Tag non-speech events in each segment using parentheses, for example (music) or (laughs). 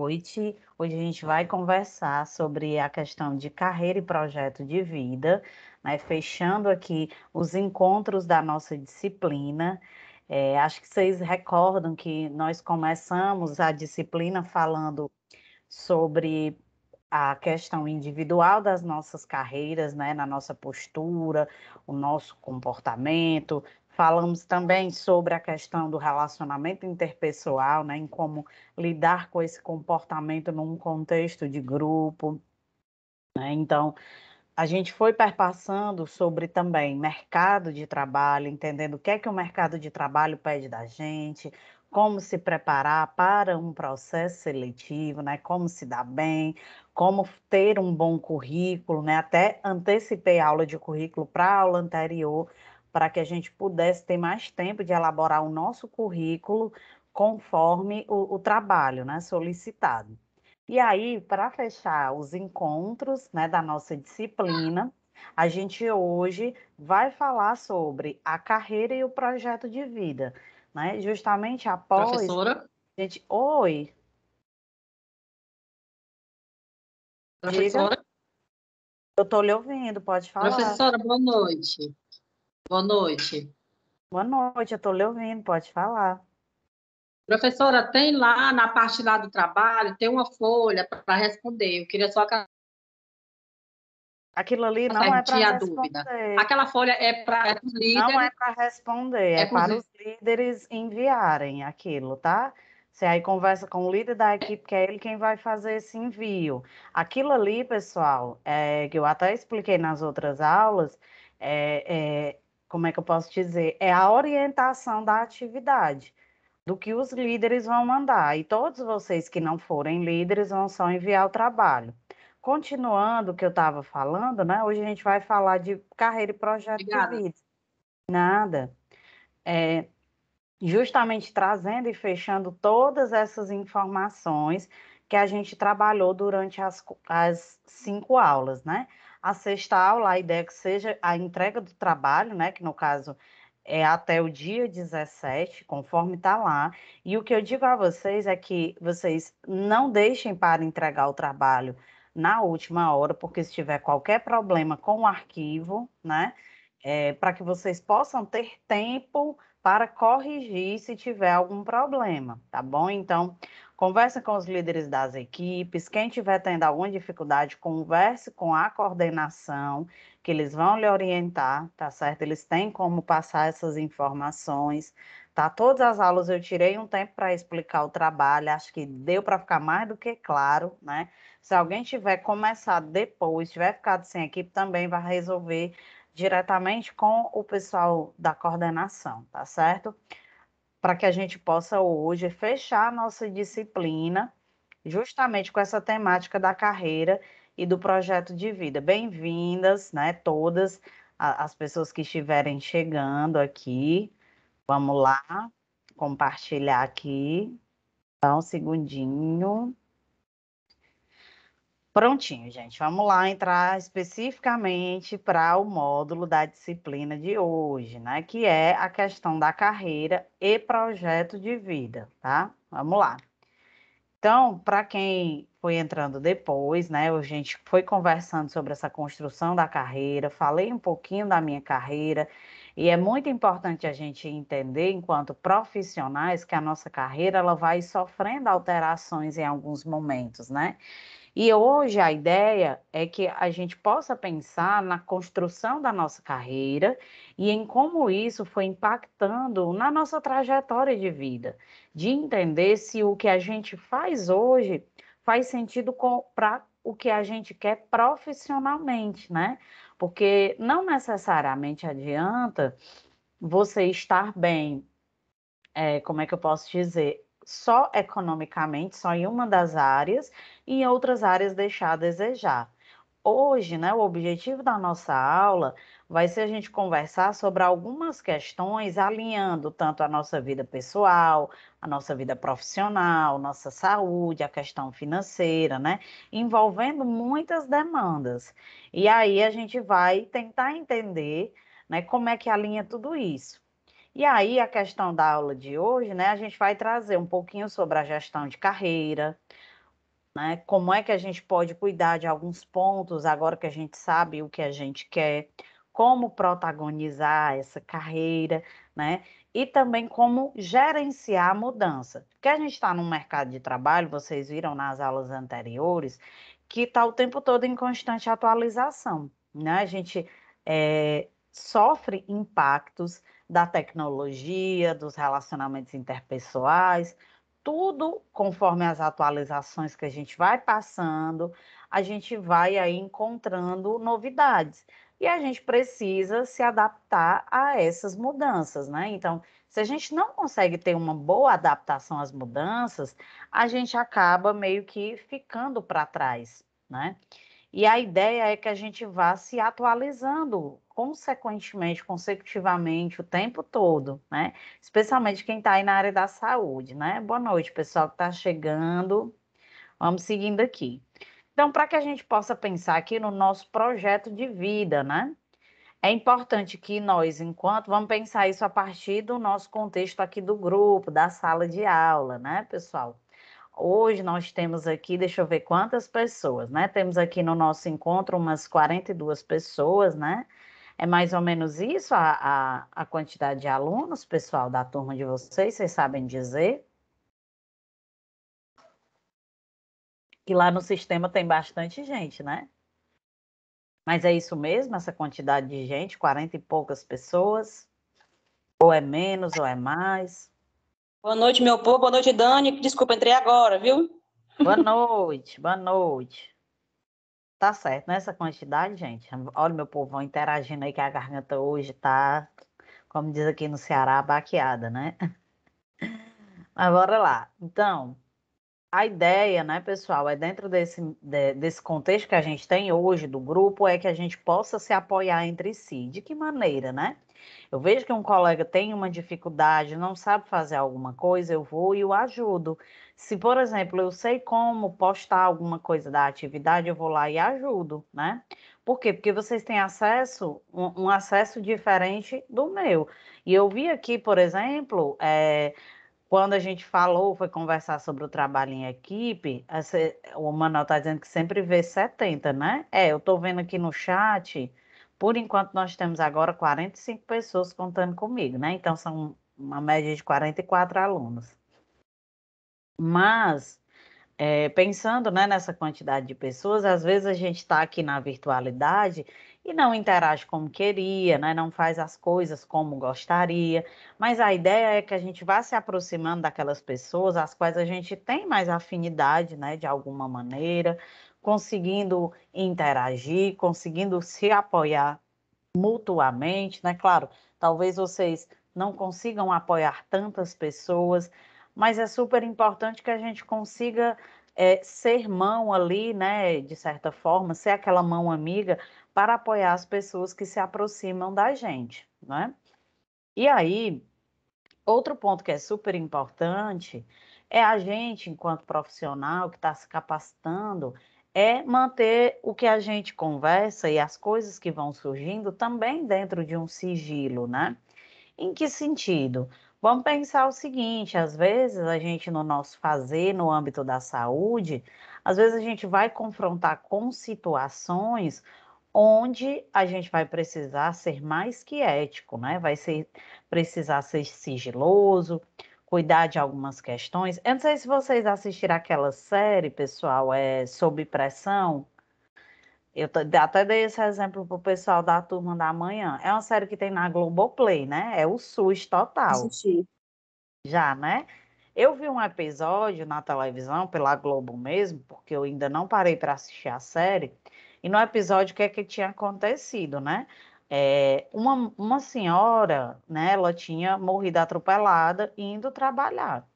noite. Hoje a gente vai conversar sobre a questão de carreira e projeto de vida, né? fechando aqui os encontros da nossa disciplina. É, acho que vocês recordam que nós começamos a disciplina falando sobre a questão individual das nossas carreiras, né, na nossa postura, o nosso comportamento, Falamos também sobre a questão do relacionamento interpessoal, né, em como lidar com esse comportamento num contexto de grupo. Né? Então, a gente foi perpassando sobre também mercado de trabalho, entendendo o que é que o mercado de trabalho pede da gente, como se preparar para um processo seletivo, né? Como se dar bem, como ter um bom currículo, né? Até antecipei a aula de currículo para a aula anterior para que a gente pudesse ter mais tempo de elaborar o nosso currículo conforme o, o trabalho né, solicitado. E aí, para fechar os encontros né, da nossa disciplina, a gente hoje vai falar sobre a carreira e o projeto de vida, né? Justamente após. Professora? Gente, oi. Professora? Diga. Eu estou lhe ouvindo, pode falar. Professora, boa noite. Boa noite. Boa noite, eu estou lhe ouvindo, pode falar. Professora, tem lá na parte lá do trabalho, tem uma folha para responder. Eu queria só Aquilo ali tá não é para responder. Dúvida. Aquela folha é para os é líderes. Não é para responder, é, é para os líderes enviarem aquilo, tá? Você aí conversa com o líder da equipe, que é ele quem vai fazer esse envio. Aquilo ali, pessoal, é, que eu até expliquei nas outras aulas, é, é como é que eu posso dizer? É a orientação da atividade, do que os líderes vão mandar. E todos vocês que não forem líderes vão só enviar o trabalho. Continuando o que eu estava falando, né? Hoje a gente vai falar de carreira e projeto Obrigada. de vida. Nada. É, justamente trazendo e fechando todas essas informações que a gente trabalhou durante as, as cinco aulas, né? A sexta aula, a ideia é que seja a entrega do trabalho, né, que no caso é até o dia 17, conforme está lá. E o que eu digo a vocês é que vocês não deixem para entregar o trabalho na última hora, porque se tiver qualquer problema com o arquivo, né, é, para que vocês possam ter tempo para corrigir se tiver algum problema, tá bom? Então, Converse com os líderes das equipes. Quem estiver tendo alguma dificuldade, converse com a coordenação, que eles vão lhe orientar, tá certo? Eles têm como passar essas informações, tá? Todas as aulas eu tirei um tempo para explicar o trabalho, acho que deu para ficar mais do que claro, né? Se alguém tiver começado depois, tiver ficado sem equipe, também vai resolver diretamente com o pessoal da coordenação, tá certo? para que a gente possa hoje fechar a nossa disciplina justamente com essa temática da carreira e do projeto de vida. Bem-vindas, né, todas as pessoas que estiverem chegando aqui. Vamos lá, compartilhar aqui. Dá um segundinho. Prontinho, gente. Vamos lá entrar especificamente para o módulo da disciplina de hoje, né? Que é a questão da carreira e projeto de vida, tá? Vamos lá. Então, para quem foi entrando depois, né? A gente foi conversando sobre essa construção da carreira, falei um pouquinho da minha carreira, e é muito importante a gente entender, enquanto profissionais, que a nossa carreira ela vai sofrendo alterações em alguns momentos, né? E hoje a ideia é que a gente possa pensar na construção da nossa carreira e em como isso foi impactando na nossa trajetória de vida, de entender se o que a gente faz hoje faz sentido para o que a gente quer profissionalmente, né? Porque não necessariamente adianta você estar bem, é, como é que eu posso dizer, só economicamente, só em uma das áreas, e em outras áreas deixar a desejar. Hoje, né, o objetivo da nossa aula vai ser a gente conversar sobre algumas questões alinhando tanto a nossa vida pessoal, a nossa vida profissional, nossa saúde, a questão financeira, né? Envolvendo muitas demandas. E aí a gente vai tentar entender né, como é que alinha tudo isso. E aí, a questão da aula de hoje, né, a gente vai trazer um pouquinho sobre a gestão de carreira, né, como é que a gente pode cuidar de alguns pontos agora que a gente sabe o que a gente quer, como protagonizar essa carreira, né, e também como gerenciar a mudança. Porque a gente está num mercado de trabalho, vocês viram nas aulas anteriores, que está o tempo todo em constante atualização, né, a gente é, sofre impactos da tecnologia, dos relacionamentos interpessoais, tudo conforme as atualizações que a gente vai passando, a gente vai aí encontrando novidades. E a gente precisa se adaptar a essas mudanças, né? Então, se a gente não consegue ter uma boa adaptação às mudanças, a gente acaba meio que ficando para trás, né? E a ideia é que a gente vá se atualizando consequentemente, consecutivamente, o tempo todo, né? Especialmente quem está aí na área da saúde, né? Boa noite, pessoal que está chegando. Vamos seguindo aqui. Então, para que a gente possa pensar aqui no nosso projeto de vida, né? É importante que nós, enquanto, vamos pensar isso a partir do nosso contexto aqui do grupo, da sala de aula, né, pessoal? hoje nós temos aqui, deixa eu ver quantas pessoas, né? Temos aqui no nosso encontro umas 42 pessoas, né? É mais ou menos isso a, a, a quantidade de alunos, pessoal da turma de vocês, vocês sabem dizer? Que lá no sistema tem bastante gente, né? Mas é isso mesmo, essa quantidade de gente, 40 e poucas pessoas? Ou é menos, ou é mais? Boa noite, meu povo. Boa noite, Dani. Desculpa, entrei agora, viu? Boa noite, boa noite. Tá certo, nessa né, quantidade, gente. Olha, meu povo, vão interagindo aí, que a garganta hoje tá, como diz aqui no Ceará, baqueada, né? Mas bora lá. Então, a ideia, né, pessoal, é dentro desse, de, desse contexto que a gente tem hoje do grupo, é que a gente possa se apoiar entre si. De que maneira, né? Eu vejo que um colega tem uma dificuldade, não sabe fazer alguma coisa, eu vou e o ajudo. Se, por exemplo, eu sei como postar alguma coisa da atividade, eu vou lá e ajudo, né? Por quê? Porque vocês têm acesso, um, um acesso diferente do meu. E eu vi aqui, por exemplo, é, quando a gente falou, foi conversar sobre o trabalho em equipe, essa, o Manuel está dizendo que sempre vê 70, né? É, eu estou vendo aqui no chat por enquanto, nós temos agora 45 pessoas contando comigo, né? Então, são uma média de 44 alunos. Mas, é, pensando né, nessa quantidade de pessoas, às vezes a gente está aqui na virtualidade e não interage como queria, né? não faz as coisas como gostaria, mas a ideia é que a gente vá se aproximando daquelas pessoas às quais a gente tem mais afinidade né, de alguma maneira, conseguindo interagir, conseguindo se apoiar mutuamente, né? Claro, talvez vocês não consigam apoiar tantas pessoas, mas é super importante que a gente consiga é, ser mão ali, né? De certa forma, ser aquela mão amiga para apoiar as pessoas que se aproximam da gente, né? E aí, outro ponto que é super importante é a gente, enquanto profissional que está se capacitando, é manter o que a gente conversa e as coisas que vão surgindo também dentro de um sigilo, né? Em que sentido? Vamos pensar o seguinte: às vezes a gente, no nosso fazer, no âmbito da saúde, às vezes a gente vai confrontar com situações onde a gente vai precisar ser mais que ético, né? Vai ser, precisar ser sigiloso, cuidar de algumas questões. Eu não sei se vocês assistiram aquela série, pessoal, é Sob Pressão. Eu até dei esse exemplo pro pessoal da turma da manhã. É uma série que tem na Globoplay, né? É o SUS total. Assisti. Já, né? Eu vi um episódio na televisão, pela Globo mesmo, porque eu ainda não parei para assistir a série. E no episódio, o que é que tinha acontecido, né? É, uma, uma senhora, né, ela tinha morrido atropelada indo trabalhar.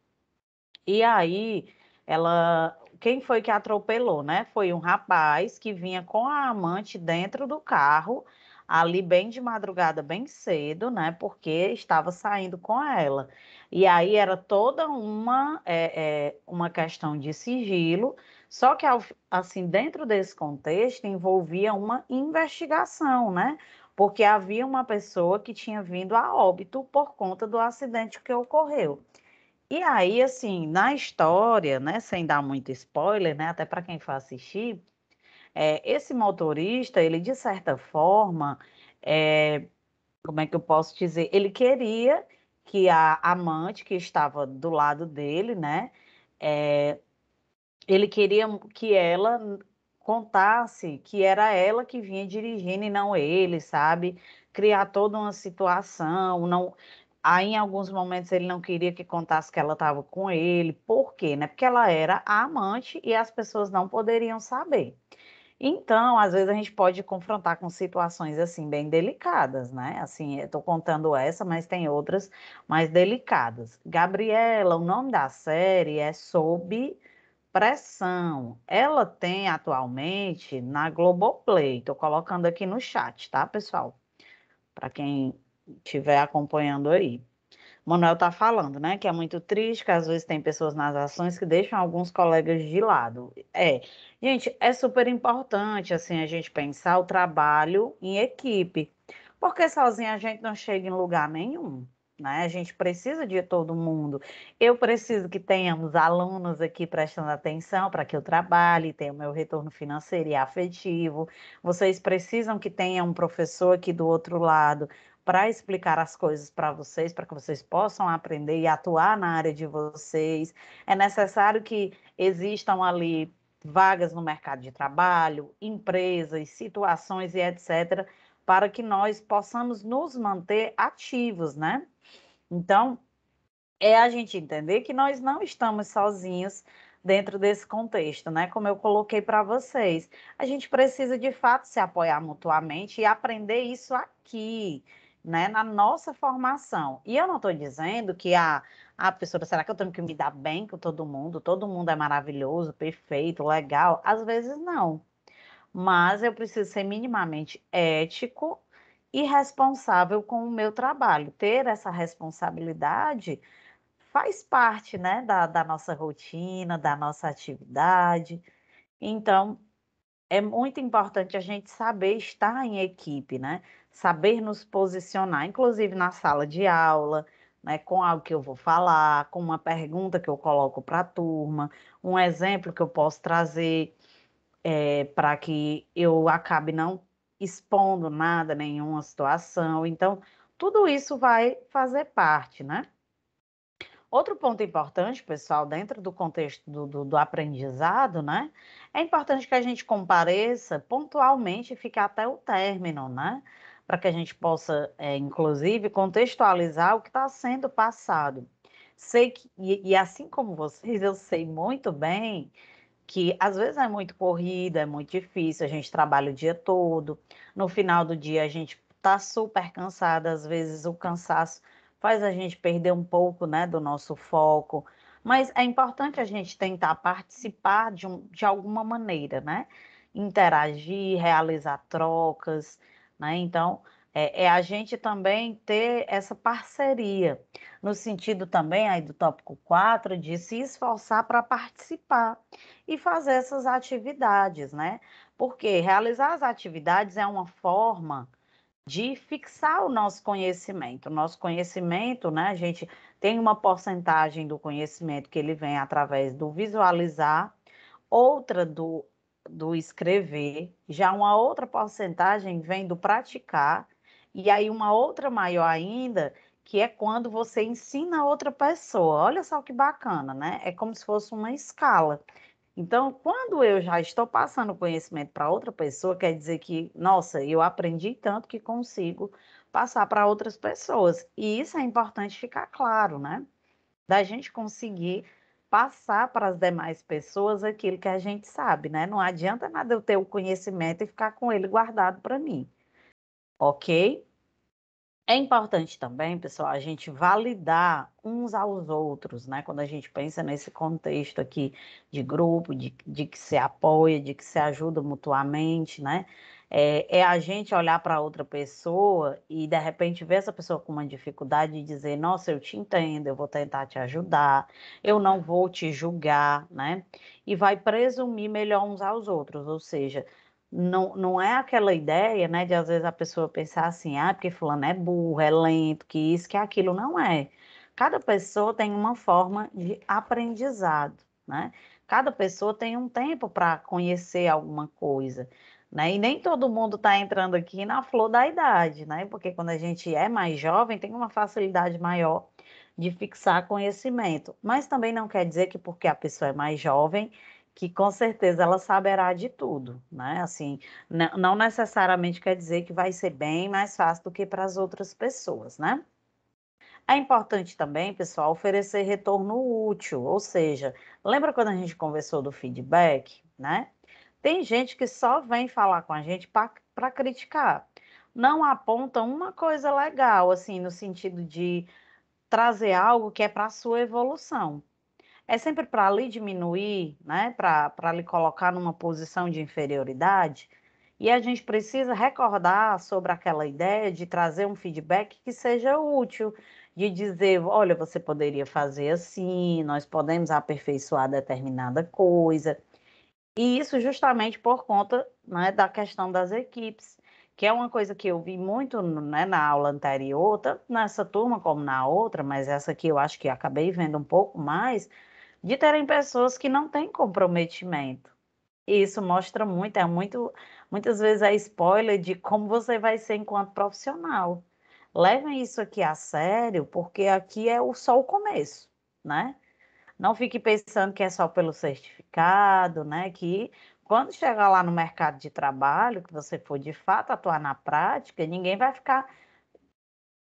E aí, ela, quem foi que atropelou, né? Foi um rapaz que vinha com a amante dentro do carro, ali bem de madrugada, bem cedo, né? Porque estava saindo com ela. E aí era toda uma é, é, uma questão de sigilo. Só que assim dentro desse contexto envolvia uma investigação, né? porque havia uma pessoa que tinha vindo a óbito por conta do acidente que ocorreu. E aí, assim, na história, né, sem dar muito spoiler, né, até para quem for assistir, é, esse motorista, ele de certa forma, é, como é que eu posso dizer? Ele queria que a amante que estava do lado dele, né, é, ele queria que ela contasse que era ela que vinha dirigindo e não ele, sabe? Criar toda uma situação, não Aí, em alguns momentos, ele não queria que contasse que ela estava com ele. Por quê? Né? Porque ela era a amante e as pessoas não poderiam saber. Então, às vezes, a gente pode confrontar com situações, assim, bem delicadas, né? Assim, eu tô contando essa, mas tem outras mais delicadas. Gabriela, o nome da série é Sob pressão, ela tem atualmente na Globoplay. Estou colocando aqui no chat, tá, pessoal? Para quem estiver acompanhando aí. Manuel está falando, né? Que é muito triste, que às vezes tem pessoas nas ações que deixam alguns colegas de lado. É, gente, é super importante assim a gente pensar o trabalho em equipe, porque sozinha a gente não chega em lugar nenhum. Né? A gente precisa de todo mundo. Eu preciso que tenhamos alunos aqui prestando atenção para que eu trabalhe, tenha o meu retorno financeiro e afetivo. Vocês precisam que tenha um professor aqui do outro lado para explicar as coisas para vocês, para que vocês possam aprender e atuar na área de vocês. É necessário que existam ali vagas no mercado de trabalho, empresas, situações e etc., para que nós possamos nos manter ativos, né? Então, é a gente entender que nós não estamos sozinhos dentro desse contexto, né? Como eu coloquei para vocês, a gente precisa de fato se apoiar mutuamente e aprender isso aqui, né? Na nossa formação. E eu não estou dizendo que a ah, a ah, professora, será que eu tenho que me dar bem com todo mundo? Todo mundo é maravilhoso, perfeito, legal? Às vezes não. Mas eu preciso ser minimamente ético e responsável com o meu trabalho. Ter essa responsabilidade faz parte né, da, da nossa rotina, da nossa atividade. Então, é muito importante a gente saber estar em equipe, né? Saber nos posicionar, inclusive na sala de aula, né? Com algo que eu vou falar, com uma pergunta que eu coloco para a turma, um exemplo que eu posso trazer é, eh, para que eu acabe não expondo nada, nenhuma situação. Então, tudo isso vai fazer parte, né? Outro ponto importante, pessoal, dentro do contexto do, do, do, aprendizado, né? É importante que a gente compareça pontualmente e fique até o término, né? Para que a gente possa, é, inclusive, contextualizar o que está sendo passado. Sei que, e, e assim como vocês, eu sei muito bem que às vezes é muito corrida, é muito difícil, a gente trabalha o dia todo, no final do dia a gente está super cansada, às vezes o cansaço faz a gente perder um pouco né, do nosso foco, mas é importante a gente tentar participar de, um, de alguma maneira, né? Interagir, realizar trocas, né? Então, é, é, a gente também ter essa parceria, no sentido também aí do tópico 4, de se esforçar para participar e fazer essas atividades, né? Porque realizar as atividades é uma forma de fixar o nosso conhecimento. O nosso conhecimento, né? A gente tem uma porcentagem do conhecimento que ele vem através do visualizar, outra do, do escrever, já uma outra porcentagem vem do praticar e aí uma outra maior ainda, que é quando você ensina a outra pessoa. Olha só que bacana, né? É como se fosse uma escala. Então, quando eu já estou passando conhecimento para outra pessoa, quer dizer que, nossa, eu aprendi tanto que consigo passar para outras pessoas. E isso é importante ficar claro, né? Da gente conseguir passar para as demais pessoas aquilo que a gente sabe, né? Não adianta nada eu ter o conhecimento e ficar com ele guardado para mim ok? É importante também, pessoal, a gente validar uns aos outros, né? Quando a gente pensa nesse contexto aqui de grupo, de, de que se apoia, de que se ajuda mutuamente, né? É, é a gente olhar para outra pessoa e de repente ver essa pessoa com uma dificuldade e dizer: Nossa, eu te entendo, eu vou tentar te ajudar, eu não vou te julgar, né? E vai presumir melhor uns aos outros, ou seja, não, não é aquela ideia, né, de às vezes a pessoa pensar assim, ah, porque fulano é burro, é lento, que isso, que aquilo, não é. Cada pessoa tem uma forma de aprendizado, né? Cada pessoa tem um tempo para conhecer alguma coisa, né? E nem todo mundo está entrando aqui na flor da idade, né? Porque quando a gente é mais jovem, tem uma facilidade maior de fixar conhecimento. Mas também não quer dizer que porque a pessoa é mais jovem, que com certeza ela saberá de tudo, né? Assim, não necessariamente quer dizer que vai ser bem mais fácil do que para as outras pessoas, né? É importante também, pessoal, oferecer retorno útil, ou seja, lembra quando a gente conversou do feedback, né? Tem gente que só vem falar com a gente para criticar. Não aponta uma coisa legal, assim, no sentido de trazer algo que é para a sua evolução é sempre para lhe diminuir, né? para lhe colocar numa posição de inferioridade. E a gente precisa recordar sobre aquela ideia de trazer um feedback que seja útil, de dizer, olha, você poderia fazer assim, nós podemos aperfeiçoar determinada coisa. E isso justamente por conta né, da questão das equipes, que é uma coisa que eu vi muito né, na aula anterior, tanto nessa turma como na outra, mas essa aqui eu acho que acabei vendo um pouco mais, de terem pessoas que não têm comprometimento. E isso mostra muito, é muito, muitas vezes é spoiler de como você vai ser enquanto profissional. Levem isso aqui a sério, porque aqui é só o começo, né? Não fique pensando que é só pelo certificado, né? Que quando chegar lá no mercado de trabalho, que você for de fato atuar na prática, ninguém vai ficar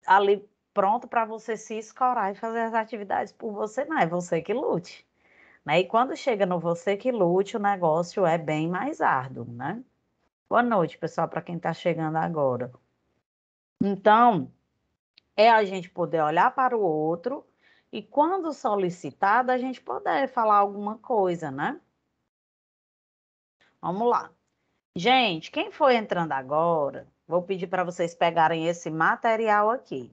ali pronto para você se escorar e fazer as atividades por você, não é você que lute. Né? E quando chega no você que lute, o negócio é bem mais árduo, né? Boa noite, pessoal, para quem está chegando agora. Então, é a gente poder olhar para o outro e, quando solicitado, a gente poder falar alguma coisa, né? Vamos lá. Gente, quem for entrando agora, vou pedir para vocês pegarem esse material aqui.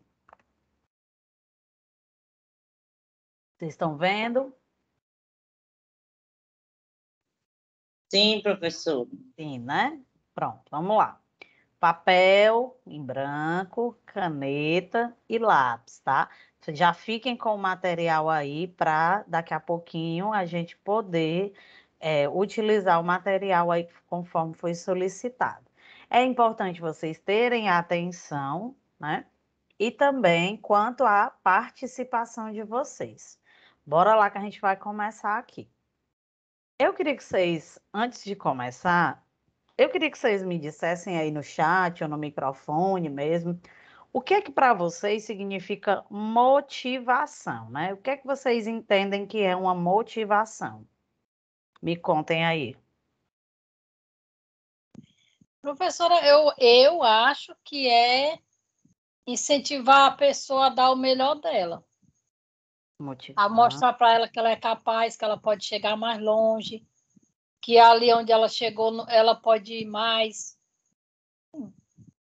Vocês estão vendo? Sim, professor. Sim, né? Pronto, vamos lá. Papel em branco, caneta e lápis, tá? Já fiquem com o material aí para daqui a pouquinho a gente poder é, utilizar o material aí conforme foi solicitado. É importante vocês terem atenção, né? E também quanto à participação de vocês. Bora lá que a gente vai começar aqui. Eu queria que vocês, antes de começar, eu queria que vocês me dissessem aí no chat ou no microfone mesmo, o que é que para vocês significa motivação, né? O que é que vocês entendem que é uma motivação? Me contem aí. Professora, eu, eu acho que é incentivar a pessoa a dar o melhor dela. Motivar. a mostrar para ela que ela é capaz, que ela pode chegar mais longe, que ali onde ela chegou, ela pode ir mais.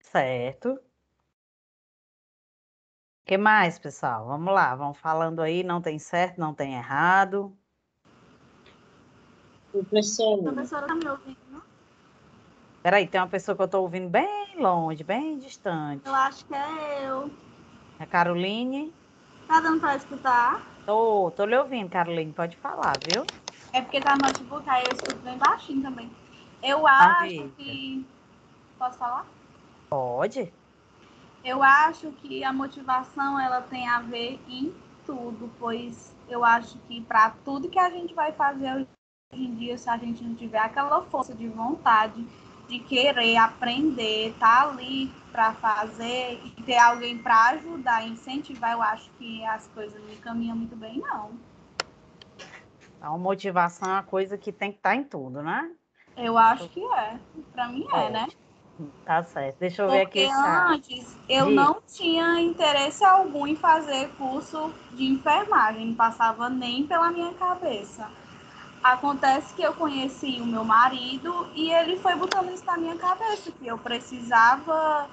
Certo. O que mais, pessoal? Vamos lá, vão falando aí, não tem certo, não tem errado. Professora. Professora, tá me ouvindo? Não? Peraí, tem uma pessoa que eu estou ouvindo bem longe, bem distante. Eu acho que é eu. É Caroline? Tá dando pra escutar? Tô, tô lhe ouvindo, Carolina, pode falar, viu? É porque tá no notebook, aí eu escuto bem baixinho também. Eu acho que. Posso falar? Pode. Eu acho que a motivação ela tem a ver em tudo, pois eu acho que para tudo que a gente vai fazer hoje em dia, se a gente não tiver aquela força de vontade, de querer aprender, tá ali para fazer e ter alguém para ajudar, incentivar, eu acho que as coisas não caminham muito bem, não. Então, motivação é uma coisa que tem que estar tá em tudo, né? Eu acho que é. Para mim é, né? é, né? Tá certo. Deixa eu Porque ver aqui. Porque antes eu Diz. não tinha interesse algum em fazer curso de enfermagem, não passava nem pela minha cabeça. Acontece que eu conheci o meu marido e ele foi botando isso na minha cabeça, que eu precisava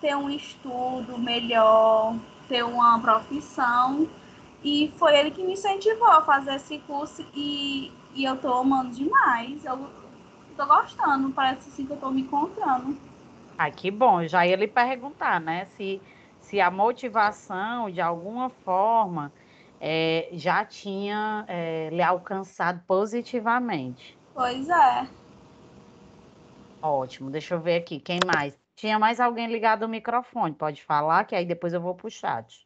ter um estudo melhor, ter uma profissão. E foi ele que me incentivou a fazer esse curso e, e eu tô amando demais. Eu tô gostando, parece assim que eu tô me encontrando. ah que bom. Já ia lhe perguntar, né? Se, se a motivação, de alguma forma, é, já tinha é, lhe alcançado positivamente. Pois é. Ótimo, deixa eu ver aqui, quem mais? Tinha mais alguém ligado o microfone, pode falar, que aí depois eu vou o chat.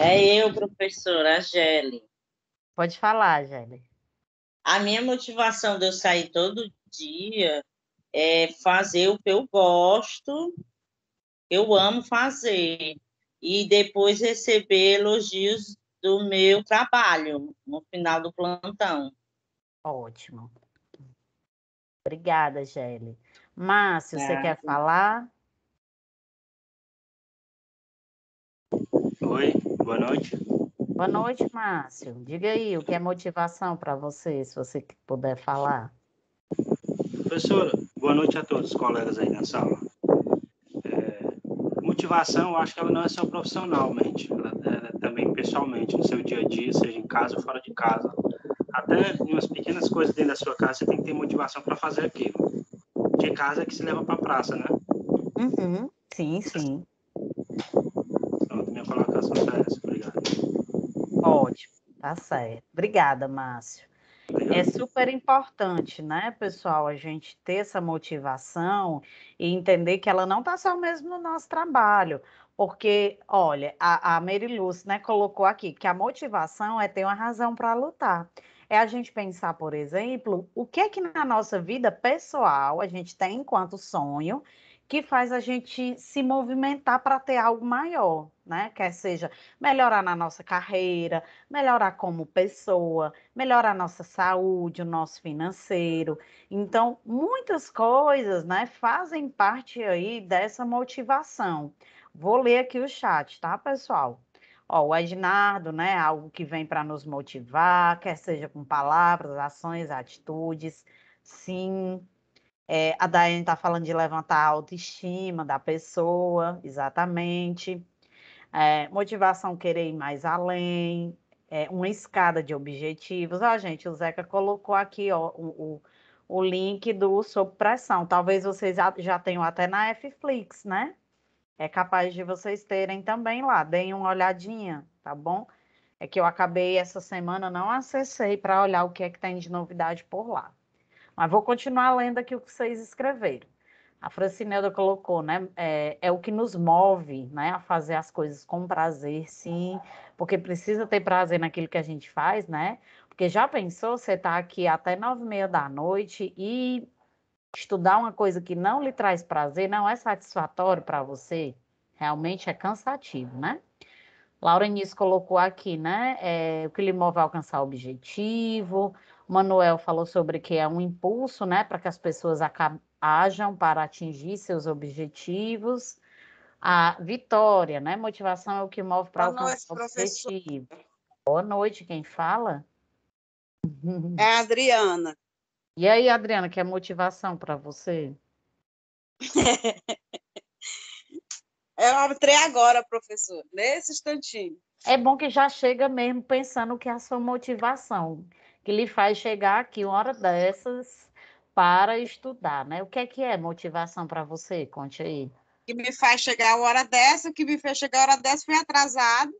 É eu, professora, a Gelli. Pode falar, Gelli. A minha motivação de eu sair todo dia é fazer o que eu gosto, eu amo fazer e depois receber elogios do meu trabalho no final do plantão. Ótimo. Obrigada, Gelli. Márcio, é. você quer falar? Oi, boa noite. Boa noite, Márcio. Diga aí, o que é motivação para você, se você puder falar? Professora, boa noite a todos os colegas aí na sala motivação, eu acho que ela não é só profissionalmente, né, ela, é também pessoalmente, no seu dia a dia, seja em casa ou fora de casa. Até em umas pequenas coisas dentro da sua casa, você tem que ter motivação para fazer aquilo. De casa é que se leva para praça, né? Uhum. Sim, sim. Então, minha colocação é essa. Obrigado. Ótimo, tá certo. Obrigada, Márcio. É super importante, né, pessoal, a gente ter essa motivação e entender que ela não está só mesmo no nosso trabalho. Porque, olha, a, a Mary Lúcia, né, colocou aqui que a motivação é ter uma razão para lutar é a gente pensar, por exemplo, o que é que na nossa vida pessoal a gente tem enquanto sonho que faz a gente se movimentar para ter algo maior, né? Quer seja melhorar na nossa carreira, melhorar como pessoa, melhorar a nossa saúde, o nosso financeiro. Então, muitas coisas, né, fazem parte aí dessa motivação. Vou ler aqui o chat, tá, pessoal? Ó, o Ednardo, né, algo que vem para nos motivar, quer seja com palavras, ações, atitudes. Sim, é, a Daiane está falando de levantar a autoestima da pessoa, exatamente. É, motivação querer ir mais além, é, uma escada de objetivos. Ah, gente, o Zeca colocou aqui ó, o, o, o link do Sob Pressão. Talvez vocês já, já tenham até na Flix, né? É capaz de vocês terem também lá. Deem uma olhadinha, tá bom? É que eu acabei essa semana, não acessei para olhar o que é que tem de novidade por lá. Mas vou continuar lendo aqui o que vocês escreveram. A Francinelda colocou, né? É, é, o que nos move, né? A fazer as coisas com prazer, sim. Porque precisa ter prazer naquilo que a gente faz, né? Porque já pensou, você tá aqui até nove e meia da noite e estudar uma coisa que não lhe traz prazer não é satisfatório para você? Realmente é cansativo, né? Laura Nis colocou aqui, né? É, o que lhe move a é alcançar o objetivo, Manuel falou sobre que é um impulso, né, para que as pessoas ajam para atingir seus objetivos. A Vitória, né, motivação é o que move para alcançar o objetivo. Boa noite, quem fala? (laughs) É a Adriana. E aí, Adriana, que é motivação para você? (laughs) Eu entrei agora, professor, nesse instantinho. É bom que já chega mesmo pensando que é a sua motivação que lhe faz chegar aqui uma hora dessas para estudar, né? O que é que é motivação para você? Conte aí. Que me faz chegar a hora dessa, o que me fez chegar a hora dessa fui atrasado,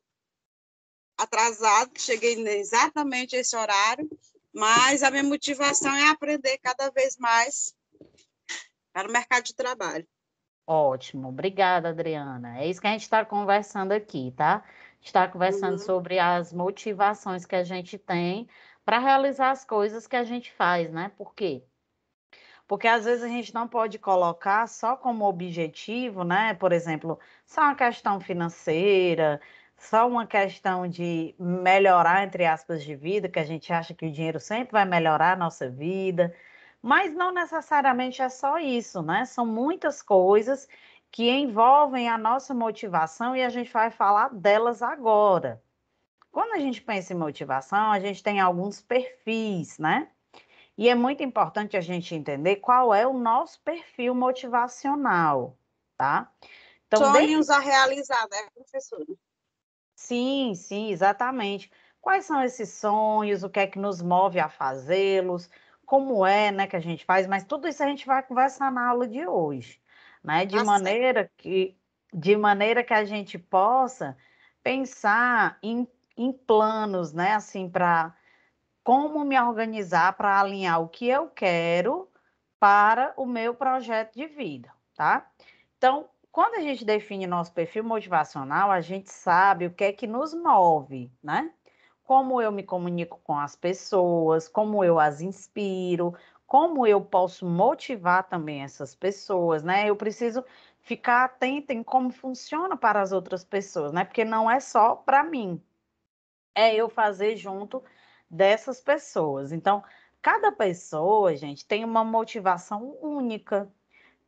atrasado, que cheguei exatamente esse horário, mas a minha motivação é aprender cada vez mais para o mercado de trabalho. Ótimo, obrigada, Adriana. É isso que a gente está conversando aqui, tá? Está conversando uhum. sobre as motivações que a gente tem para realizar as coisas que a gente faz, né? Por quê? Porque às vezes a gente não pode colocar só como objetivo, né? Por exemplo, só uma questão financeira, só uma questão de melhorar, entre aspas, de vida, que a gente acha que o dinheiro sempre vai melhorar a nossa vida. Mas não necessariamente é só isso, né? São muitas coisas que envolvem a nossa motivação e a gente vai falar delas agora. Quando a gente pensa em motivação, a gente tem alguns perfis, né? E é muito importante a gente entender qual é o nosso perfil motivacional, tá? Então, Sonhos a realizar, né, professora? Sim, sim, exatamente. Quais são esses sonhos? O que é que nos move a fazê-los? Como é, né, que a gente faz? Mas tudo isso a gente vai conversar na aula de hoje, né? De assim. maneira que de maneira que a gente possa pensar em em planos, né? Assim, para como me organizar para alinhar o que eu quero para o meu projeto de vida, tá? Então, quando a gente define nosso perfil motivacional, a gente sabe o que é que nos move, né? Como eu me comunico com as pessoas, como eu as inspiro, como eu posso motivar também essas pessoas, né? Eu preciso ficar atenta em como funciona para as outras pessoas, né? Porque não é só para mim, é eu fazer junto dessas pessoas. Então, cada pessoa, gente, tem uma motivação única.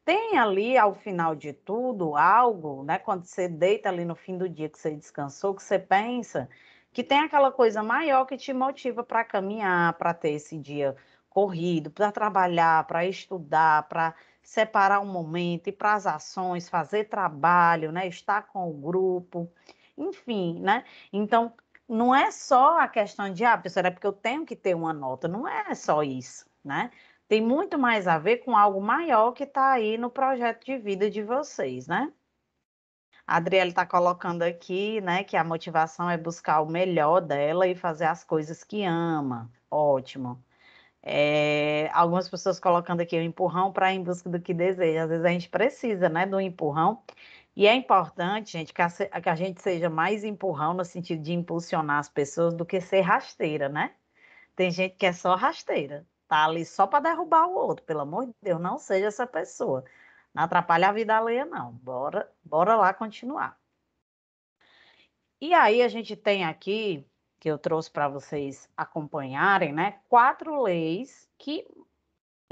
Tem ali, ao final de tudo, algo, né? Quando você deita ali no fim do dia que você descansou, que você pensa que tem aquela coisa maior que te motiva para caminhar, para ter esse dia corrido, para trabalhar, para estudar, para separar um momento e para as ações, fazer trabalho, né? Estar com o grupo, enfim, né? Então, não é só a questão de, ah, professora, é porque eu tenho que ter uma nota, não é só isso, né? Tem muito mais a ver com algo maior que está aí no projeto de vida de vocês, né? A Adriele está colocando aqui, né, que a motivação é buscar o melhor dela e fazer as coisas que ama. Ótimo. É, algumas pessoas colocando aqui o um empurrão para em busca do que deseja. Às vezes a gente precisa, né, do empurrão. E é importante, gente, que a, gente seja mais empurrão no sentido de impulsionar as pessoas do que ser rasteira, né? Tem gente que é só rasteira, tá ali só para derrubar o outro. Pelo amor de Deus, não seja essa pessoa. Não atrapalha a vida alheia, não. Bora, bora lá continuar. E aí a gente tem aqui, que eu trouxe para vocês acompanharem, né? Quatro leis que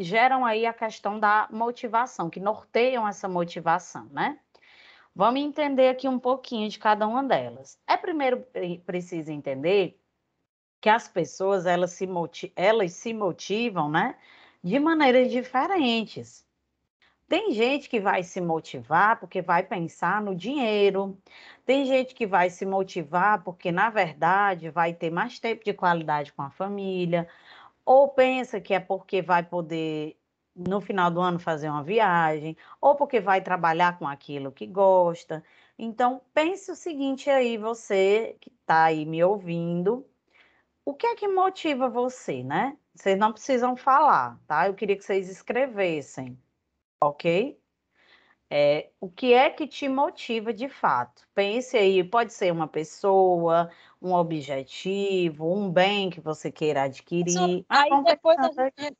geram aí a questão da motivação, que norteiam essa motivação, né? Vamos entender aqui um pouquinho de cada uma delas. É primeiro eh, preciso entender que as pessoas elas se, elas se motivam, né, de maneiras diferentes. Tem gente que vai se motivar porque vai pensar no dinheiro. Tem gente que vai se motivar porque, na verdade, vai ter mais tempo de qualidade com a família. Ou pensa que é porque vai poder no final do ano fazer uma viagem, ou porque vai trabalhar com aquilo que gosta. Então, pense o seguinte aí, você que está aí me ouvindo, o que é que motiva você, né? Vocês não precisam falar, tá? Eu queria que vocês escrevessem, ok? É, o que é que te motiva de fato? Pense aí, pode ser uma pessoa, um objetivo, um bem que você queira adquirir. Aí depois a gente,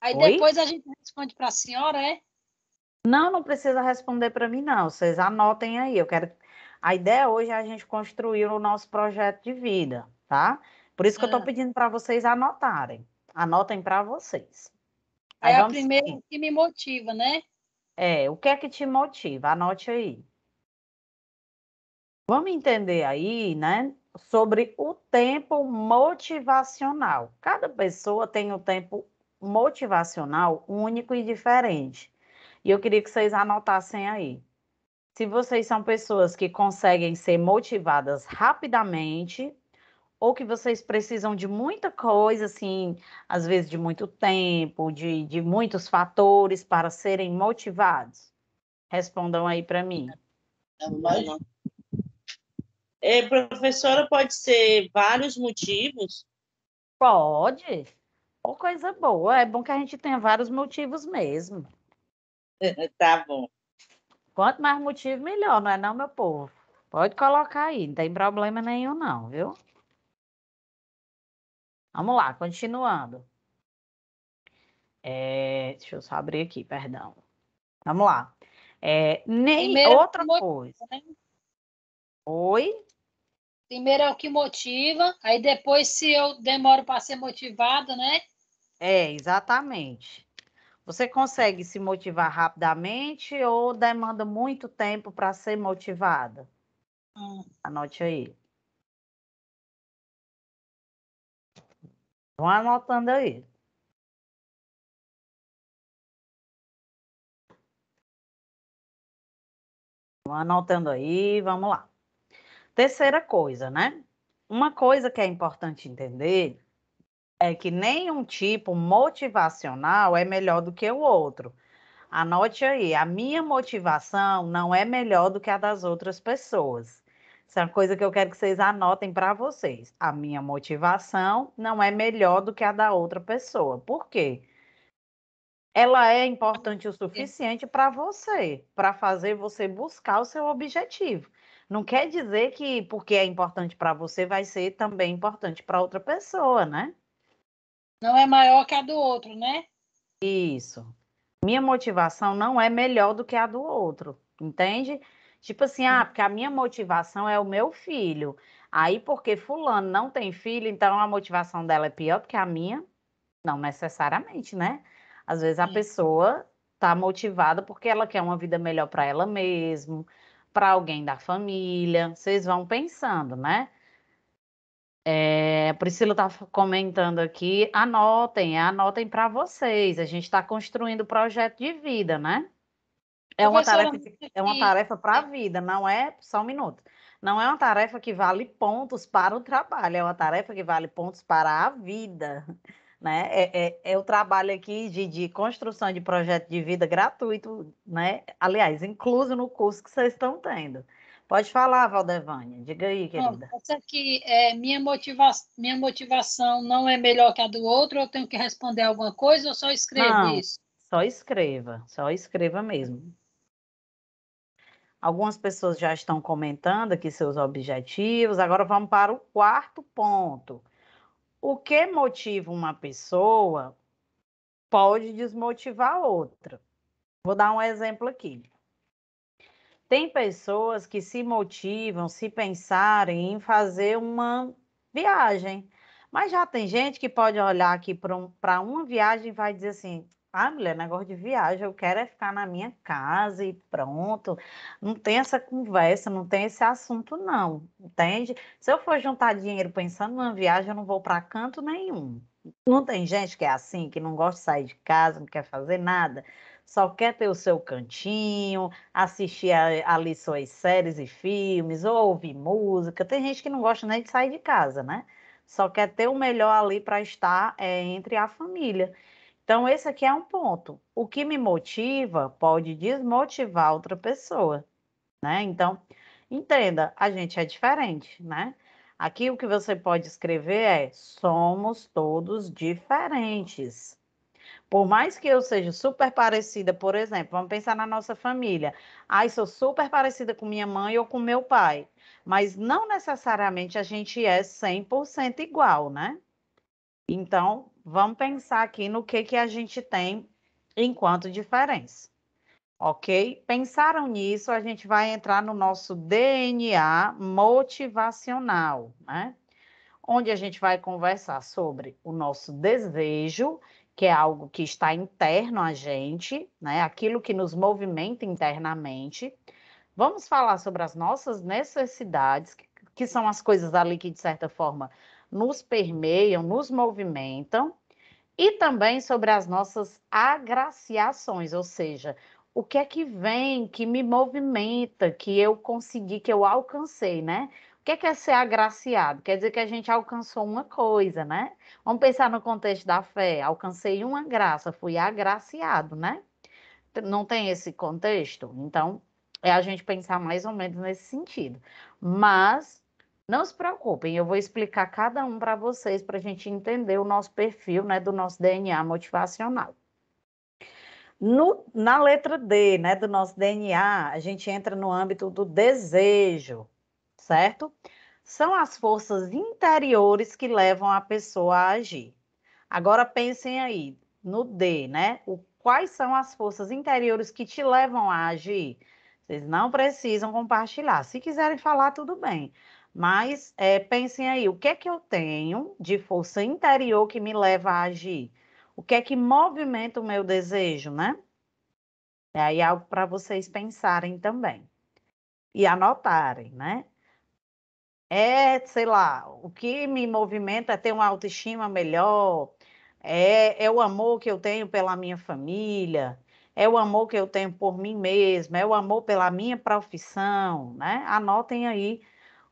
Aí Oi? depois a gente responde para a senhora, é? Não, não precisa responder para mim, não. Vocês anotem aí. Eu quero. A ideia hoje é a gente construir o nosso projeto de vida, tá? Por isso que ah. eu estou pedindo para vocês anotarem. Anotem para vocês. É aí é a primeira que me motiva, né? É, o que é que te motiva? Anote aí. Vamos entender aí, né, sobre o tempo motivacional. Cada pessoa tem um tempo motivacional único e diferente. E eu queria que vocês anotassem aí. Se vocês são pessoas que conseguem ser motivadas rapidamente, ou que vocês precisam de muita coisa, assim, às vezes de muito tempo, de, de muitos fatores para serem motivados? Respondam aí para mim. É, professora, pode ser vários motivos? Pode. Ou oh, coisa boa. É bom que a gente tenha vários motivos mesmo. (laughs) tá bom. Quanto mais motivo, melhor, não é não, meu povo? Pode colocar aí, não tem problema nenhum, não, viu? Vamos lá, continuando. É, deixa eu só abrir aqui, perdão. Vamos lá. É, nem Primeiro outra coisa. Né? Oi? Primeiro é o que motiva, aí depois se eu demoro para ser motivado, né? É, exatamente. Você consegue se motivar rapidamente ou demanda muito tempo para ser motivada? Hum. Anote aí. Vão anotando aí. Vão anotando aí, vamos lá. Terceira coisa, né? Uma coisa que é importante entender é que nenhum tipo motivacional é melhor do que o outro. Anote aí, a minha motivação não é melhor do que a das outras pessoas. Isso é uma coisa que eu quero que vocês anotem para vocês. A minha motivação não é melhor do que a da outra pessoa. Por quê? Ela é importante o suficiente para você, para fazer você buscar o seu objetivo não quer dizer que porque é importante para você vai ser também importante para outra pessoa, né? Não é maior que a do outro, né? Isso. Minha motivação não é melhor do que a do outro, entende? Tipo assim, ah, porque a minha motivação é o meu filho. Aí, porque fulano não tem filho, então a motivação dela é pior do que a minha? Não necessariamente, né? Às vezes a Sim. pessoa tá motivada porque ela quer uma vida melhor para ela mesma, para alguém da família. Vocês vão pensando, né? É, a Priscila está comentando aqui, anotem, anotem para vocês. A gente está construindo o projeto de vida, né? É uma tarefa, é uma tarefa para a vida, não é só um minuto. Não é uma tarefa que vale pontos para o trabalho, é uma tarefa que vale pontos para a vida. Né? É, é, é o trabalho aqui de, de construção de projeto de vida gratuito, né? aliás, incluso no curso que vocês estão tendo. Pode falar, Valdevânia, diga aí, querida. Bom, essa aqui é minha, motivação. minha motivação não é melhor que a do outro, eu tenho que responder alguma coisa ou só escreva não, isso? Só escreva, só escreva mesmo. Algumas pessoas já estão comentando aqui seus objetivos. Agora vamos para o quarto ponto o que motiva uma pessoa pode desmotivar outra. Vou dar um exemplo aqui. Tem pessoas que se motivam se pensarem em fazer uma viagem, mas já tem gente que pode olhar aqui para um, uma viagem e vai dizer assim: ah, mulher, negócio de viagem, eu quero é ficar na minha casa e pronto. Não tem essa conversa, não tem esse assunto, não, entende? Se eu for juntar dinheiro pensando numa viagem, eu não vou para canto nenhum. Não tem gente que é assim, que não gosta de sair de casa, não quer fazer nada, só quer ter o seu cantinho, assistir ali suas séries e filmes, ou ouvir música. Tem gente que não gosta nem de sair de casa, né? Só quer ter o melhor ali para estar é, entre a família. Então, esse aqui é um ponto. O que me motiva pode desmotivar outra pessoa, né? Então, entenda, a gente é diferente, né? Aqui o que você pode escrever é: somos todos diferentes. Por mais que eu seja super parecida, por exemplo, vamos pensar na nossa família. Ai, sou super parecida com minha mãe ou com meu pai. Mas não necessariamente a gente é 100% igual, né? Então, Vamos pensar aqui no que, que a gente tem enquanto diferença. Ok? Pensaram nisso, a gente vai entrar no nosso DNA motivacional, né? Onde a gente vai conversar sobre o nosso desejo, que é algo que está interno a gente, né? Aquilo que nos movimenta internamente. Vamos falar sobre as nossas necessidades, que são as coisas ali que, de certa forma, nos permeiam, nos movimentam, e também sobre as nossas agraciações, ou seja, o que é que vem, que me movimenta, que eu consegui, que eu alcancei, né? O que é, que é ser agraciado? Quer dizer que a gente alcançou uma coisa, né? Vamos pensar no contexto da fé. Alcancei uma graça, fui agraciado, né? Não tem esse contexto? Então, é a gente pensar mais ou menos nesse sentido. Mas não se preocupem, eu vou explicar cada um para vocês para a gente entender o nosso perfil, né, do nosso DNA motivacional. No, na letra D, né, do nosso DNA, a gente entra no âmbito do desejo, certo? São as forças interiores que levam a pessoa a agir. Agora pensem aí no D, né? O, quais são as forças interiores que te levam a agir? Vocês não precisam compartilhar. Se quiserem falar, tudo bem. Mas é, pensem aí, o que é que eu tenho de força interior que me leva a agir? O que é que movimenta o meu desejo, né? É aí algo para vocês pensarem também e anotarem, né? É, sei lá, o que me movimenta é ter uma autoestima melhor, é, é o amor que eu tenho pela minha família, é o amor que eu tenho por mim mesma, é o amor pela minha profissão, né? Anotem aí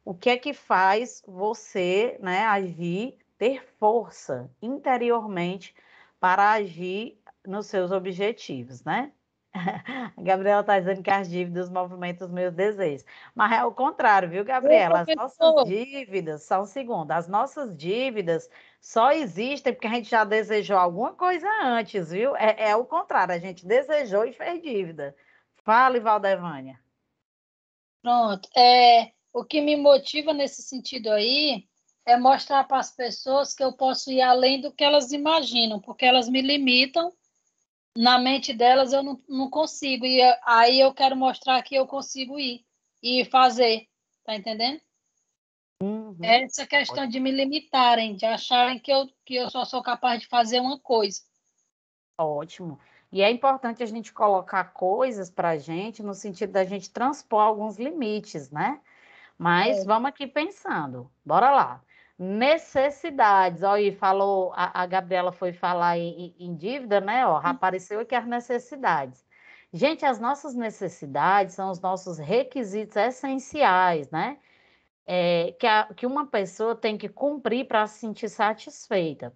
o que é que faz você né, agir, ter força interiormente para agir nos seus objetivos, né? (laughs) A Gabriela está dizendo que as dívidas movimentam os meus desejos. Mas é o contrário, viu, Gabriela? As nossas dívidas são segundo. As nossas dívidas só existem porque a gente já desejou alguma coisa antes, viu? É, é o contrário, a gente desejou e fez dívida. Fala, Valdevânia. Pronto. É, o que me motiva nesse sentido aí é mostrar para as pessoas que eu posso ir além do que elas imaginam, porque elas me limitam. Na mente delas eu não, não consigo. E aí eu quero mostrar que eu consigo ir e fazer. Tá entendendo? Uhum. É essa questão de me limitarem, de acharem que eu, que eu só sou capaz de fazer uma coisa. Ótimo. E é importante a gente colocar coisas para a gente no sentido da gente transpor alguns limites, né? Mas é. vamos aqui pensando. Bora lá. Necessidades. Olha, falou, a, a, Gabriela foi falar em, em dívida, né? Ó, hum. apareceu aqui as necessidades. Gente, as nossas necessidades são os nossos requisitos essenciais, né? É, que, a, que uma pessoa tem que cumprir para se sentir satisfeita.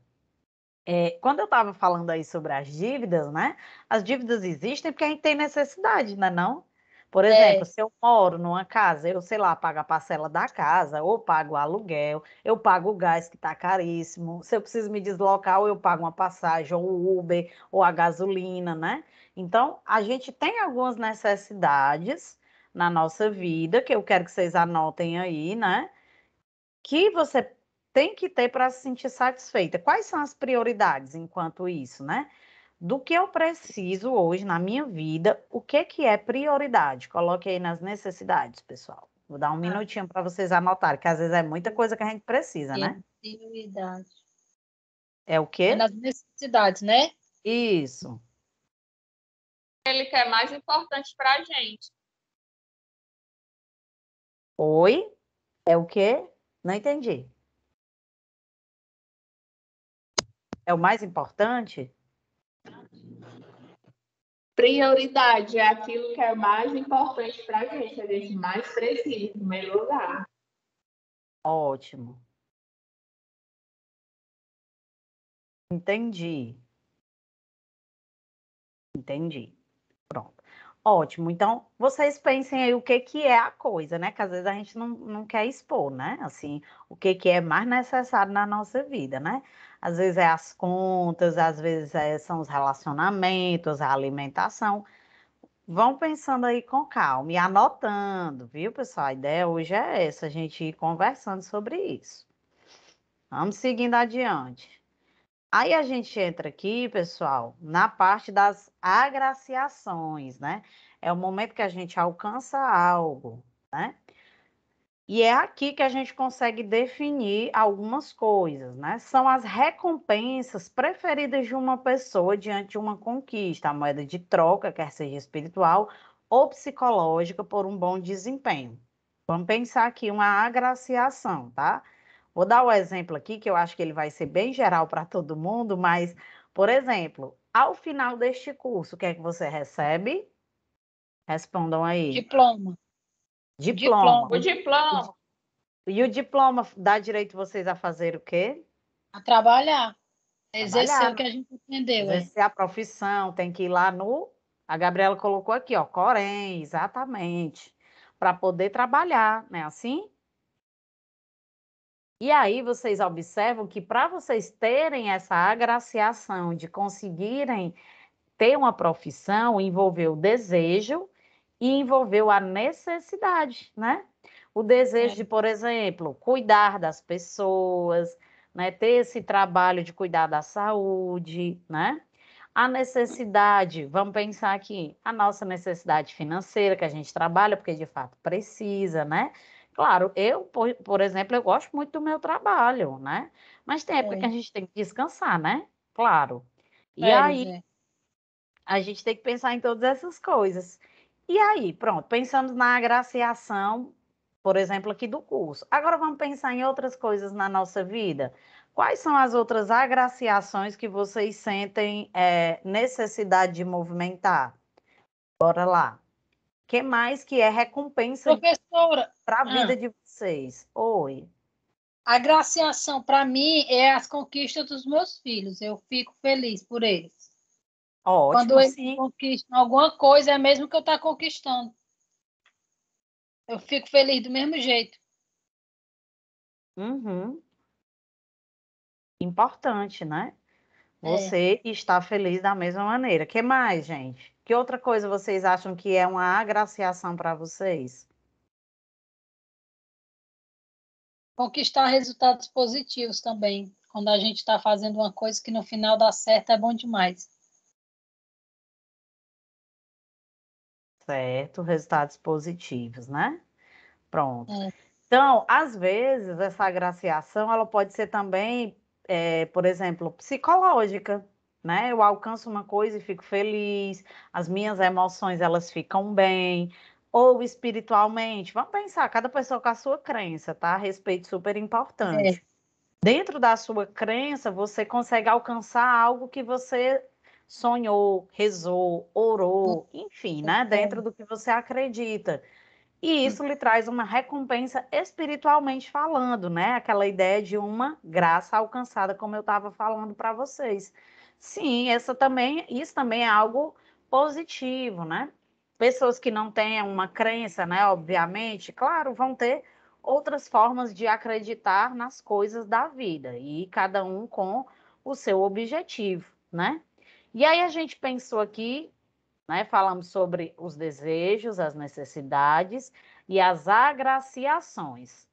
É, quando eu estava falando aí sobre as dívidas, né? As dívidas existem porque a gente tem necessidade, né? Não? Por é. exemplo, é. se eu moro numa casa, eu sei lá, pago a parcela da casa, ou pago o aluguel, eu pago o gás que está caríssimo. Se eu preciso me deslocar, ou eu pago uma passagem, ou o Uber, ou a gasolina, né? Então, a gente tem algumas necessidades na nossa vida, que eu quero que vocês anotem aí, né? Que você tem que ter para se sentir satisfeita. Quais são as prioridades enquanto isso, né? do que eu preciso hoje na minha vida, o que, é que é prioridade. Coloque aí nas necessidades, pessoal. Vou dar um ah. minutinho para vocês anotarem, que às vezes é muita coisa que a gente precisa, né? Prioridade. É o quê? É nas necessidades, né? Isso. Ele quer é mais importante para a gente. Oi? É o quê? Não entendi. É o mais importante? prioridade é aquilo que é mais importante para a gente, a é gente mais precisa, melhorar. lugar. Ótimo. Entendi. Entendi. Pronto. Ótimo. Então, vocês pensem aí o que, que é a coisa, né? Que às vezes a gente não, não quer expor, né? Assim, o que, que é mais necessário na nossa vida, né? Às vezes é as contas, às vezes é, são os relacionamentos, a alimentação. Vão pensando aí com calma e anotando, viu, pessoal? A ideia hoje é essa, a gente ir conversando sobre isso. Vamos seguindo adiante. Aí a gente entra aqui, pessoal, na parte das agraciações, né? É o momento que a gente alcança algo, né? E é aqui que a gente consegue definir algumas coisas, né? São as recompensas preferidas de uma pessoa diante de uma conquista, a moeda de troca, quer seja espiritual ou psicológica, por um bom desempenho. Vamos pensar aqui uma agraciação, tá? Vou dar um exemplo aqui que eu acho que ele vai ser bem geral para todo mundo, mas, por exemplo, ao final deste curso, o que é que você recebe? Respondam aí. Diploma. Diploma. diploma. O diploma. E o diploma dá direito vocês a fazer o quê? A trabalhar. Exercer trabalhar. o que a gente entendeu. É. Exercer é. a profissão, tem que ir lá no. A Gabriela colocou aqui, ó, Corém, exatamente. Para poder trabalhar, não é assim? E aí vocês observam que para vocês terem essa agraciação de conseguirem ter uma profissão, envolver o desejo e envolveu a necessidade, né? O desejo é. de, por exemplo, cuidar das pessoas, né? Ter esse trabalho de cuidar da saúde, né? A necessidade, vamos pensar aqui, a nossa necessidade financeira que a gente trabalha, porque de fato precisa, né? Claro, eu, por, por exemplo, eu gosto muito do meu trabalho, né? Mas tem época é. que a gente tem que descansar, né? Claro. E é, aí, é. a gente tem que pensar em todas essas coisas. E aí, pronto, pensamos na agraciação, por exemplo, aqui do curso. Agora vamos pensar em outras coisas na nossa vida. Quais são as outras agraciações que vocês sentem é, necessidade de movimentar? Bora lá. O que mais que é recompensa para a ah. vida ah. de vocês? Oi. A graciação, para mim, é as conquistas dos meus filhos. Eu fico feliz por eles. Ótimo, Quando eles sim. conquistam alguma coisa, é mesmo que eu estou tá conquistando. Eu fico feliz do mesmo jeito. Uhum. Importante, né? É. Você é. está feliz da mesma maneira. que mais, gente? Que outra coisa vocês acham que é uma agraciação para vocês? Conquistar resultados positivos também. Quando a gente está fazendo uma coisa que no final dá certo, é bom demais. certo, resultados positivos, né? Pronto. É. Então, às vezes, essa agraciação ela pode ser também, é, por exemplo, psicológica, né? Eu alcanço uma coisa e fico feliz, as minhas emoções elas ficam bem, ou espiritualmente. Vamos pensar, cada pessoa com a sua crença, tá? Respeito super é. importante. É. Dentro da sua crença, você consegue alcançar algo que você sonhou, rezou, orou, enfim, né? Uhum. Dentro do que você acredita. E uhum. isso lhe traz uma recompensa espiritualmente falando, né? Aquela ideia de uma graça alcançada, como eu estava falando para vocês. Sim, essa também, isso também é algo positivo, né? Pessoas que não têm uma crença, né, obviamente, claro, vão ter outras formas de acreditar nas coisas da vida e cada um com o seu objetivo, né? E aí a gente pensou aqui, né, falamos sobre os desejos, as necessidades e as agraciações.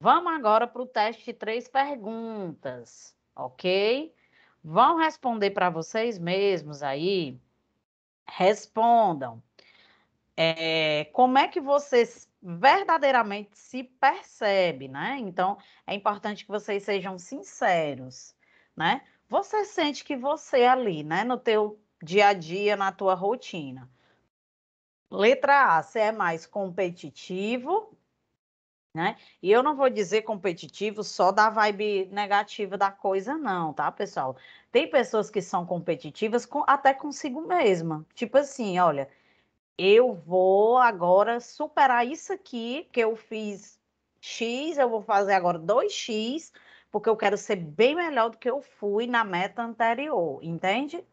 Vamos agora para o teste de três perguntas, ok? Vão responder para vocês mesmos aí. Respondam. É, como é que vocês verdadeiramente se percebe, né? Então, é importante que vocês sejam sinceros, né? você sente que você ali, né, no teu dia a dia, na tua rotina. Letra A, você é mais competitivo, né? E eu não vou dizer competitivo só da vibe negativa da coisa, não, tá, pessoal? Tem pessoas que são competitivas com, até consigo mesma. Tipo assim, olha, eu vou agora superar isso aqui que eu fiz X, eu vou fazer agora 2X porque eu quero ser bem melhor do que eu fui na meta anterior, entende?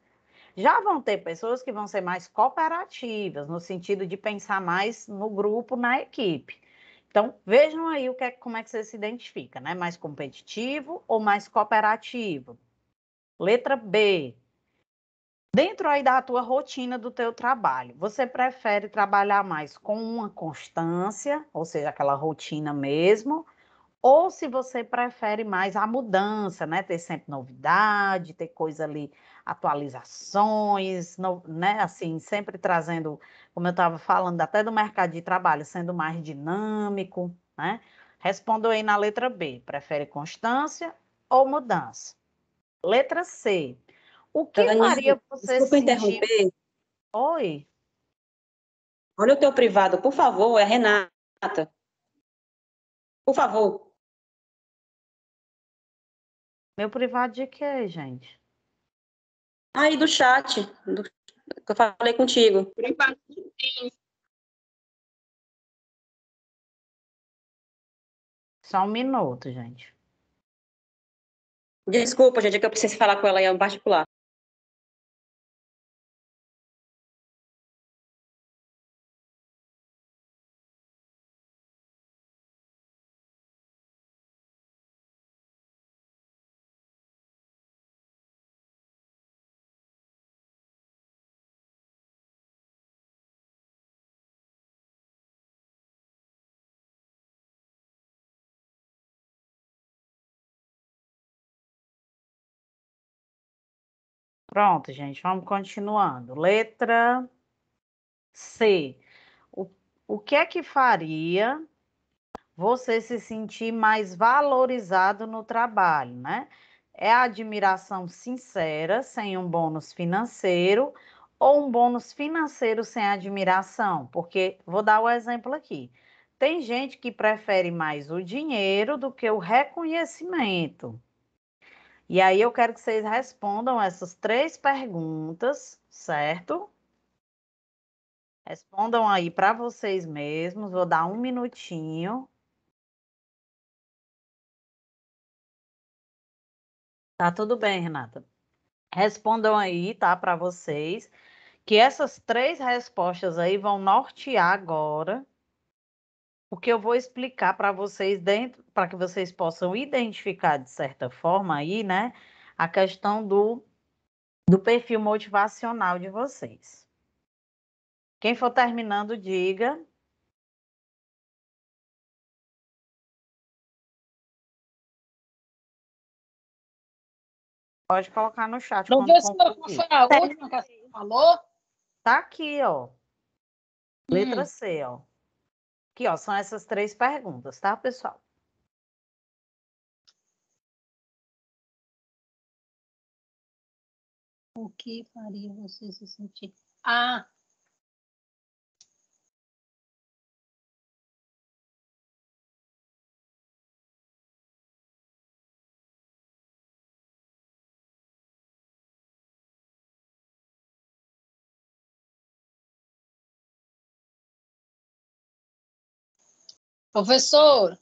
Já vão ter pessoas que vão ser mais cooperativas, no sentido de pensar mais no grupo, na equipe. Então, vejam aí o que é, como é que você se identifica, né? Mais competitivo ou mais cooperativo? Letra B. Dentro aí da tua rotina do teu trabalho, você prefere trabalhar mais com uma constância, ou seja, aquela rotina mesmo, ou se você prefere mais a mudança, né? Ter sempre novidade, ter coisa ali, atualizações, no, né? Assim, sempre trazendo, como eu estava falando, até do mercado de trabalho, sendo mais dinâmico, né? Respondo aí na letra B, prefere constância ou mudança? Letra C, o que Dona faria você desculpa sentir... interromper. Oi? Olha o teu privado, por favor, é Renata. Por favor. Meu privado de quê, gente? Aí ah, do chat, do, que eu falei contigo. Privado Só um minuto, gente. Desculpa, gente, é que eu preciso falar com ela em particular. Pronto, gente, vamos continuando. Letra C. O, o que é que faria você se sentir mais valorizado no trabalho, né? É a admiração sincera, sem um bônus financeiro, ou um bônus financeiro sem admiração? Porque vou dar o um exemplo aqui. Tem gente que prefere mais o dinheiro do que o reconhecimento. E aí eu quero que vocês respondam essas três perguntas, certo? Respondam aí para vocês mesmos. Vou dar um minutinho. Tá tudo bem, Renata. Respondam aí, tá, para vocês, que essas três respostas aí vão nortear agora o que eu vou explicar para vocês dentro, para que vocês possam identificar de certa forma aí, né, a questão do do perfil motivacional de vocês. Quem for terminando, diga. Pode colocar no chat. Não qual foi a última que falou? Tá aqui, ó. Letra hum. C, ó. Que ó, são essas três perguntas, tá, pessoal? O que faria você se sentir? Ah, Professor.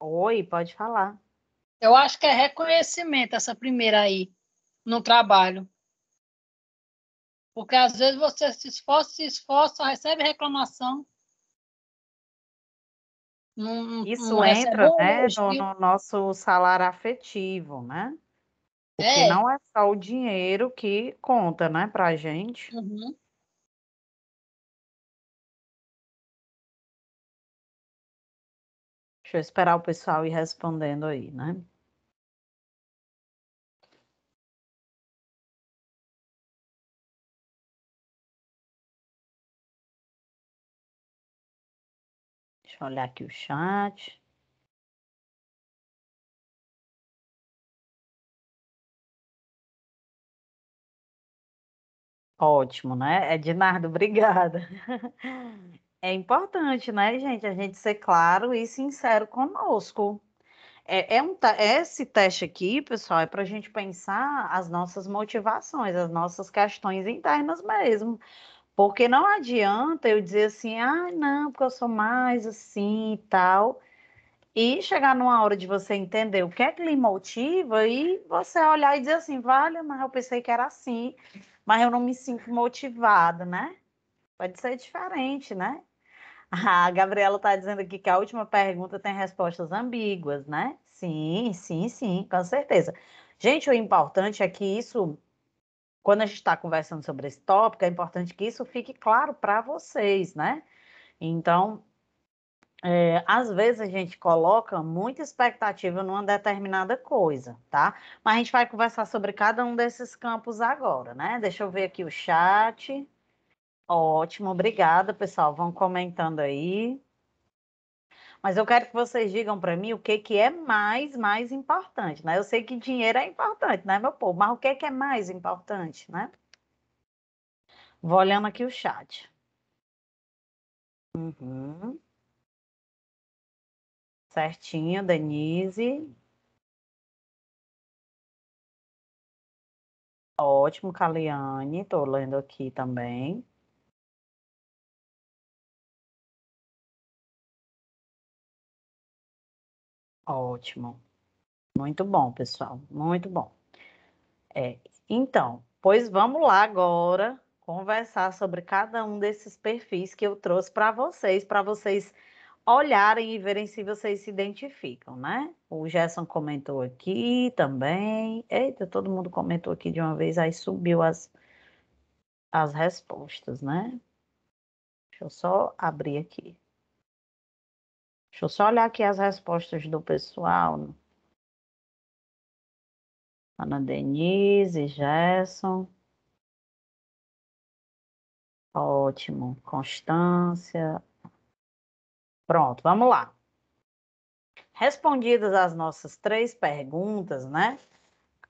Oi, pode falar. Eu acho que é reconhecimento essa primeira aí, no trabalho. Porque às vezes você se esforça, se esforça, recebe reclamação. Não, Isso não entra né, no, no, nosso salário afetivo, né? Porque é. não é só o dinheiro que conta, né, pra gente. Uhum. Deixa eu esperar o pessoal ir respondendo aí, né? Deixa eu olhar aqui o chat. Ótimo, né? É Ednardo, (laughs) obrigada. É importante, né, gente, a gente ser claro e sincero conosco. É, é um, é esse teste aqui, pessoal, é para a gente pensar as nossas motivações, as nossas questões internas mesmo. Porque não adianta eu dizer assim, ah, não, porque eu sou mais assim e tal. E chegar numa hora de você entender o que é que lhe motiva e você olhar e dizer assim, vale, mas eu pensei que era assim, mas eu não me sinto motivada, né? Pode ser diferente, né? A Gabriela está dizendo aqui que a última pergunta tem respostas ambíguas, né? Sim, sim, sim, com certeza. Gente, o importante é que isso, quando a gente está conversando sobre esse tópico, é importante que isso fique claro para vocês, né? Então, é, às vezes a gente coloca muita expectativa numa determinada coisa, tá? Mas a gente vai conversar sobre cada um desses campos agora, né? Deixa eu ver aqui o chat. Ótimo, obrigada, pessoal. Vão comentando aí. Mas eu quero que vocês digam para mim o que, que é mais, mais importante, né? Eu sei que dinheiro é importante, né, meu povo? Mas o que, que é mais importante, né? Vou olhando aqui o chat. Uhum. Certinho, Denise. Ótimo, Caliane. Estou lendo aqui também. Ótimo. Muito bom, pessoal. Muito bom. É, então, pois vamos lá agora conversar sobre cada um desses perfis que eu trouxe para vocês, para vocês olharem e verem se vocês se identificam, né? O Gerson comentou aqui também. Eita, todo mundo comentou aqui de uma vez, aí subiu as, as respostas, né? Deixa eu só abrir aqui. Deixa eu só olhar aqui as respostas do pessoal. Ana Denise, Gerson. Ótimo. Constância. Pronto, vamos lá. Respondidas as nossas três perguntas, né?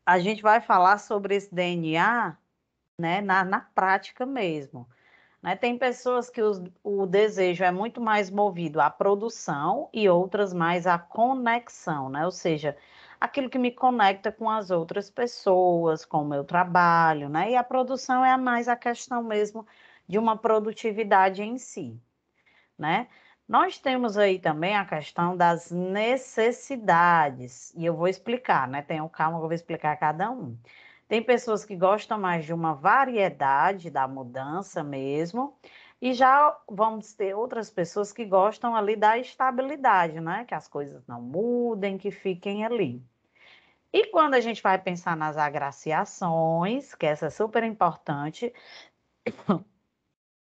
A gente vai falar sobre esse DNA né, na, na prática mesmo. Né? Tem pessoas que os, o desejo é muito mais movido à produção e outras mais à conexão, né? ou seja, aquilo que me conecta com as outras pessoas, com o meu trabalho, né? e a produção é mais a questão mesmo de uma produtividade em si. Né? Nós temos aí também a questão das necessidades, e eu vou explicar, né? Tenham calma, eu vou explicar cada um. Tem pessoas que gostam mais de uma variedade da mudança mesmo, e já vamos ter outras pessoas que gostam ali da estabilidade, né? Que as coisas não mudem, que fiquem ali. E quando a gente vai pensar nas agraciações, que essa é super importante.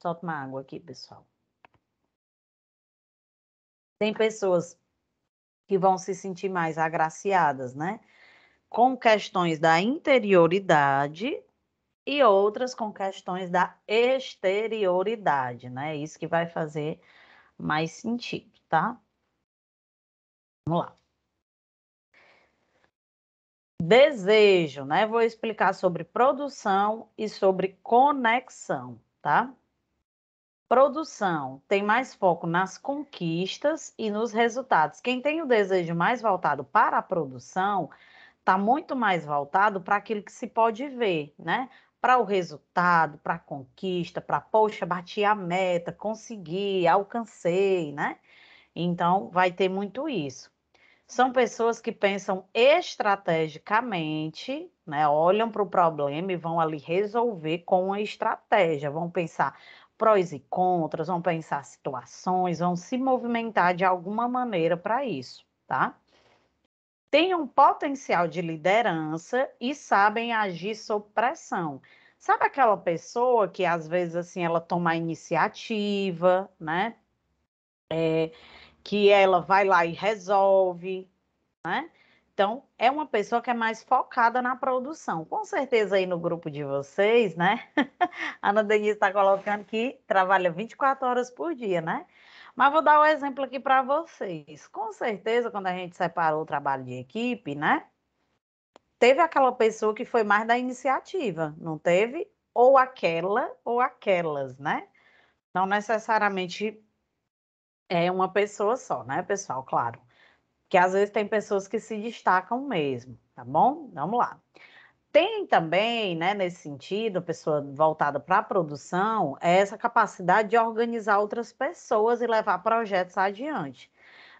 solta (coughs) uma água aqui, pessoal. Tem pessoas que vão se sentir mais agraciadas, né? com questões da interioridade e outras com questões da exterioridade, né? É isso que vai fazer mais sentido, tá? Vamos lá. Desejo, né? Vou explicar sobre produção e sobre conexão, tá? Produção tem mais foco nas conquistas e nos resultados. Quem tem o desejo mais voltado para a produção está muito mais voltado para aquilo que se pode ver, né? Para o resultado, para a conquista, para, poxa, bati a meta, consegui, alcancei, né? Então, vai ter muito isso. São pessoas que pensam estrategicamente, né? Olham para o problema e vão ali resolver com a estratégia, vão pensar prós e contras, vão pensar situações, vão se movimentar de alguma maneira para isso, tá? têm um potencial de liderança e sabem agir sob pressão. Sabe aquela pessoa que às vezes assim ela toma a iniciativa, né? É, que ela vai lá e resolve, né? Então, é uma pessoa que é mais focada na produção. Com certeza aí no grupo de vocês, né? (laughs) A Ana Denise está colocando que trabalha 24 horas por dia, né? Mas vou dar um exemplo aqui para vocês. Com certeza, quando a gente separou o trabalho de equipe, né? Teve aquela pessoa que foi mais da iniciativa, não teve? Ou aquela, ou aquelas, né? Não necessariamente é uma pessoa só, né, pessoal? Claro. Que às vezes tem pessoas que se destacam mesmo, tá bom? Vamos lá. Tem também, né, nesse sentido, a pessoa voltada para a produção, é essa capacidade de organizar outras pessoas e levar projetos adiante.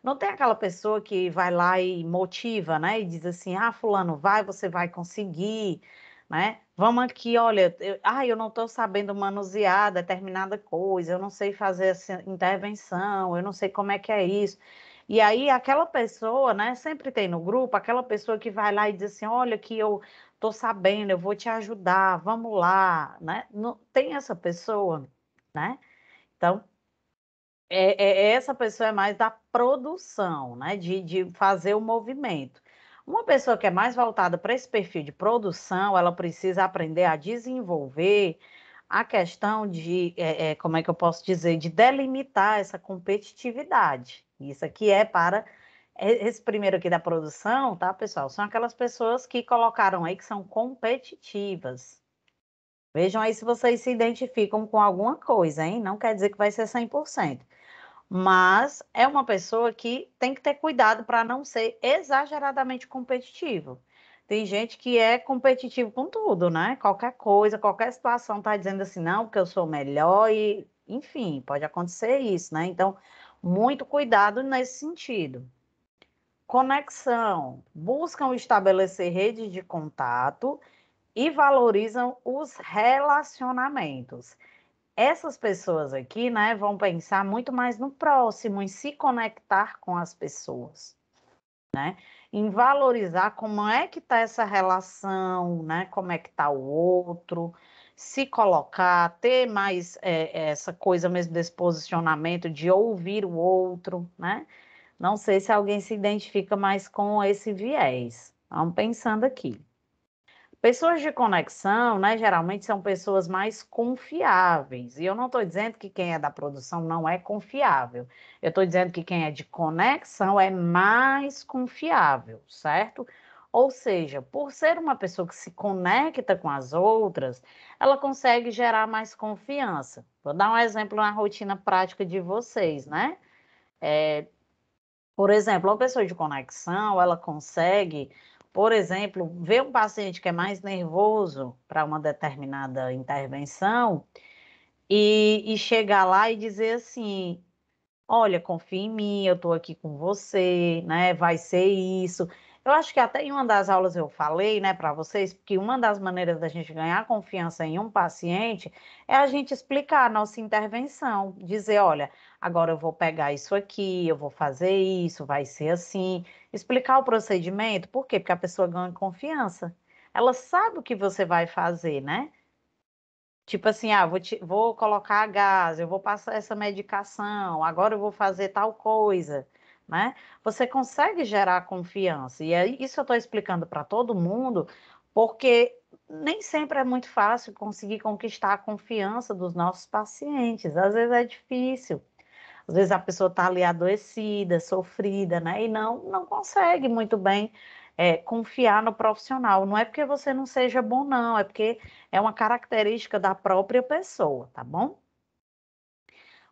Não tem aquela pessoa que vai lá e motiva, né, e diz assim: ah, Fulano, vai, você vai conseguir, né? Vamos aqui, olha, eu, ah, eu não estou sabendo manusear determinada coisa, eu não sei fazer essa intervenção, eu não sei como é que é isso. E aí aquela pessoa, né, sempre tem no grupo, aquela pessoa que vai lá e diz assim, olha que eu estou sabendo, eu vou te ajudar, vamos lá, né? Não, tem essa pessoa, né? Então, é, é, é, essa pessoa é mais da produção, né? De, de fazer o movimento. Uma pessoa que é mais voltada para esse perfil de produção, ela precisa aprender a desenvolver a questão de, é, é, como é que eu posso dizer, de delimitar essa competitividade. Isso aqui é para esse primeiro aqui da produção, tá, pessoal? São aquelas pessoas que colocaram aí que são competitivas. Vejam aí se vocês se identificam com alguma coisa, hein? Não quer dizer que vai ser 100%. Mas é uma pessoa que tem que ter cuidado para não ser exageradamente competitivo. Tem gente que é competitivo com tudo, né? Qualquer coisa, qualquer situação tá dizendo assim, não, porque eu sou melhor e, enfim, pode acontecer isso, né? Então, muito cuidado nesse sentido conexão, buscam estabelecer redes de contato e valorizam os relacionamentos. Essas pessoas aqui, né, vão pensar muito mais no próximo, em se conectar com as pessoas, né? Em valorizar como é que tá essa relação, né? Como é que tá o outro, se colocar, ter mais é, essa coisa mesmo desse posicionamento de ouvir o outro, né? Não sei se alguém se identifica mais com esse viés. Vamos pensando aqui. Pessoas de conexão, né, geralmente são pessoas mais confiáveis. E eu não estou dizendo que quem é da produção não é confiável. Eu estou dizendo que quem é de conexão é mais confiável, certo? Ou seja, por ser uma pessoa que se conecta com as outras, ela consegue gerar mais confiança. Vou dar um exemplo na rotina prática de vocês, né? É, por exemplo, uma pessoa de conexão, ela consegue, por exemplo, ver um paciente que é mais nervoso para uma determinada intervenção e, e chegar lá e dizer assim: olha, confia em mim, eu estou aqui com você, né? Vai ser isso. Eu acho que até em uma das aulas eu falei, né, para vocês, que uma das maneiras da gente ganhar confiança em um paciente é a gente explicar a nossa intervenção, dizer, olha, agora eu vou pegar isso aqui, eu vou fazer isso, vai ser assim, explicar o procedimento, por quê? Porque a pessoa ganha confiança. Ela sabe o que você vai fazer, né? Tipo assim, ah, vou, te, vou colocar gás, eu vou passar essa medicação, agora eu vou fazer tal coisa né? Você consegue gerar confiança. E é isso eu estou explicando para todo mundo, porque nem sempre é muito fácil conseguir conquistar a confiança dos nossos pacientes. Às vezes é difícil. Às vezes a pessoa está ali adoecida, sofrida, né? E não, não consegue muito bem é, confiar no profissional. Não é porque você não seja bom, não, é porque é uma característica da própria pessoa, tá bom?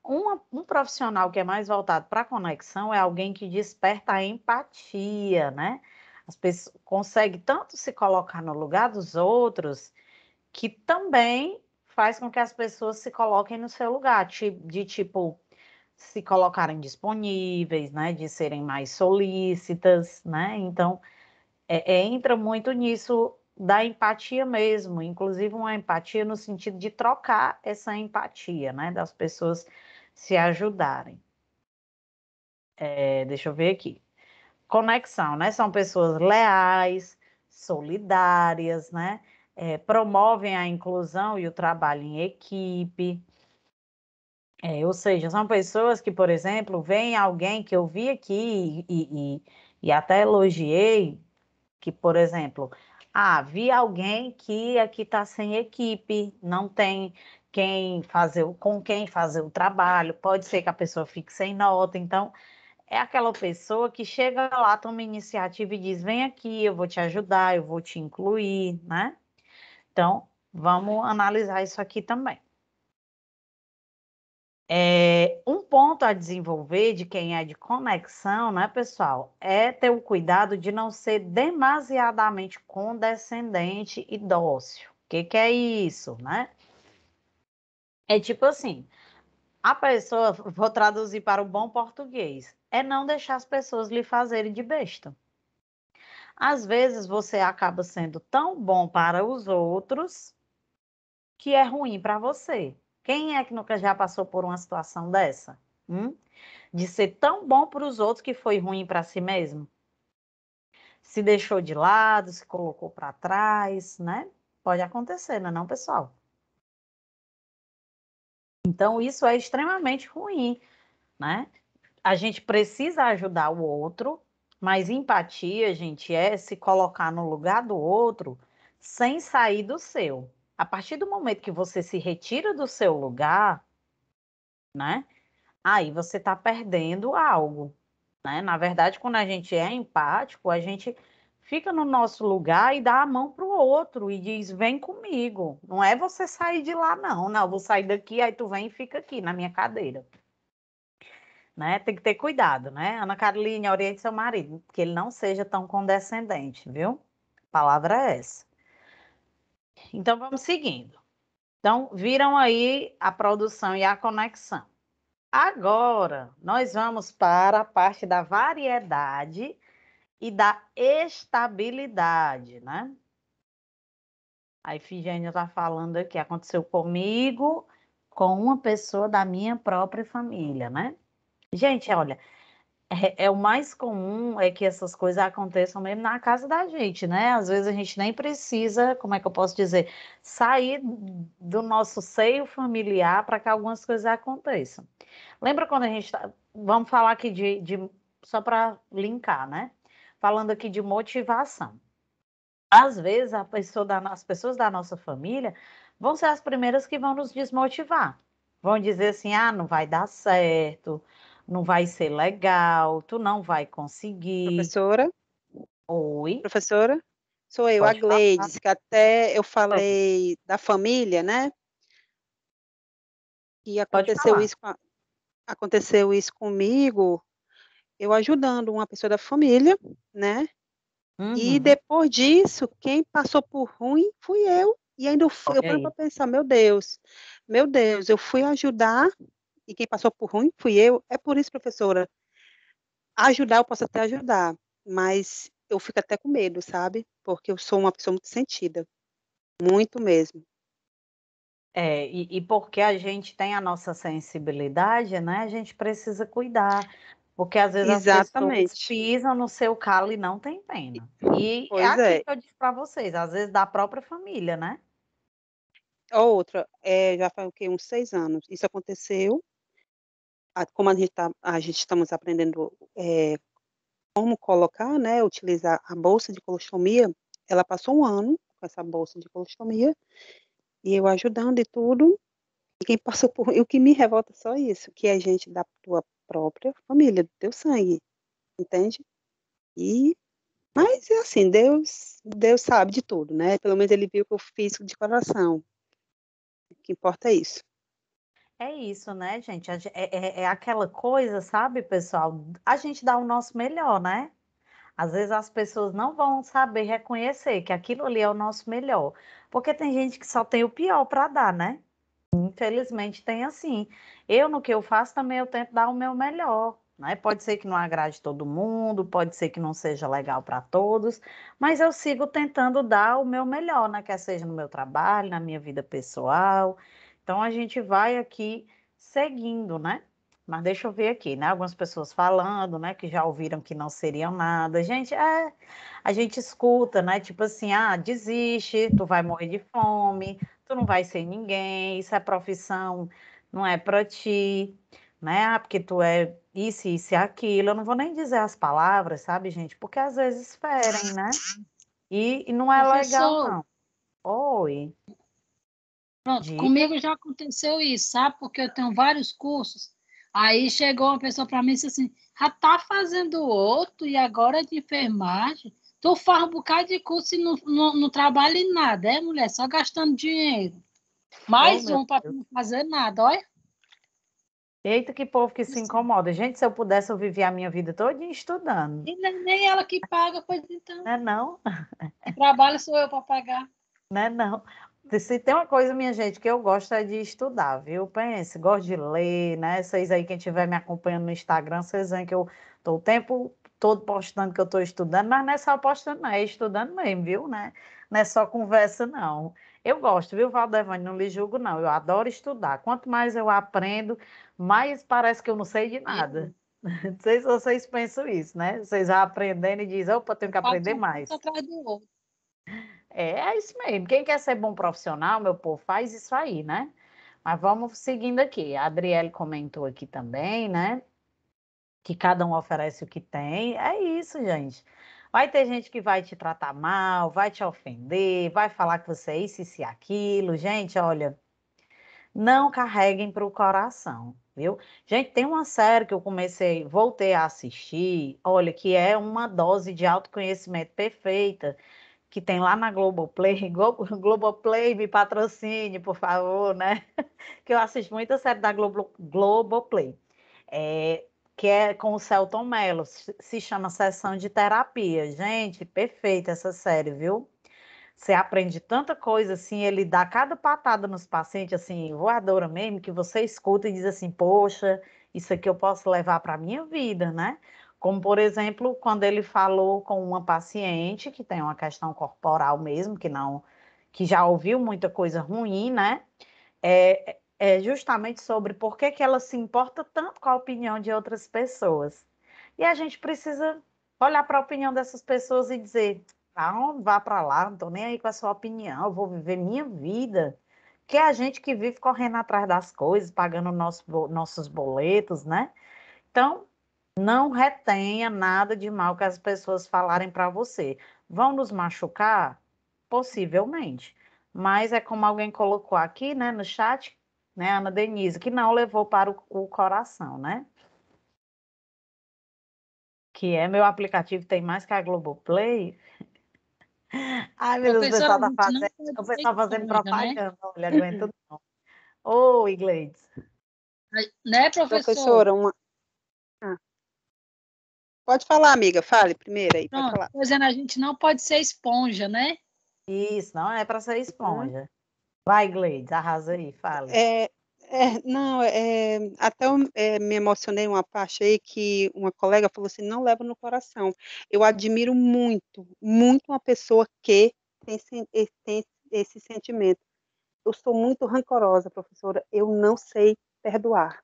Um, um profissional que é mais voltado para a conexão é alguém que desperta a empatia, né? As pessoas conseguem tanto se colocar no lugar dos outros que também faz com que as pessoas se coloquem no seu lugar, de tipo se colocarem disponíveis, né, de serem mais solícitas, né? Então é, é, entra muito nisso da empatia mesmo, inclusive uma empatia no sentido de trocar essa empatia, né, das pessoas se ajudarem. É, deixa eu ver aqui. Conexão, né? São pessoas leais, solidárias, né? É, promovem a inclusão e o trabalho em equipe. É, ou seja, são pessoas que, por exemplo, vem alguém que eu vi aqui e, e, e até elogiei, que, por exemplo, ah, vi alguém que aqui está sem equipe, não tem quem fazer, com quem fazer o trabalho, pode ser que a pessoa fique sem nota, então é aquela pessoa que chega lá, toma iniciativa e diz: vem aqui, eu vou te ajudar, eu vou te incluir, né? Então, vamos analisar isso aqui também. É, um ponto a desenvolver de quem é de conexão, né, pessoal, é ter o cuidado de não ser demasiadamente condescendente e dócil. O que, que é isso, né? É tipo assim, a pessoa, vou traduzir para o bom português, é não deixar as pessoas lhe fazerem de besta. Às vezes você acaba sendo tão bom para os outros que é ruim para você. Quem é que nunca já passou por uma situação dessa? Hum? De ser tão bom para os outros que foi ruim para si mesmo? Se deixou de lado, se colocou para trás, né? Pode acontecer, não é não, pessoal? Então, isso é extremamente ruim, né? A gente precisa ajudar o outro, mas empatia, gente, é se colocar no lugar do outro sem sair do seu. A partir do momento que você se retira do seu lugar, né? Aí você está perdendo algo, né? Na verdade, quando a gente é empático, a gente fica no nosso lugar e dá a mão para o outro e diz: vem comigo. Não é você sair de lá, não. Não, vou sair daqui, aí tu vem e fica aqui na minha cadeira. Né? Tem que ter cuidado, né? Ana Carolina, oriente seu marido, que ele não seja tão condescendente, viu? A palavra é essa. Então vamos seguindo. Então, viram aí a produção e a conexão. Agora, nós vamos para a parte da variedade e da estabilidade, né? A Efigênia está falando aqui, aconteceu comigo, com uma pessoa da minha própria família, né? Gente, olha, é, é, o mais comum é que essas coisas aconteçam mesmo na casa da gente, né? Às vezes a gente nem precisa, como é que eu posso dizer, sair do nosso seio familiar para que algumas coisas aconteçam. Lembra quando a gente tá, vamos falar aqui de, de só para linkar, né? falando aqui de motivação. Às vezes, a pessoa da, as pessoas da nossa família vão ser as primeiras que vão nos desmotivar. Vão dizer assim: ah, não vai dar certo, não vai ser legal, tu não vai conseguir. Professora? Oi. Professora? Sou eu, Pode a Gleides, que até eu falei da família, né? E aconteceu isso, aconteceu isso comigo eu ajudando uma pessoa da família, né? Uhum. E depois disso, quem passou por ruim fui eu. E ainda fui, okay. eu para pensar, meu Deus, meu Deus, eu fui ajudar e quem passou por ruim fui eu. É por isso, professora, ajudar eu posso até ajudar, mas eu fico até com medo, sabe? Porque eu sou uma pessoa muito sentida, muito mesmo. É, e, e, porque a gente tem a nossa sensibilidade, né? A gente precisa cuidar. Porque às vezes Exatamente. as pessoas pisam no seu calo e não tem pena. E é pois é assim aquilo é. que eu disse para vocês, às vezes da própria família, né? Outra, é, já faz o quê? Uns seis anos. Isso aconteceu. Como a gente, tá, a gente estamos aprendendo é, como colocar, né? Utilizar a bolsa de colostomia. Ela passou um ano com essa bolsa de colostomia. E eu ajudando e tudo. E quem passou por. E o que me revolta é só isso, que a gente da tua própria família, do teu sangue, entende? E mas é assim, Deus, Deus sabe de tudo, né? Pelo menos ele viu que eu fiz de coração. O que importa é isso. É isso, né, gente? É, é, é, aquela coisa, sabe, pessoal? A gente dá o nosso melhor, né? Às vezes as pessoas não vão saber reconhecer que aquilo ali é o nosso melhor. Porque tem gente que só tem o pior para dar, né? Infelizmente tem assim. Eu, no que eu faço, também eu tento dar o meu melhor. Né? Pode ser que não agrade todo mundo, pode ser que não seja legal para todos, mas eu sigo tentando dar o meu melhor, né? quer seja no meu trabalho, na minha vida pessoal. Então a gente vai aqui seguindo, né? Mas deixa eu ver aqui, né? Algumas pessoas falando, né? Que já ouviram que não seriam nada. Gente, é, a gente escuta, né? Tipo assim, ah, desiste, tu vai morrer de fome, tu não vai ser ninguém, isso é profissão, não é para ti, né? Ah, porque tu é isso, isso e aquilo. Eu não vou nem dizer as palavras, sabe, gente? Porque às vezes ferem, né? E, e não é Professor, legal, não. Oi. Pronto, Diga. comigo já aconteceu isso, sabe? Porque eu tenho vários cursos. Aí chegou uma pessoa para mim e disse assim: já ah, tá fazendo outro e agora é de enfermagem? Tu faz um bocado de curso e não, não, não trabalha em nada, é, mulher? Só gastando dinheiro. Mais oh, um para não fazer nada, olha. Eita, que povo que se incomoda. Gente, se eu pudesse, eu vivia a minha vida toda estudando. E nem ela que paga, pois então. Não é não? Trabalho sou eu para pagar. Não é não? Se tem uma coisa, minha gente, que eu gosto é de estudar, viu? Pense, gosto de ler, né? Vocês aí, quem estiver me acompanhando no Instagram, vocês veem que eu estou o tempo todo postando que eu estou estudando, mas não é só postando, não, é estudando mesmo, viu, né? Não é só conversa, não. Eu gosto, viu, Valdevani Não lhe julgo, não. Eu adoro estudar. Quanto mais eu aprendo, mais parece que eu não sei de nada. Uhum. (laughs) Não sei se vocês pensam isso, né? Vocês vão aprendendo e dizem, opa, tenho que aprender mais. É, é isso mesmo. Quem quer ser bom profissional, meu povo, faz isso aí, né? Mas vamos seguindo aqui. A Adriele comentou aqui também, né? que cada um oferece o que tem. É isso, gente. Vai ter gente que vai te tratar mal, vai te ofender, vai falar que você é isso, e e aquilo. Gente, olha, não carreguem para o coração, viu? Gente, tem uma série que eu comecei, voltei a assistir, olha, que é uma dose de autoconhecimento perfeita, que tem lá na Globoplay, (laughs) Globoplay me patrocine, por favor, né? (laughs) Que eu assisto muita série da Globo, Globoplay. É, que é com o Celton Mello, se chama Sessão de Terapia. Gente, perfeita essa série, viu? Você aprende tanta coisa assim, ele dá cada patada nos pacientes, assim, voadora mesmo, que você escuta e diz assim: Poxa, isso aqui eu posso levar para a minha vida, né? Como, por exemplo, quando ele falou com uma paciente que tem uma questão corporal mesmo, que não, que já ouviu muita coisa ruim, né? É, é, justamente sobre por que, que ela se importa tanto com a opinião de outras pessoas. E a gente precisa olhar para a opinião dessas pessoas e dizer: não, vá para lá, não estou nem aí com a sua opinião, eu vou viver minha vida. Que é a gente que vive correndo atrás das coisas, pagando nosso, nossos boletos, né? Então, não retenha nada de mal que as pessoas falarem para você. Vão nos machucar? Possivelmente. Mas é como alguém colocou aqui, né, no chat, né, Ana Denise, que não levou para o, o coração, né? Que é meu aplicativo tem mais que a Globoplay. (laughs) Ai, meu Deus, o pessoal está fazendo, tá fazendo né? propaganda, né? olha, aguento não. Ô, Iglesias. Né, professora? Professora, uma... Ah. Pode falar, amiga, fale primeiro aí. Pronto, falar. Dizendo, a gente não pode ser esponja, né? Isso, não é para ser uhum. esponja. Hum. Vai, Gleides, arrasa aí, fala. É, é, não, é, até eu, é, me emocionei uma parte aí que uma colega falou assim, não leva no coração. Eu hum. admiro muito, muito uma pessoa que tem, tem esse sentimento. Eu sou muito rancorosa, professora. Eu não sei perdoar.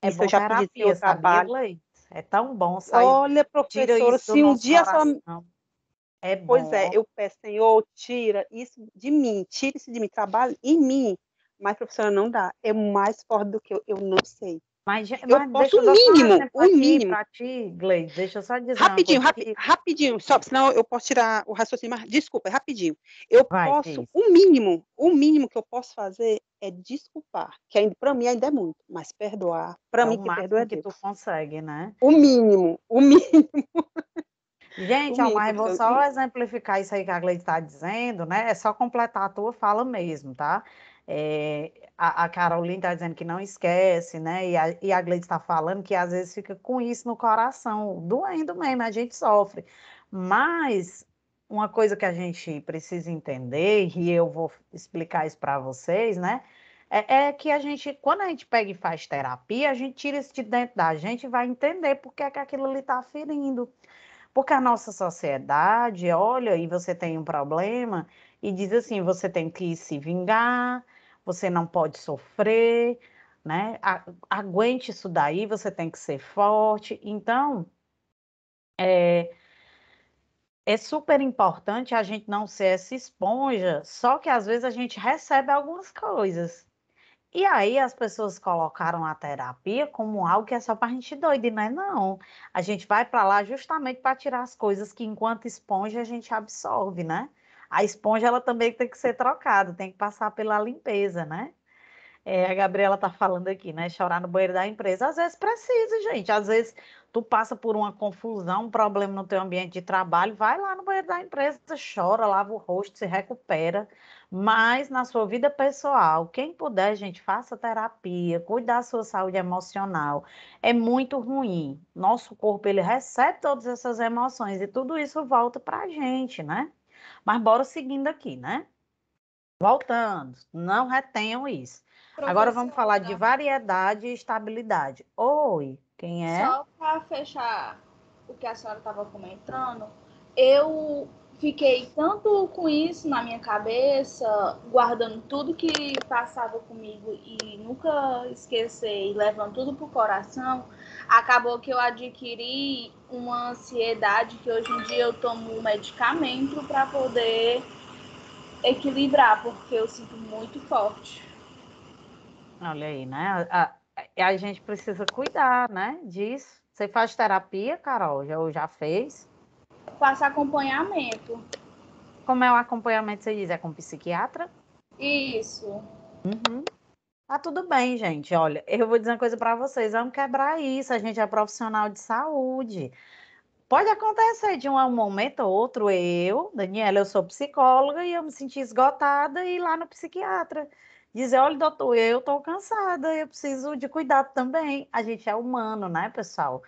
É Isso bom eu já terapia, pedi seu É tão bom sair. Olha, professora, se um dia coração. só é, tá é bom. Pois é, eu peço, Senhor, tira isso de mim, tira isso de mim, trabalhe em mim. Mas, professora, não dá. É mais forte do que eu, eu não sei. Mas, eu posso o mínimo, o mínimo. Para ti, Gleide, deixa eu só dizer. Rapidinho, rapi rapidinho, só, senão eu posso tirar o raciocínio, mas desculpa, é rapidinho. Eu Vai, posso, o mínimo, o mínimo que eu posso fazer é desculpar, que para mim ainda é muito, mas perdoar, para é mim que perdoa é Deus. que tu consegue, né? O mínimo, o mínimo. (laughs) Gente, comigo, Almar, vou só exemplificar isso aí que a Gleide está dizendo, né? É só completar a tua fala mesmo, tá? É, a, a Carolina está dizendo que não esquece, né? E a, e a Gleide está falando que às vezes fica com isso no coração, doendo mesmo, a gente sofre. Mas uma coisa que a gente precisa entender, e eu vou explicar isso para vocês, né? É, é, que a gente, quando a gente pega e faz terapia, a gente tira isso de dentro da gente e vai entender por que, é que aquilo ali está ferindo. Porque a nossa sociedade olha e você tem um problema e diz assim: você tem que se vingar, você não pode sofrer, né? Aguente isso daí, você tem que ser forte. Então, é, é super importante a gente não ser essa esponja, só que às vezes a gente recebe algumas coisas e aí as pessoas colocaram a terapia como algo que é só para gente não né? Não. A gente vai para lá justamente para tirar as coisas que enquanto esponja a gente absorve, né? A esponja ela também tem que ser trocada, tem que passar pela limpeza, né? É, a Gabriela tá falando aqui, né? Chorar no banheiro da empresa. Às vezes precisa, gente. Às vezes tu passa por uma confusão, um problema no teu ambiente de trabalho, vai lá no banheiro da empresa, chora, lava o rosto, se recupera. Mas na sua vida pessoal, quem puder, gente, faça terapia, cuidar da sua saúde emocional. É muito ruim. Nosso corpo ele recebe todas essas emoções e tudo isso volta para a gente, né? Mas bora seguindo aqui, né? Voltando, não retenham isso. Agora vamos falar de variedade e estabilidade. Oi, quem é? Só para fechar o que a senhora estava comentando, eu fiquei tanto com isso na minha cabeça, guardando tudo que passava comigo e nunca esquecer e levando tudo pro coração, acabou que eu adquiri uma ansiedade que hoje em dia eu tomo um medicamento para poder equilibrar, porque eu sinto muito forte. Olha aí, né? A, é, a gente precisa cuidar, né? Disso. Você faz terapia, Carol? Já, ou já fez? Faço acompanhamento. Como é o acompanhamento? Você diz? É com psiquiatra? Isso. Uhum. Tá tudo bem, gente. Olha, eu vou dizer uma coisa para vocês. Vamos quebrar isso. A gente é profissional de saúde. Pode acontecer de um momento ou outro, eu, Daniela, eu sou psicóloga e eu me senti esgotada e ir lá no psiquiatra dizer, olha, doutor, eu estou cansada, eu preciso de cuidado também. A gente é humano, né, pessoal?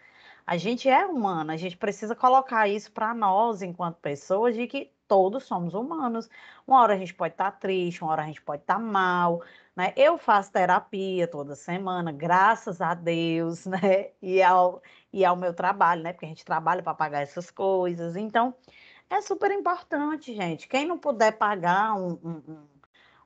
A gente é humano, a gente precisa colocar isso para nós, enquanto pessoas, de que todos somos humanos. Uma hora a gente pode estar tá triste, uma hora a gente pode estar tá mal, né? Eu faço terapia toda semana, graças a Deus, (laughs) né? E ao, e ao meu trabalho, né? Porque a gente trabalha para pagar essas coisas. Então, é super importante, gente. Quem não puder pagar um, um,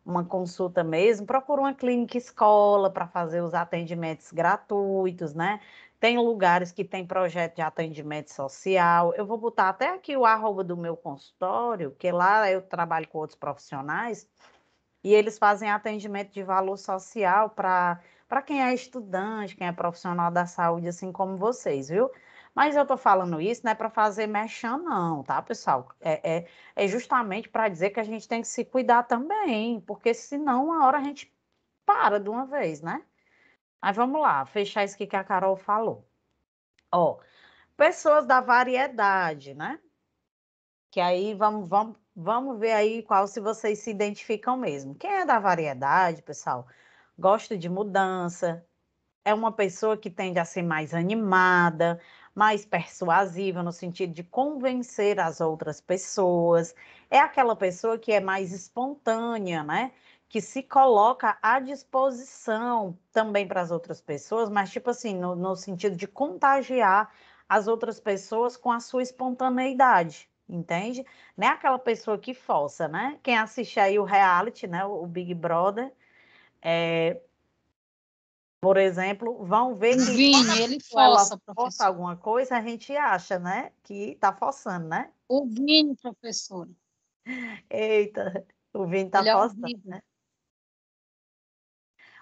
uma consulta mesmo, procura uma clínica escola para fazer os atendimentos gratuitos, né? Tem lugares que tem projeto de atendimento social. Eu vou botar até aqui o arroba do meu consultório, que lá eu trabalho com outros profissionais e eles fazem atendimento de valor social para quem é estudante, quem é profissional da saúde, assim como vocês, viu? Mas eu estou falando isso não é para fazer mexer, não, tá, pessoal? É, é, é justamente para dizer que a gente tem que se cuidar também, porque senão uma hora a gente para de uma vez, né? Mas vamos lá, fechar isso aqui que a Carol falou. Ó, pessoas da variedade, né? Que aí vamos, vamos, vamos ver aí qual se vocês se identificam mesmo. Quem é da variedade, pessoal, gosta de mudança, é uma pessoa que tende a ser mais animada, mais persuasiva no sentido de convencer as outras pessoas, é aquela pessoa que é mais espontânea, né? Que se coloca à disposição também para as outras pessoas, mas tipo assim, no, no sentido de contagiar as outras pessoas com a sua espontaneidade entende? Não é aquela pessoa que força, né? Quem assiste aí o reality, né, o Big Brother, é, por exemplo, vão ver que Vim, quando ele força, força alguma coisa, a gente acha, né, que está forçando, né? O Vini, professor. Eita, o Vini está é forçando, é né?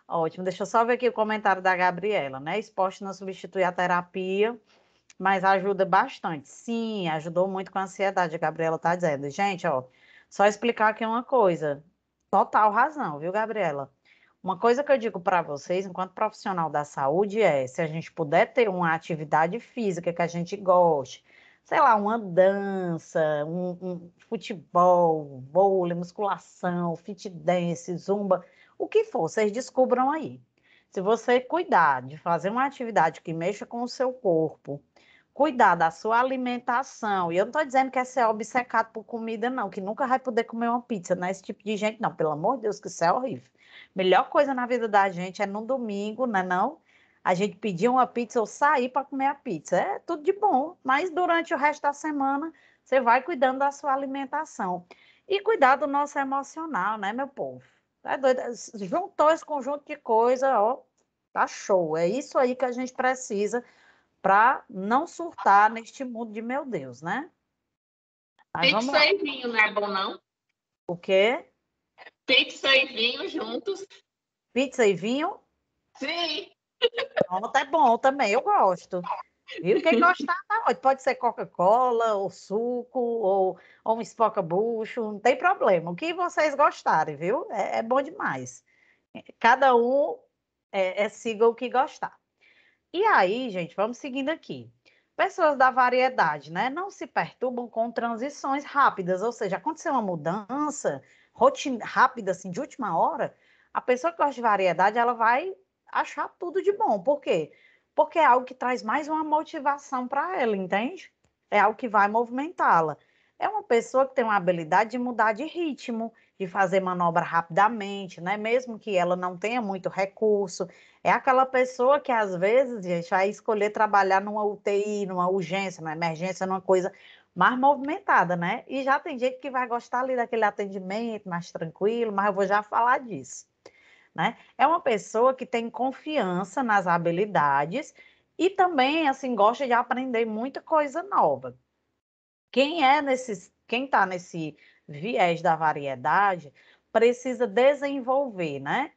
Ótimo, deixa eu só ver aqui o comentário da Gabriela, né? Esporte não substitui a terapia, mas ajuda bastante. Sim, ajudou muito com a ansiedade, a Gabriela está dizendo. Gente, ó, só explicar aqui uma coisa. Total razão, viu, Gabriela? Uma coisa que eu digo para vocês, enquanto profissional da saúde, é se a gente puder ter uma atividade física que a gente goste, sei lá, uma dança, um, um futebol, vôlei, musculação, fit dance, zumba, o que for, vocês descubram aí. Se você cuidar de fazer uma atividade que mexa com o seu corpo, cuidar da sua alimentação, e eu não estou dizendo que é ser obcecado por comida, não, que nunca vai poder comer uma pizza, não é esse tipo de gente, não, pelo amor de Deus, que isso é horrível. Melhor coisa na vida da gente é no domingo, não é não? A gente pedir uma pizza ou sair para comer a pizza. É tudo de bom, mas durante o resto da semana você vai cuidando da sua alimentação. E cuidar do nosso emocional, né, meu povo? Tá doido? Juntou esse conjunto de coisa, ó, tá show. É isso aí que a gente precisa para não surtar neste mundo de meu Deus, né? Mas pizza e vinho não é bom, não? O quê? Pizza e vinho juntos. Pizza e vinho? Sim. Pronto, é bom também, eu gosto. Viu? Quem é gostar, tá ótimo. Pode ser Coca-Cola, ou suco, ou, ou um espoca bucho, não tem problema. O que vocês gostarem, viu? É, é bom demais. Cada um é, é, siga o que gostar. E aí, gente, vamos seguindo aqui. Pessoas da variedade, né? Não se perturbam com transições rápidas, ou seja, aconteceu uma mudança, rotina, rápida, assim, de última hora, a pessoa que gosta de variedade, ela vai achar tudo de bom. Por quê? Porque é algo que traz mais uma motivação para ela, entende? É algo que vai movimentá-la. É uma pessoa que tem uma habilidade de mudar de ritmo, de fazer manobra rapidamente, né? Mesmo que ela não tenha muito recurso. É aquela pessoa que às vezes, gente, vai escolher trabalhar numa UTI, numa urgência, numa emergência, numa coisa mais movimentada, né? E já tem gente que vai gostar ali daquele atendimento mais tranquilo, mas eu vou já falar disso. Né? É uma pessoa que tem confiança nas habilidades e também assim gosta de aprender muita coisa nova. Quem é nesse, quem está nesse viés da variedade precisa desenvolver, né?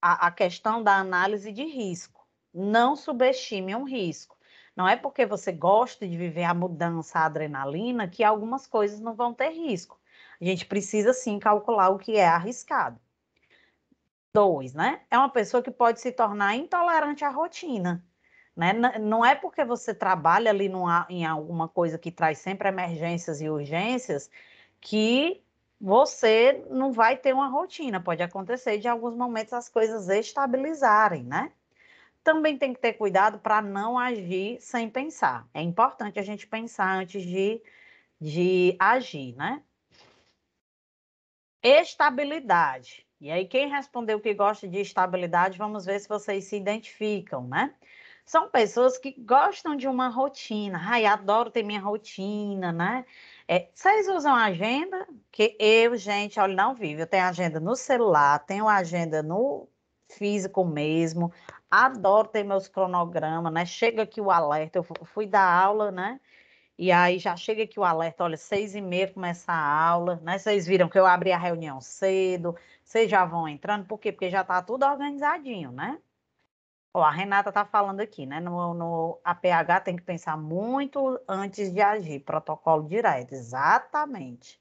A, a questão da análise de risco. Não subestime um risco. Não é porque você gosta de viver a mudança, a adrenalina, que algumas coisas não vão ter risco. A gente precisa sim calcular o que é arriscado. Dois, né? É uma pessoa que pode se tornar intolerante à rotina. Né? Não é porque você trabalha ali numa, em alguma coisa que traz sempre emergências e urgências que você não vai ter uma rotina. Pode acontecer de alguns momentos as coisas estabilizarem, né? também tem que ter cuidado para não agir sem pensar. É importante a gente pensar antes de, de agir, né? Estabilidade. E aí, quem respondeu que gosta de estabilidade, vamos ver se vocês se identificam, né? São pessoas que gostam de uma rotina. Ai, adoro ter minha rotina, né? É, vocês usam agenda? Que eu, gente, olha, não vivo. Eu tenho agenda no celular, tenho agenda no físico mesmo, adoro ter meus cronogramas, né? Chega aqui o alerta, eu fui dar aula, né? E aí já chega aqui o alerta, olha, seis e meia começa a aula, né? Vocês viram que eu abri a reunião cedo, vocês já vão entrando, por quê? Porque já tá tudo organizadinho, né? Ó, a Renata tá falando aqui, né? No, no APH tem que pensar muito antes de agir, protocolo direto, exatamente.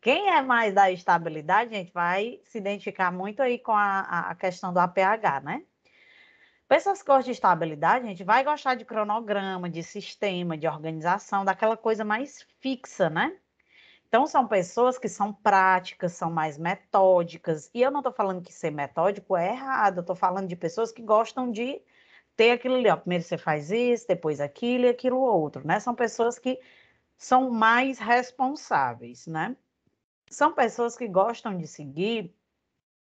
Quem é mais da estabilidade, gente, vai se identificar muito aí com a, a questão do APH, né? Pessoas que gostam de estabilidade, a gente vai gostar de cronograma, de sistema, de organização, daquela coisa mais fixa, né? Então, são pessoas que são práticas, são mais metódicas. E eu não estou falando que ser metódico é errado, eu estou falando de pessoas que gostam de ter aquilo ali, ó. Primeiro você faz isso, depois aquilo e aquilo outro, né? São pessoas que são mais responsáveis, né? São pessoas que gostam de seguir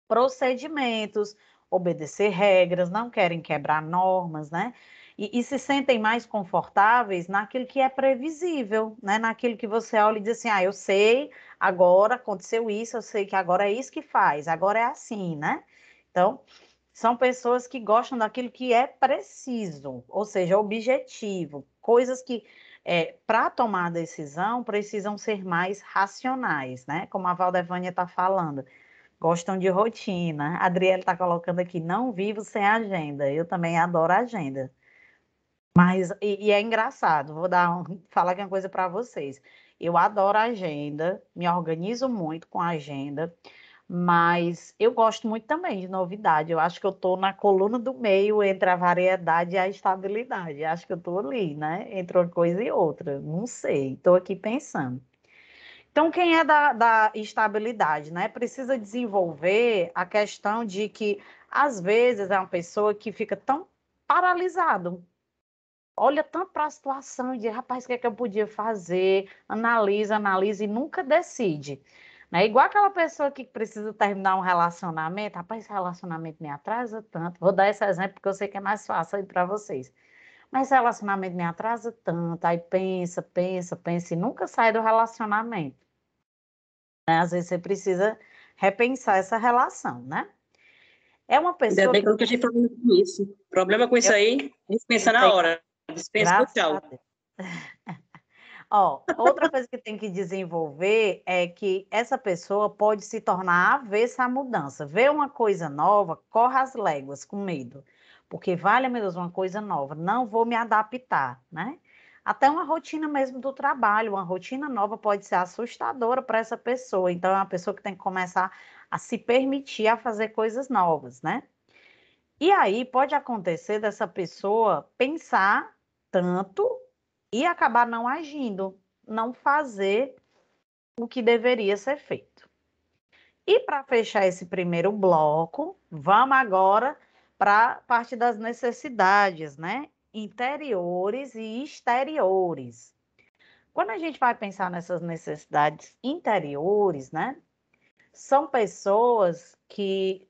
procedimentos, obedecer regras, não querem quebrar normas, né? E, e, se sentem mais confortáveis naquilo que é previsível, né? Naquilo que você olha e diz assim, ah, eu sei, agora aconteceu isso, eu sei que agora é isso que faz, agora é assim, né? Então, são pessoas que gostam daquilo que é preciso, ou seja, objetivo, coisas que é, para tomar decisão precisam ser mais racionais, né? Como a Valdevânia está falando gostam de rotina. A Adriele está colocando aqui, não vivo sem agenda. Eu também adoro agenda. Mas, e, e é engraçado, vou dar um, (laughs) falar aqui uma coisa para vocês. Eu adoro agenda, me organizo muito com agenda, mas eu gosto muito também de novidade. Eu acho que eu estou na coluna do meio entre a variedade e a estabilidade. Eu acho que eu estou ali, né? Entre uma coisa e outra. Não sei, estou aqui pensando. Então, quem é da, da estabilidade, né, precisa desenvolver a questão de que, às vezes, é uma pessoa que fica tão paralisado, olha tanto para a situação e diz, rapaz, o que é que eu podia fazer? Analisa, analisa e nunca decide. Né? Igual aquela pessoa que precisa terminar um relacionamento, rapaz, esse relacionamento me atrasa tanto. Vou dar esse exemplo porque eu sei que é mais fácil para vocês. Mas esse relacionamento me atrasa tanto, aí pensa, pensa, pensa e nunca sai do relacionamento. Né? Às vezes você precisa repensar essa relação, né? É uma pessoa. Ainda bem que eu gente tive problema com isso. Problema com isso eu... aí, dispensa na hora. Dispensa tchau. (laughs) Ó, outra coisa que tem que desenvolver é que essa pessoa pode se tornar avessa à mudança. Vê uma coisa nova, corra as léguas com medo. Porque, vale, meu Deus, uma coisa nova, não vou me adaptar, né? até uma rotina mesmo do trabalho, uma rotina nova pode ser assustadora para essa pessoa. Então, é uma pessoa que tem que começar a se permitir a fazer coisas novas, né? E aí pode acontecer dessa pessoa pensar tanto e acabar não agindo, não fazer o que deveria ser feito. E para fechar esse primeiro bloco, vamos agora para a parte das necessidades, né? interiores e exteriores. Quando a gente vai pensar nessas necessidades interiores, né? São pessoas que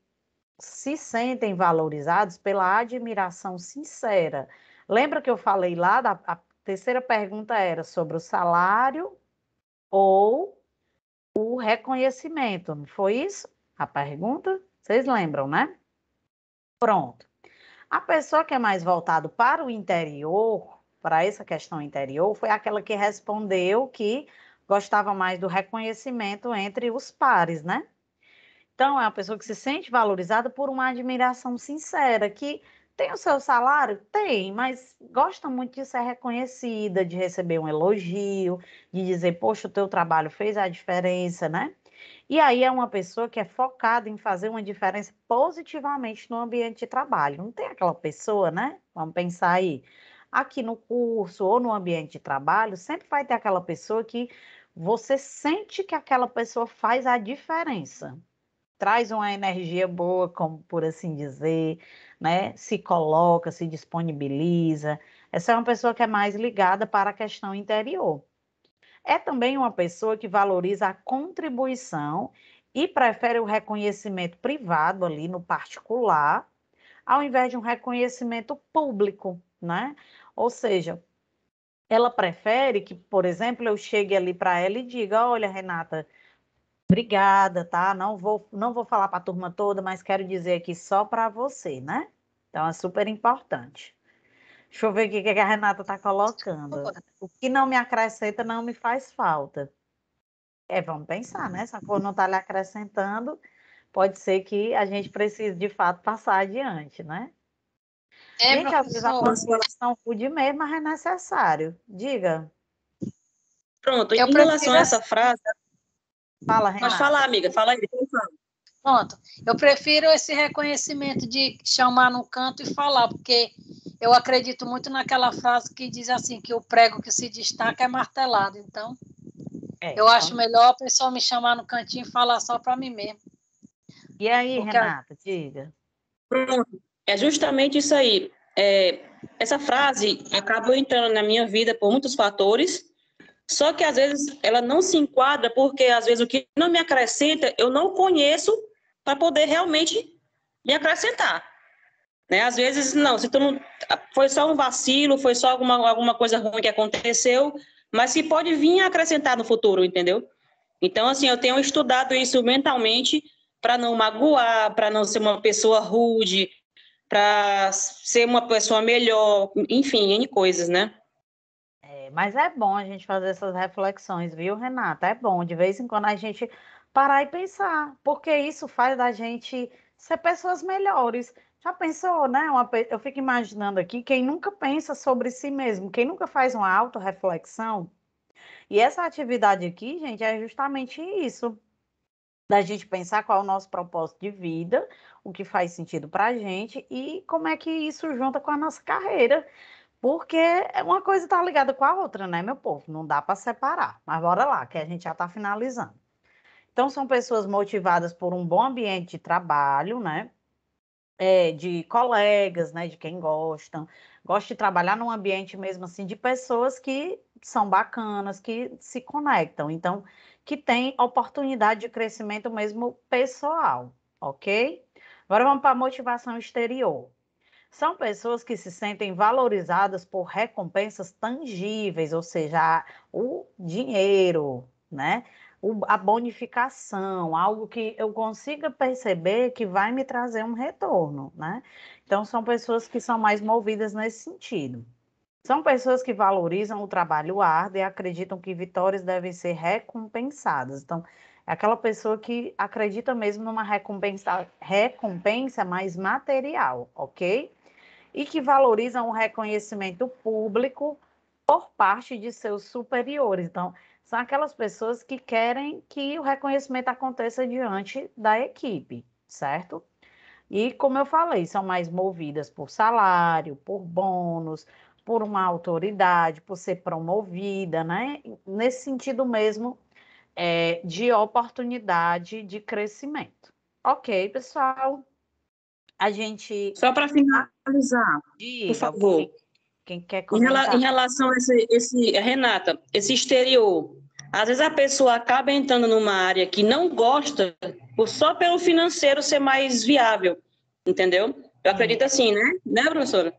se sentem valorizados pela admiração sincera. Lembra que eu falei lá da a terceira pergunta era sobre o salário ou o reconhecimento, não foi isso? A pergunta, vocês lembram, né? Pronto. A pessoa que é mais voltado para o interior, para essa questão interior, foi aquela que respondeu que gostava mais do reconhecimento entre os pares, né? Então, é uma pessoa que se sente valorizada por uma admiração sincera, que tem o seu salário? Tem, mas gosta muito de ser reconhecida, de receber um elogio, de dizer, poxa, o teu trabalho fez a diferença, né? E aí é uma pessoa que é focada em fazer uma diferença positivamente no ambiente de trabalho. Não tem aquela pessoa, né? Vamos pensar aí. Aqui no curso ou no ambiente de trabalho, sempre vai ter aquela pessoa que você sente que aquela pessoa faz a diferença. Traz uma energia boa, como por assim dizer, né? Se coloca, se disponibiliza. Essa é uma pessoa que é mais ligada para a questão interior. É também uma pessoa que valoriza a contribuição e prefere o reconhecimento privado ali no particular, ao invés de um reconhecimento público, né? Ou seja, ela prefere que, por exemplo, eu chegue ali para ela e diga: "Olha, Renata, obrigada, tá? Não vou não vou falar para a turma toda, mas quero dizer aqui só para você, né?" Então é super importante. Deixa eu ver o que a Renata está colocando. O que não me acrescenta não me faz falta. É, vamos pensar, né? Se a cor não está lhe acrescentando, pode ser que a gente precise, de fato, passar adiante, né? É, gente, às vezes a consideração rude mesmo, mas é necessário. Diga. Pronto, em eu relação prefiro... a essa frase... Fala, Renata. Mas fala, amiga, fala aí. Pronto. Eu prefiro esse reconhecimento de chamar no canto e falar, porque eu acredito muito naquela frase que diz assim, que o prego que se destaca é martelado. Então, é, eu então... acho melhor o pessoal me chamar no cantinho e falar só para mim mesmo. E aí, porque Renata, diga. Pronto. É justamente isso aí. É, essa frase acabou entrando na minha vida por muitos fatores, só que às vezes ela não se enquadra porque às vezes o que não me acrescenta eu não conheço para poder realmente me acrescentar. Né? Às vezes, não, se tu não, foi só um vacilo, foi só alguma, alguma coisa ruim que aconteceu, mas que pode vir acrescentar no futuro, entendeu? Então, assim, eu tenho estudado isso mentalmente para não magoar, para não ser uma pessoa rude, para ser uma pessoa melhor, enfim, N coisas, né? É, mas é bom a gente fazer essas reflexões, viu, Renata? É bom. De vez em quando a gente parar e pensar, porque isso faz da gente ser pessoas melhores. Já pensou, né? Uma, eu fico imaginando aqui quem nunca pensa sobre si mesmo, quem nunca faz uma autorreflexão. E essa atividade aqui, gente, é justamente isso. Da gente pensar qual é o nosso propósito de vida, o que faz sentido para a gente e como é que isso junta com a nossa carreira. Porque uma coisa está ligada com a outra, né, meu povo? Não dá para separar. Mas bora lá, que a gente já está finalizando. Então, são pessoas motivadas por um bom ambiente de trabalho, né? É, de colegas, né? De quem gostam. Gosto de trabalhar num ambiente mesmo assim de pessoas que são bacanas, que se conectam. Então, que tem oportunidade de crescimento mesmo pessoal, ok? Agora vamos para a motivação exterior. São pessoas que se sentem valorizadas por recompensas tangíveis, ou seja, o dinheiro, né? a bonificação, algo que eu consiga perceber que vai me trazer um retorno, né? Então, são pessoas que são mais movidas nesse sentido. São pessoas que valorizam o trabalho árduo e acreditam que vitórias devem ser recompensadas. Então, é aquela pessoa que acredita mesmo numa recompensa, recompensa mais material, ok? E que valorizam o reconhecimento público por parte de seus superiores. Então, são aquelas pessoas que querem que o reconhecimento aconteça diante da equipe, certo? E, como eu falei, são mais movidas por salário, por bônus, por uma autoridade, por ser promovida, né? Nesse sentido mesmo é, de oportunidade de crescimento. Ok, pessoal. A gente. Só para finalizar, Diga, por favor. Quem, quer Em, relação a esse, esse Renata, esse exterior às vezes a pessoa acaba entrando numa área que não gosta só pelo financeiro ser mais viável, entendeu? Eu uhum. acredito assim, né? Né, professora?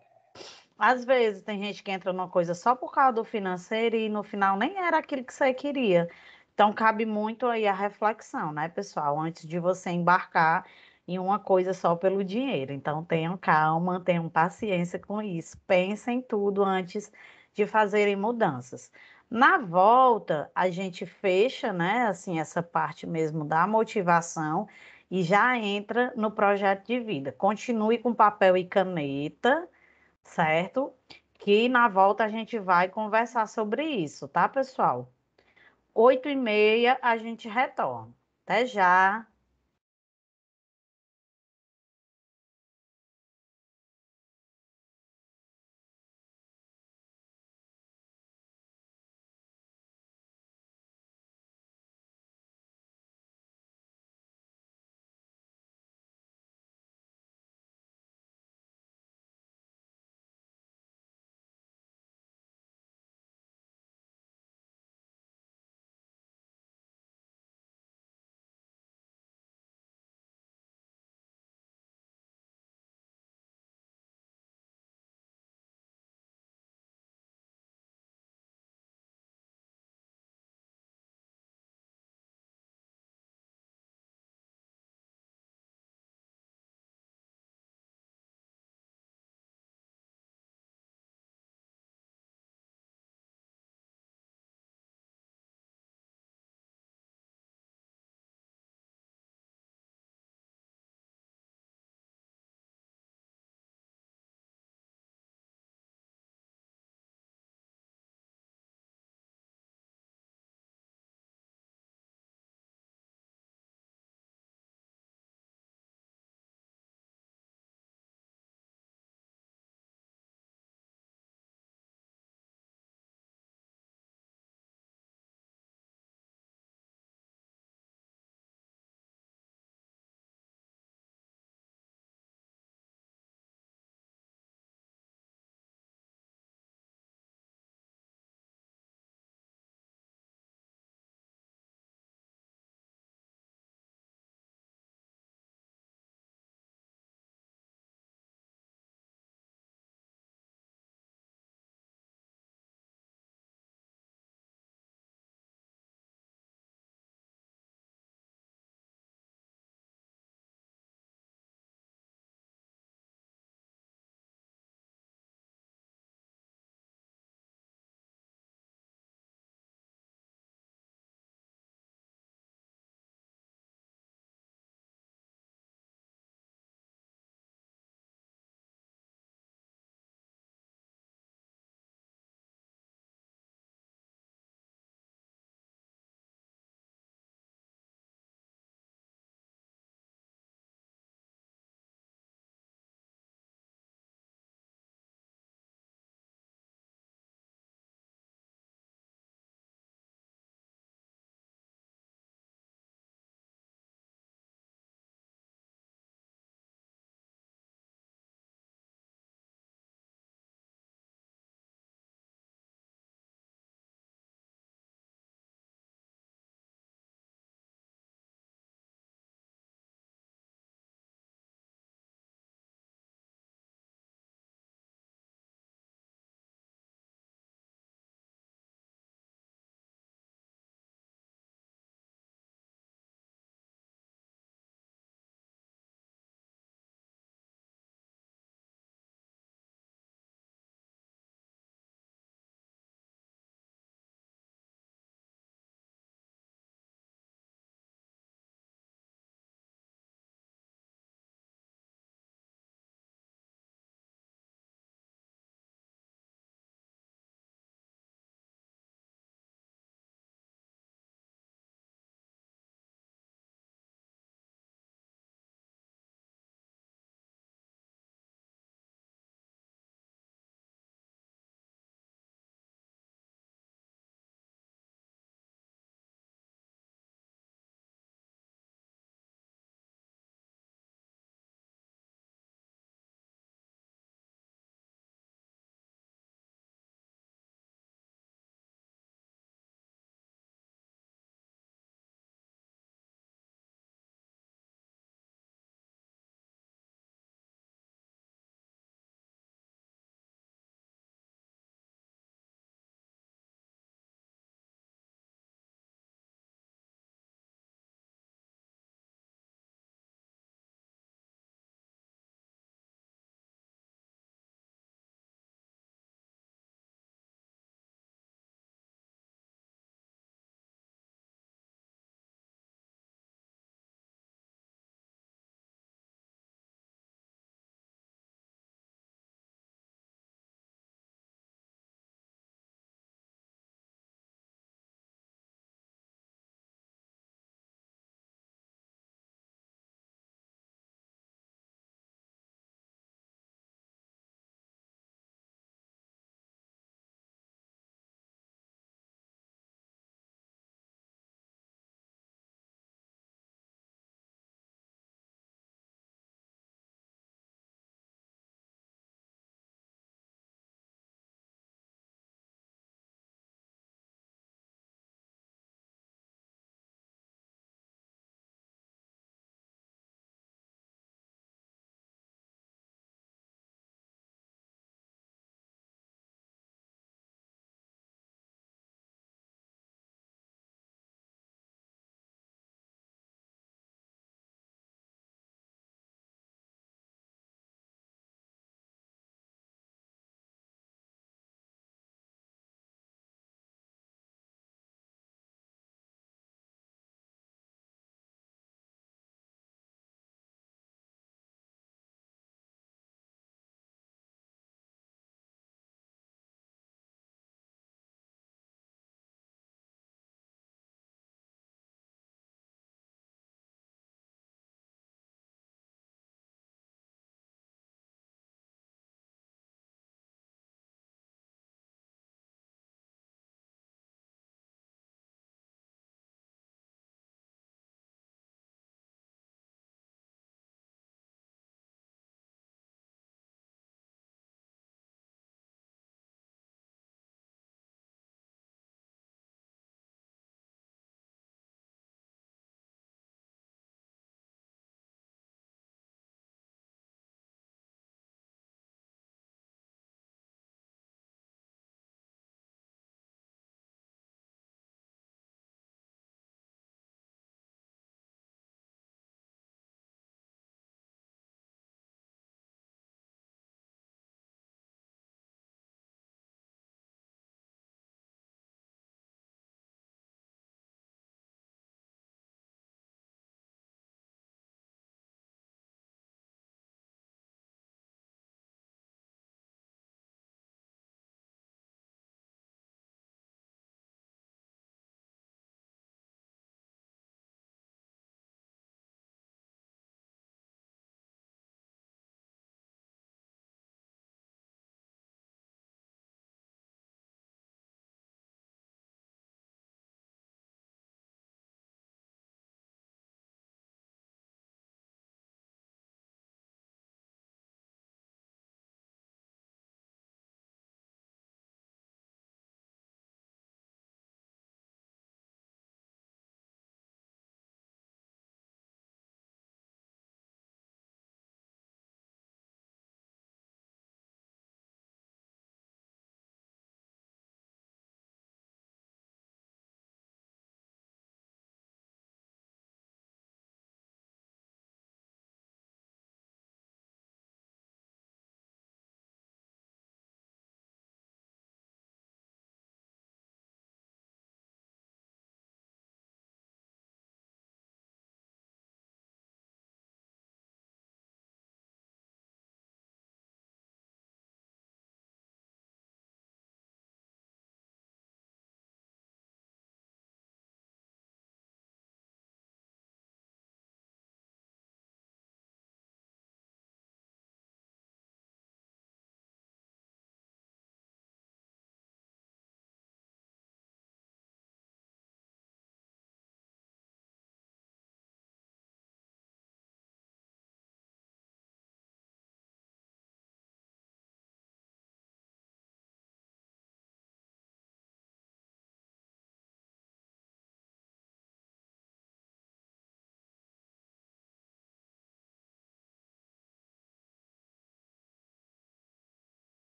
Às vezes tem gente que entra numa coisa só por causa do financeiro e no final nem era aquilo que você queria. Então cabe muito aí a reflexão, né, pessoal, antes de você embarcar em uma coisa só pelo dinheiro. Então tenham calma, tenham paciência com isso. Pensem tudo antes de fazerem mudanças. Na volta, a gente fecha, né, assim, essa parte mesmo da motivação e já entra no projeto de vida. Continue com papel e caneta, certo? Que na volta a gente vai conversar sobre isso, tá, pessoal? Oito e meia a gente retorna. Até já!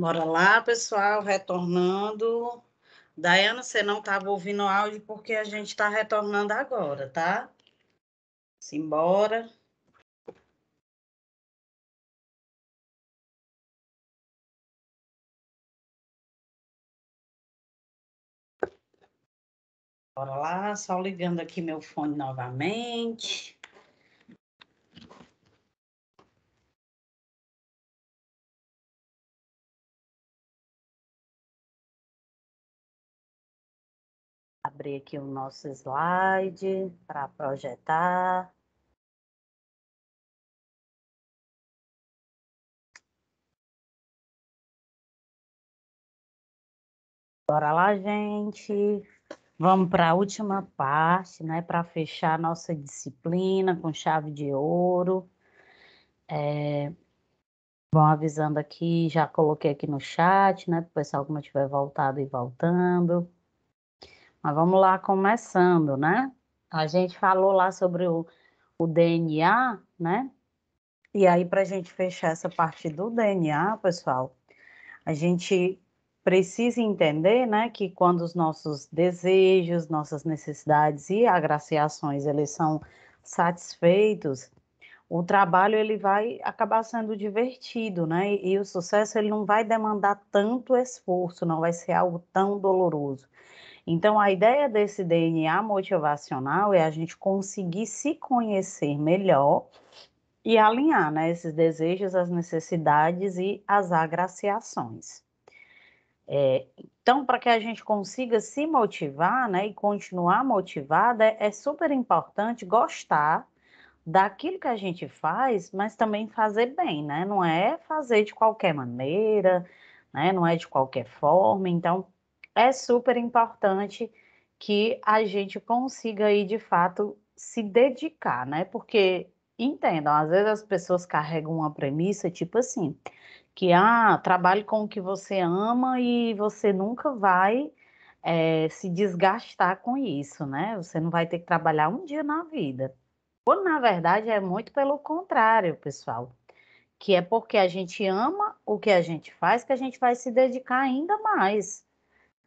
Bora lá, pessoal, retornando. Daiana, você não estava ouvindo o áudio porque a gente está retornando agora, tá? Simbora. Bora lá, só ligando aqui meu fone novamente. abrir aqui o nosso slide para projetar. Bora lá, gente. Vamos para a última parte, né? Para fechar nossa disciplina com chave de ouro. É, vão avisando aqui, já coloquei aqui no chat, né? Para o pessoal que não estiver voltado e voltando. Mas vamos lá, começando, né? A gente falou lá sobre o, o DNA, né? E aí, para a gente fechar essa parte do DNA, pessoal, a gente precisa entender, né, que quando os nossos desejos, nossas necessidades e agraciações, eles são satisfeitos, o trabalho ele vai acabar sendo divertido, né? E, e, o sucesso ele não vai demandar tanto esforço, não vai ser algo tão doloroso. Então, a ideia desse DNA motivacional é a gente conseguir se conhecer melhor e alinhar né, esses desejos, as necessidades e as agraciações. É, então, para que a gente consiga se motivar né, e continuar motivada, é, é super importante gostar daquilo que a gente faz, mas também fazer bem, né? Não é fazer de qualquer maneira, né? Não é de qualquer forma. Então, é super importante que a gente consiga aí de fato se dedicar, né? Porque entendam, às vezes as pessoas carregam uma premissa tipo assim, que ah, trabalhe com o que você ama e você nunca vai é, se desgastar com isso, né? Você não vai ter que trabalhar um dia na vida. Quando na verdade é muito pelo contrário, pessoal. Que é porque a gente ama o que a gente faz que a gente vai se dedicar ainda mais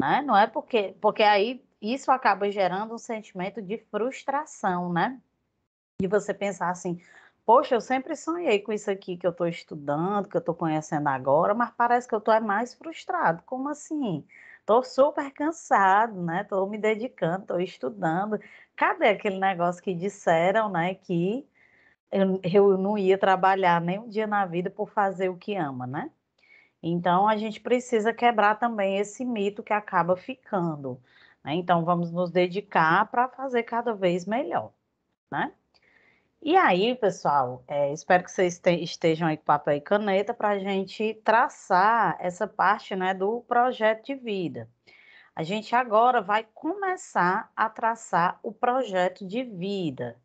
né? Não é porque, porque aí isso acaba gerando um sentimento de frustração, né? De você pensar assim, poxa, eu sempre sonhei com isso aqui que eu estou estudando, que eu estou conhecendo agora, mas parece que eu estou é mais frustrado. Como assim? Estou super cansado, né? Estou me dedicando, estou estudando. Cadê aquele negócio que disseram, né? Que eu, eu não ia trabalhar nem um dia na vida por fazer o que ama, né? Então, a gente precisa quebrar também esse mito que acaba ficando. Né? Então, vamos nos dedicar para fazer cada vez melhor, né? E aí, pessoal, é, espero que vocês estejam aí com papel e caneta para a gente traçar essa parte né, do projeto de vida. A gente agora vai começar a traçar o projeto de vida.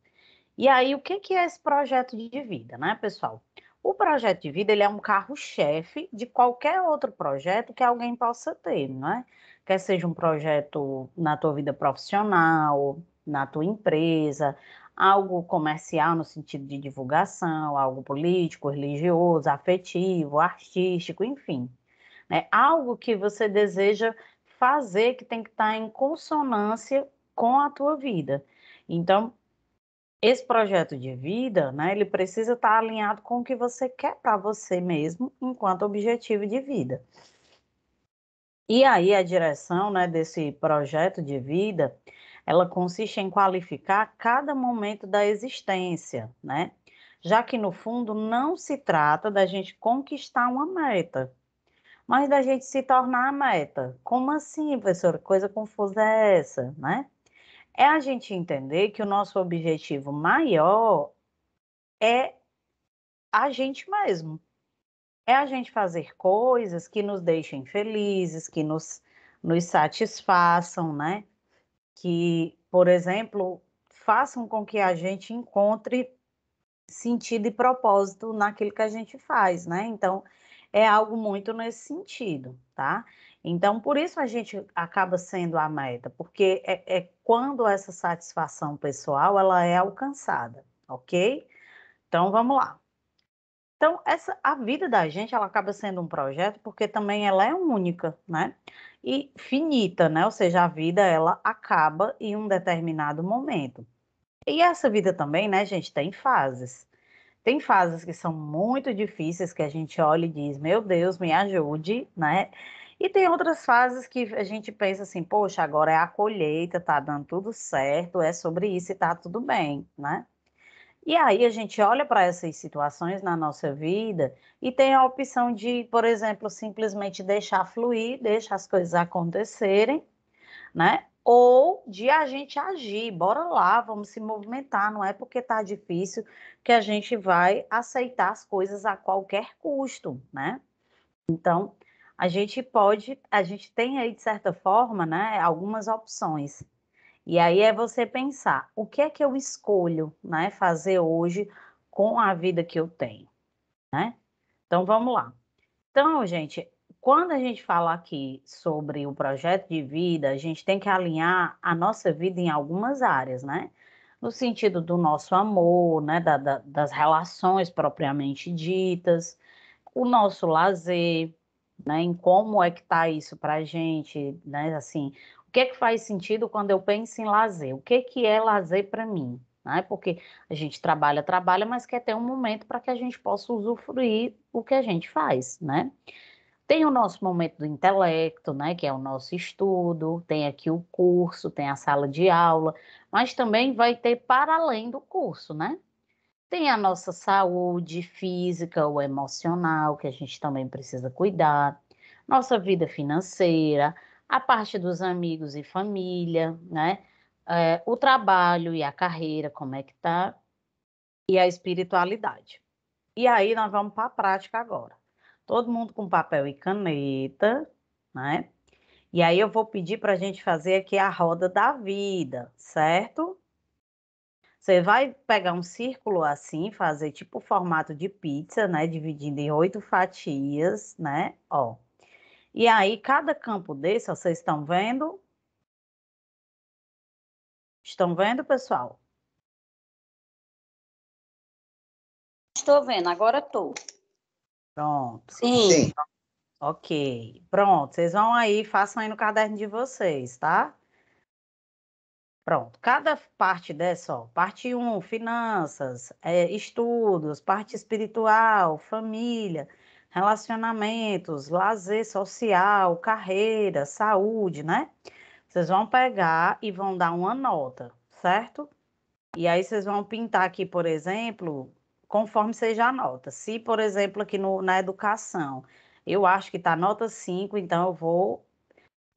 E aí, o que, que é esse projeto de vida, né, pessoal? O projeto de vida ele é um carro-chefe de qualquer outro projeto que alguém possa ter, não é? Quer seja um projeto na tua vida profissional, na tua empresa, algo comercial no sentido de divulgação, algo político, religioso, afetivo, artístico, enfim. Né? Algo que você deseja fazer que tem que estar tá em consonância com a tua vida. Então, esse projeto de vida, né, ele precisa estar tá alinhado com o que você quer para você mesmo enquanto objetivo de vida. E aí a direção, né, desse projeto de vida, ela consiste em qualificar cada momento da existência, né? Já que no fundo não se trata da gente conquistar uma meta, mas da gente se tornar a meta. Como assim, professora? Coisa confusa é essa, né? é a gente entender que o nosso objetivo maior é a gente mesmo. É a gente fazer coisas que nos deixem felizes, que nos, nos satisfaçam, né? Que, por exemplo, façam com que a gente encontre sentido e propósito naquilo que a gente faz, né? Então, é algo muito nesse sentido, tá? Então, por isso a gente acaba sendo a meta, porque é, é quando essa satisfação pessoal ela é alcançada, ok? Então, vamos lá. Então, essa, a vida da gente, ela acaba sendo um projeto, porque também ela é única, né? E finita, né? Ou seja, a vida, ela acaba em um determinado momento. E essa vida também, né, gente, tem fases. Tem fases que são muito difíceis, que a gente olha e diz, meu Deus, me ajude, né? E tem outras fases que a gente pensa assim, poxa, agora é a colheita, tá dando tudo certo, é sobre isso e tá tudo bem, né? E aí a gente olha para essas situações na nossa vida e tem a opção de, por exemplo, simplesmente deixar fluir, deixar as coisas acontecerem, né? Ou de a gente agir, bora lá, vamos se movimentar, não é porque tá difícil que a gente vai aceitar as coisas a qualquer custo, né? Então, a gente pode, a gente tem aí, de certa forma, né, algumas opções. E aí é você pensar, o que é que eu escolho, né, fazer hoje com a vida que eu tenho, né? Então, vamos lá. Então, gente, quando a gente fala aqui sobre o projeto de vida, a gente tem que alinhar a nossa vida em algumas áreas, né? No sentido do nosso amor, né? Da, da, das relações propriamente ditas, o nosso lazer, né, em como é que está isso para a gente, né, assim, o que é que faz sentido quando eu penso em lazer? O que, é que é lazer para mim? Né? Porque a gente trabalha, trabalha, mas quer ter um momento para que a gente possa usufruir o que a gente faz, né? Tem o nosso momento do intelecto, né, que é o nosso estudo, tem aqui o curso, tem a sala de aula, mas também vai ter para além do curso, né? Tem a nossa saúde física ou emocional, que a gente também precisa cuidar, nossa vida financeira, a parte dos amigos e família, né? É, o trabalho e a carreira, como é que tá, e a espiritualidade. E aí nós vamos para a prática agora. Todo mundo com papel e caneta, né? E aí eu vou pedir para a gente fazer aqui a roda da vida, certo? Você vai pegar um círculo assim, fazer tipo formato de pizza, né? Dividindo em oito fatias, né? Ó. E aí, cada campo desse, ó, vocês estão vendo? Estão vendo, pessoal? Estou vendo, agora estou. Pronto. Sim. Sim. Ok. Pronto, vocês vão aí, façam aí no caderno de vocês, tá? Pronto, cada parte dessa, ó, parte 1, um, finanças, é, estudos, parte espiritual, família, relacionamentos, lazer social, carreira, saúde, né? Vocês vão pegar e vão dar uma nota, certo? E aí vocês vão pintar aqui, por exemplo, conforme seja a nota. Se, por exemplo, aqui no, na educação, eu acho que está nota 5, então eu vou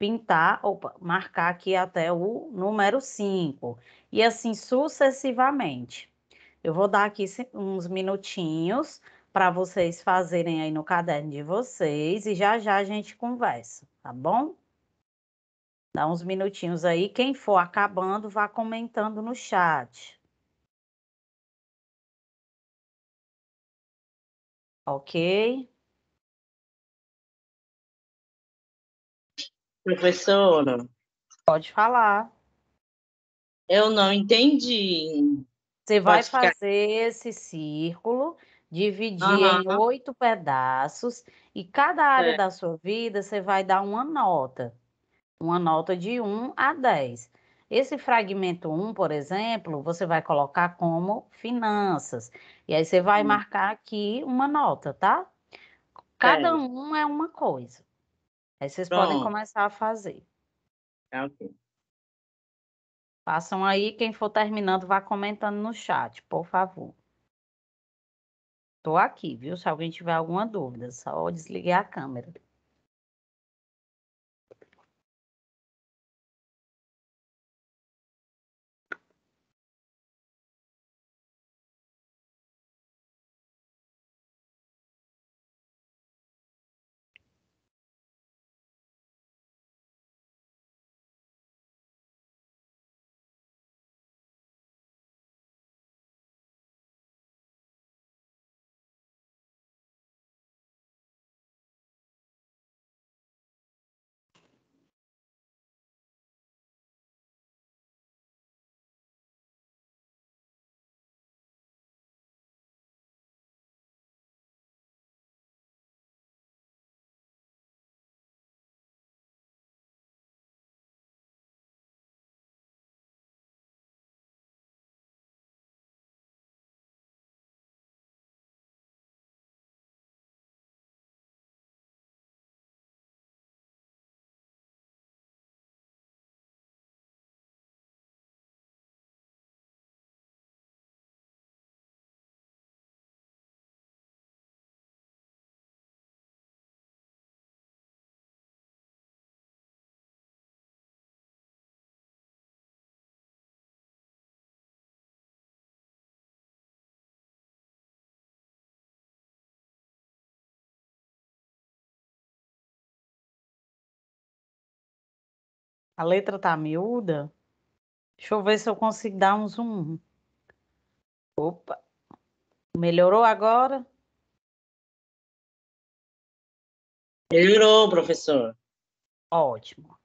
pintar ou marcar aqui até o número 5 e assim sucessivamente. Eu vou dar aqui uns minutinhos para vocês fazerem aí no caderno de vocês e já já a gente conversa, tá bom? Dá uns minutinhos aí, quem for acabando vá comentando no chat. OK? Professora. Pode falar. Eu não entendi. Você vai ficar... fazer esse círculo, dividir uhum. em oito pedaços, e cada área é. da sua vida você vai dar uma nota. Uma nota de 1 a 10. Esse fragmento 1, por exemplo, você vai colocar como finanças. E aí você vai hum. marcar aqui uma nota, tá? Cada é. um é uma coisa. Aí vocês Pronto. podem começar a fazer. Tá ok. Façam aí, quem for terminando, vá comentando no chat, por favor. Estou aqui, viu? Se alguém tiver alguma dúvida, só desligar a câmera. A letra tá miúda? Deixa eu ver se eu consigo dar um zoom. Opa! Melhorou agora? Melhorou, professor. Ótimo.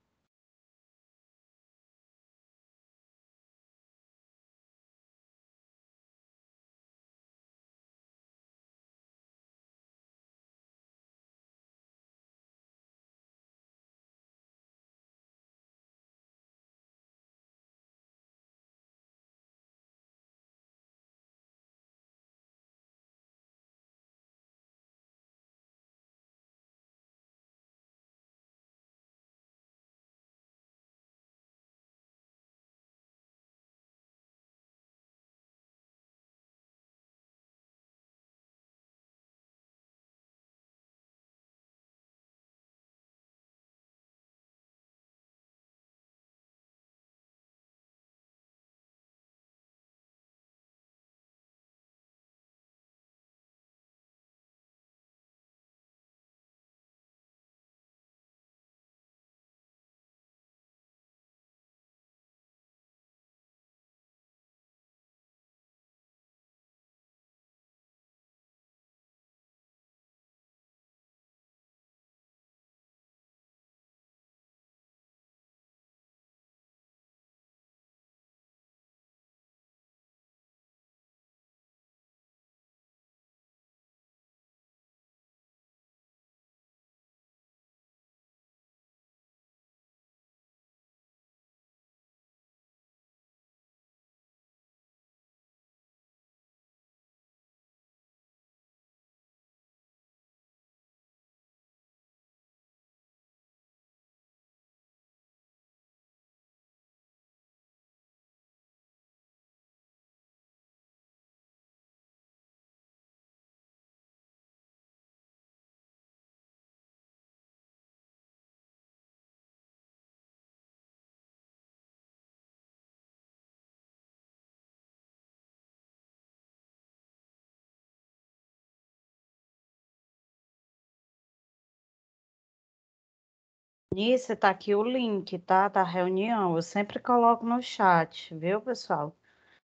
Nisso tá aqui o link, tá? Da tá reunião. Eu sempre coloco no chat, viu, pessoal?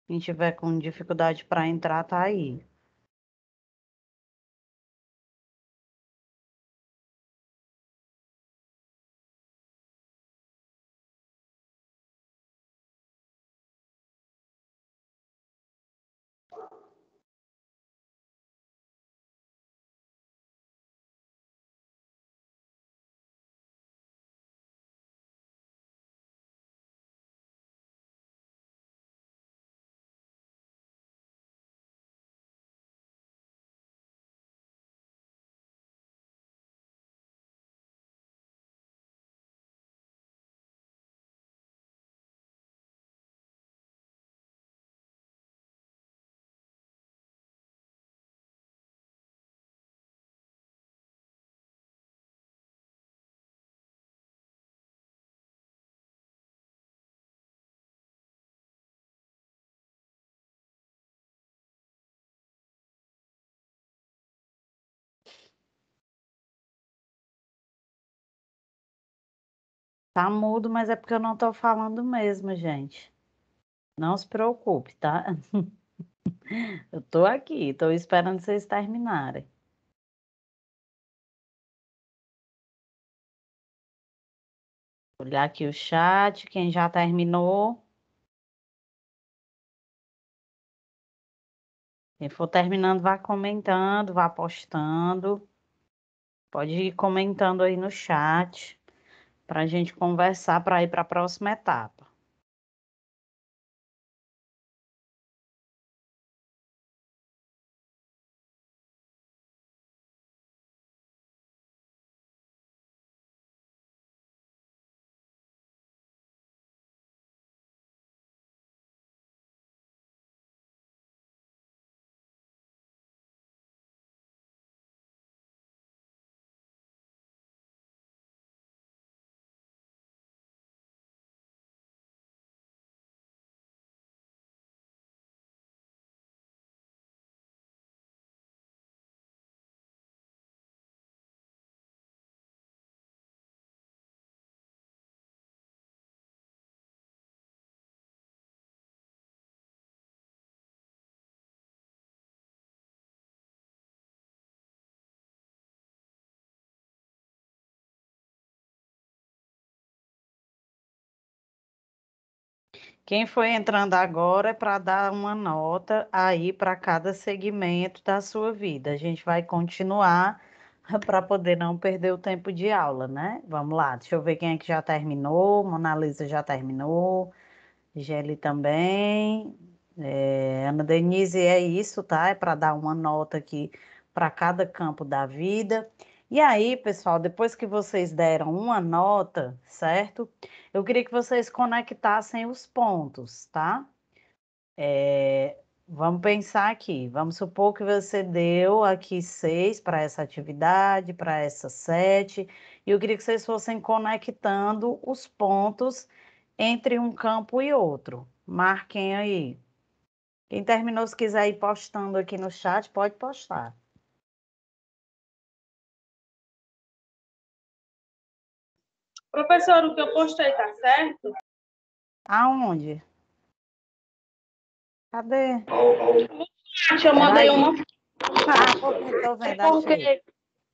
Quem tiver com dificuldade para entrar, tá aí. Tá mudo, mas é porque eu não tô falando mesmo, gente. Não se preocupe, tá? (laughs) eu tô aqui, tô esperando vocês terminarem. Olhar aqui o chat, quem já terminou. Quem for terminando, vá comentando, vá postando. Pode ir comentando aí no chat para a gente conversar para ir para a próxima etapa. Quem foi entrando agora é para dar uma nota aí para cada segmento da sua vida. A gente vai continuar (laughs) para poder não perder o tempo de aula, né? Vamos lá, deixa eu ver quem é que já terminou. Mona Lisa já terminou. Gelli também. É, Ana Denise, é isso, tá? É para dar uma nota aqui para cada campo da vida. E aí, pessoal, depois que vocês deram uma nota, certo? Eu queria que vocês conectassem os pontos, tá? É, vamos pensar aqui. Vamos supor que você deu aqui seis para essa atividade, para essa sete. E eu queria que vocês fossem conectando os pontos entre um campo e outro. Marquem aí. Quem terminou, se quiser ir postando aqui no chat, pode postar. Professor, o que eu postei tá certo? Aonde? Cadê? Eu mandei uma. Ah, é, porque,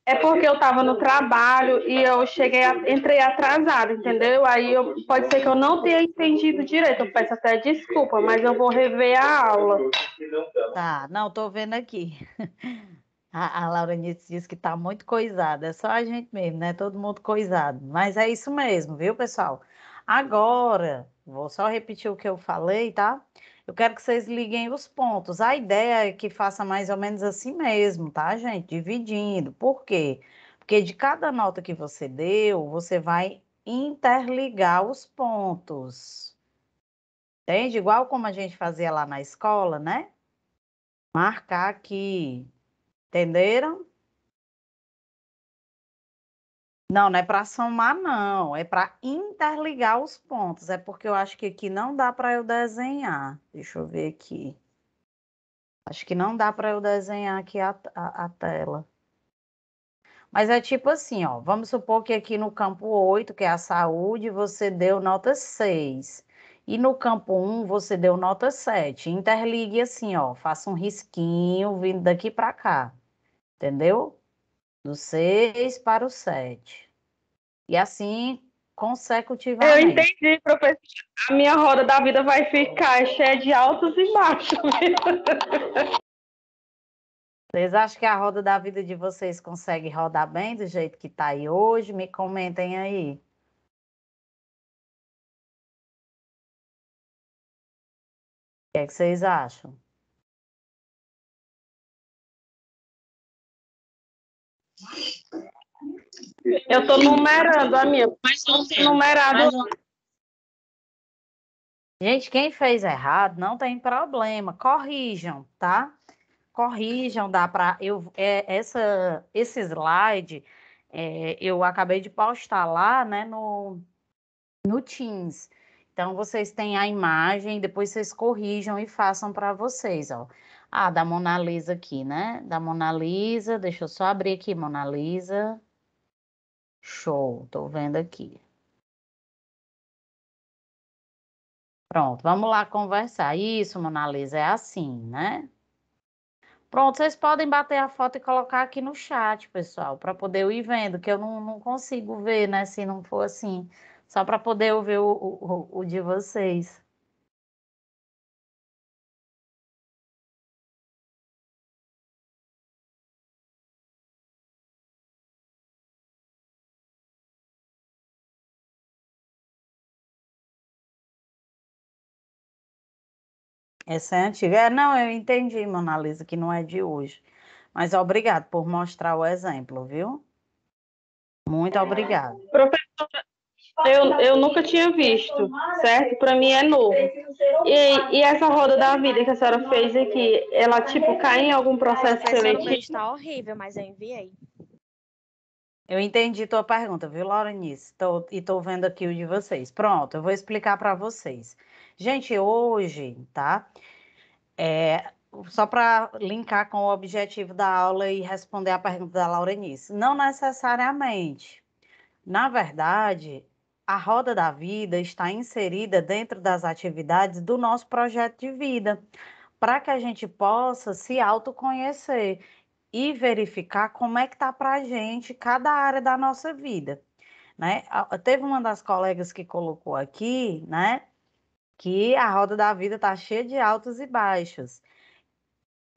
é porque eu estava no trabalho e eu cheguei, a... entrei atrasada, entendeu? Aí eu... pode ser que eu não tenha entendido direito. Eu peço até desculpa, mas eu vou rever a aula. Tá, não, tô vendo aqui. A, a Laura Nietzsche diz que está muito coisada, é só a gente mesmo, né? Todo mundo coisado. Mas é isso mesmo, viu, pessoal? Agora, vou só repetir o que eu falei, tá? Eu quero que vocês liguem os pontos. A ideia é que faça mais ou menos assim mesmo, tá, gente? Dividindo. Por quê? Porque de cada nota que você deu, você vai interligar os pontos. Entende? Igual como a gente fazia lá na escola, né? Marcar aqui Entenderam? Não, não é para somar, não. É para interligar os pontos. É porque eu acho que aqui não dá para eu desenhar. Deixa eu ver aqui. Acho que não dá para eu desenhar aqui a, a, a, tela. Mas é tipo assim, ó. Vamos supor que aqui no campo 8, que é a saúde, você deu nota 6. E no campo 1, você deu nota 7. Interligue assim, ó. Faça um risquinho vindo daqui para cá entendeu? Do 6 para o 7. E assim consecutivamente. Eu entendi, professor. A minha roda da vida vai ficar cheia de altos e baixos. (laughs) Vocês acham que a roda da vida de vocês consegue rodar bem do jeito que está aí hoje? Me comentem aí. O que, é que vocês acham? Eu estou numerando, amigo. Mas não tem. Numerado. Gente, quem fez errado não tem problema. Corrijam, tá? Corrijam, dá para eu é, essa esse slide é, eu acabei de postar lá, né, no no Teams. Então vocês têm a imagem, depois vocês corrijam e façam para vocês, ó. Ah, da Mona Lisa aqui, né? Da Mona Lisa, deixa eu só abrir aqui, Mona Lisa. Show, tô vendo aqui. Pronto, vamos lá conversar. Isso, Mona Lisa, é assim, né? Pronto, vocês podem bater a foto e colocar aqui no chat, pessoal, para poder eu ir vendo, que eu não, não consigo ver, né, se não for assim. Só para poder eu ver o, o, o de vocês. Essa é antiga. É, não, eu entendi, Mona Lisa, que não é de hoje. Mas obrigado por mostrar o exemplo, viu? Muito é. obrigado. Professora, eu, eu nunca tinha visto, certo? Para mim é novo. E, e essa roda da vida que a senhora fez aqui, ela tipo cai em algum processo seletivo? Está horrível, mas eu enviei. Eu entendi tua pergunta, viu, Laurenice? Tô, e estou vendo aqui o de vocês. Pronto, eu vou explicar para vocês. Gente, hoje, tá? É, só para linkar com o objetivo da aula e responder a pergunta da Laurenice, não necessariamente. Na verdade, a roda da vida está inserida dentro das atividades do nosso projeto de vida, para que a gente possa se autoconhecer e verificar como é que está para a gente cada área da nossa vida. Né? Teve uma das colegas que colocou aqui, né? que a roda da vida tá cheia de altos e baixos.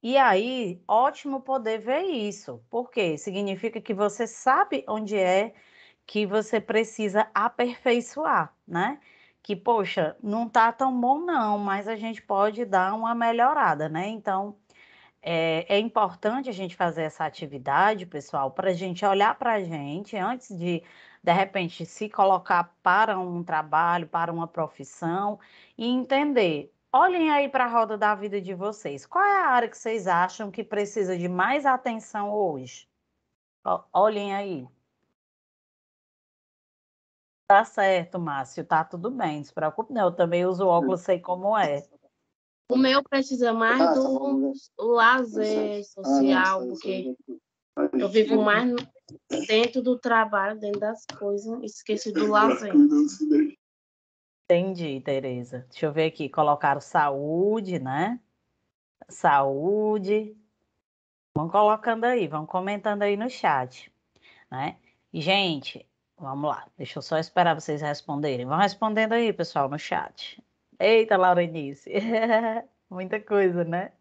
E aí, ótimo poder ver isso, porque significa que você sabe onde é que você precisa aperfeiçoar, né? Que, poxa, não tá tão bom não, mas a gente pode dar uma melhorada, né? Então, é, é importante a gente fazer essa atividade, pessoal, para a gente olhar para a gente antes de de repente, se colocar para um trabalho, para uma profissão e entender. Olhem aí para a roda da vida de vocês. Qual é a área que vocês acham que precisa de mais atenção hoje? Olhem aí. Tá certo, Márcio, tá tudo bem, não se preocupe não, eu também uso óculos, sei como é. O meu precisa mais do lazer social, porque eu vivo mais dentro do trabalho, dentro das coisas, esqueci do lazer. Entendi, Tereza. Deixa eu ver aqui. Colocaram saúde, né? Saúde. Vão colocando aí, vão comentando aí no chat, né? Gente, vamos lá. Deixa eu só esperar vocês responderem. Vão respondendo aí, pessoal, no chat. Eita, Laurenice. (laughs) Muita coisa, né?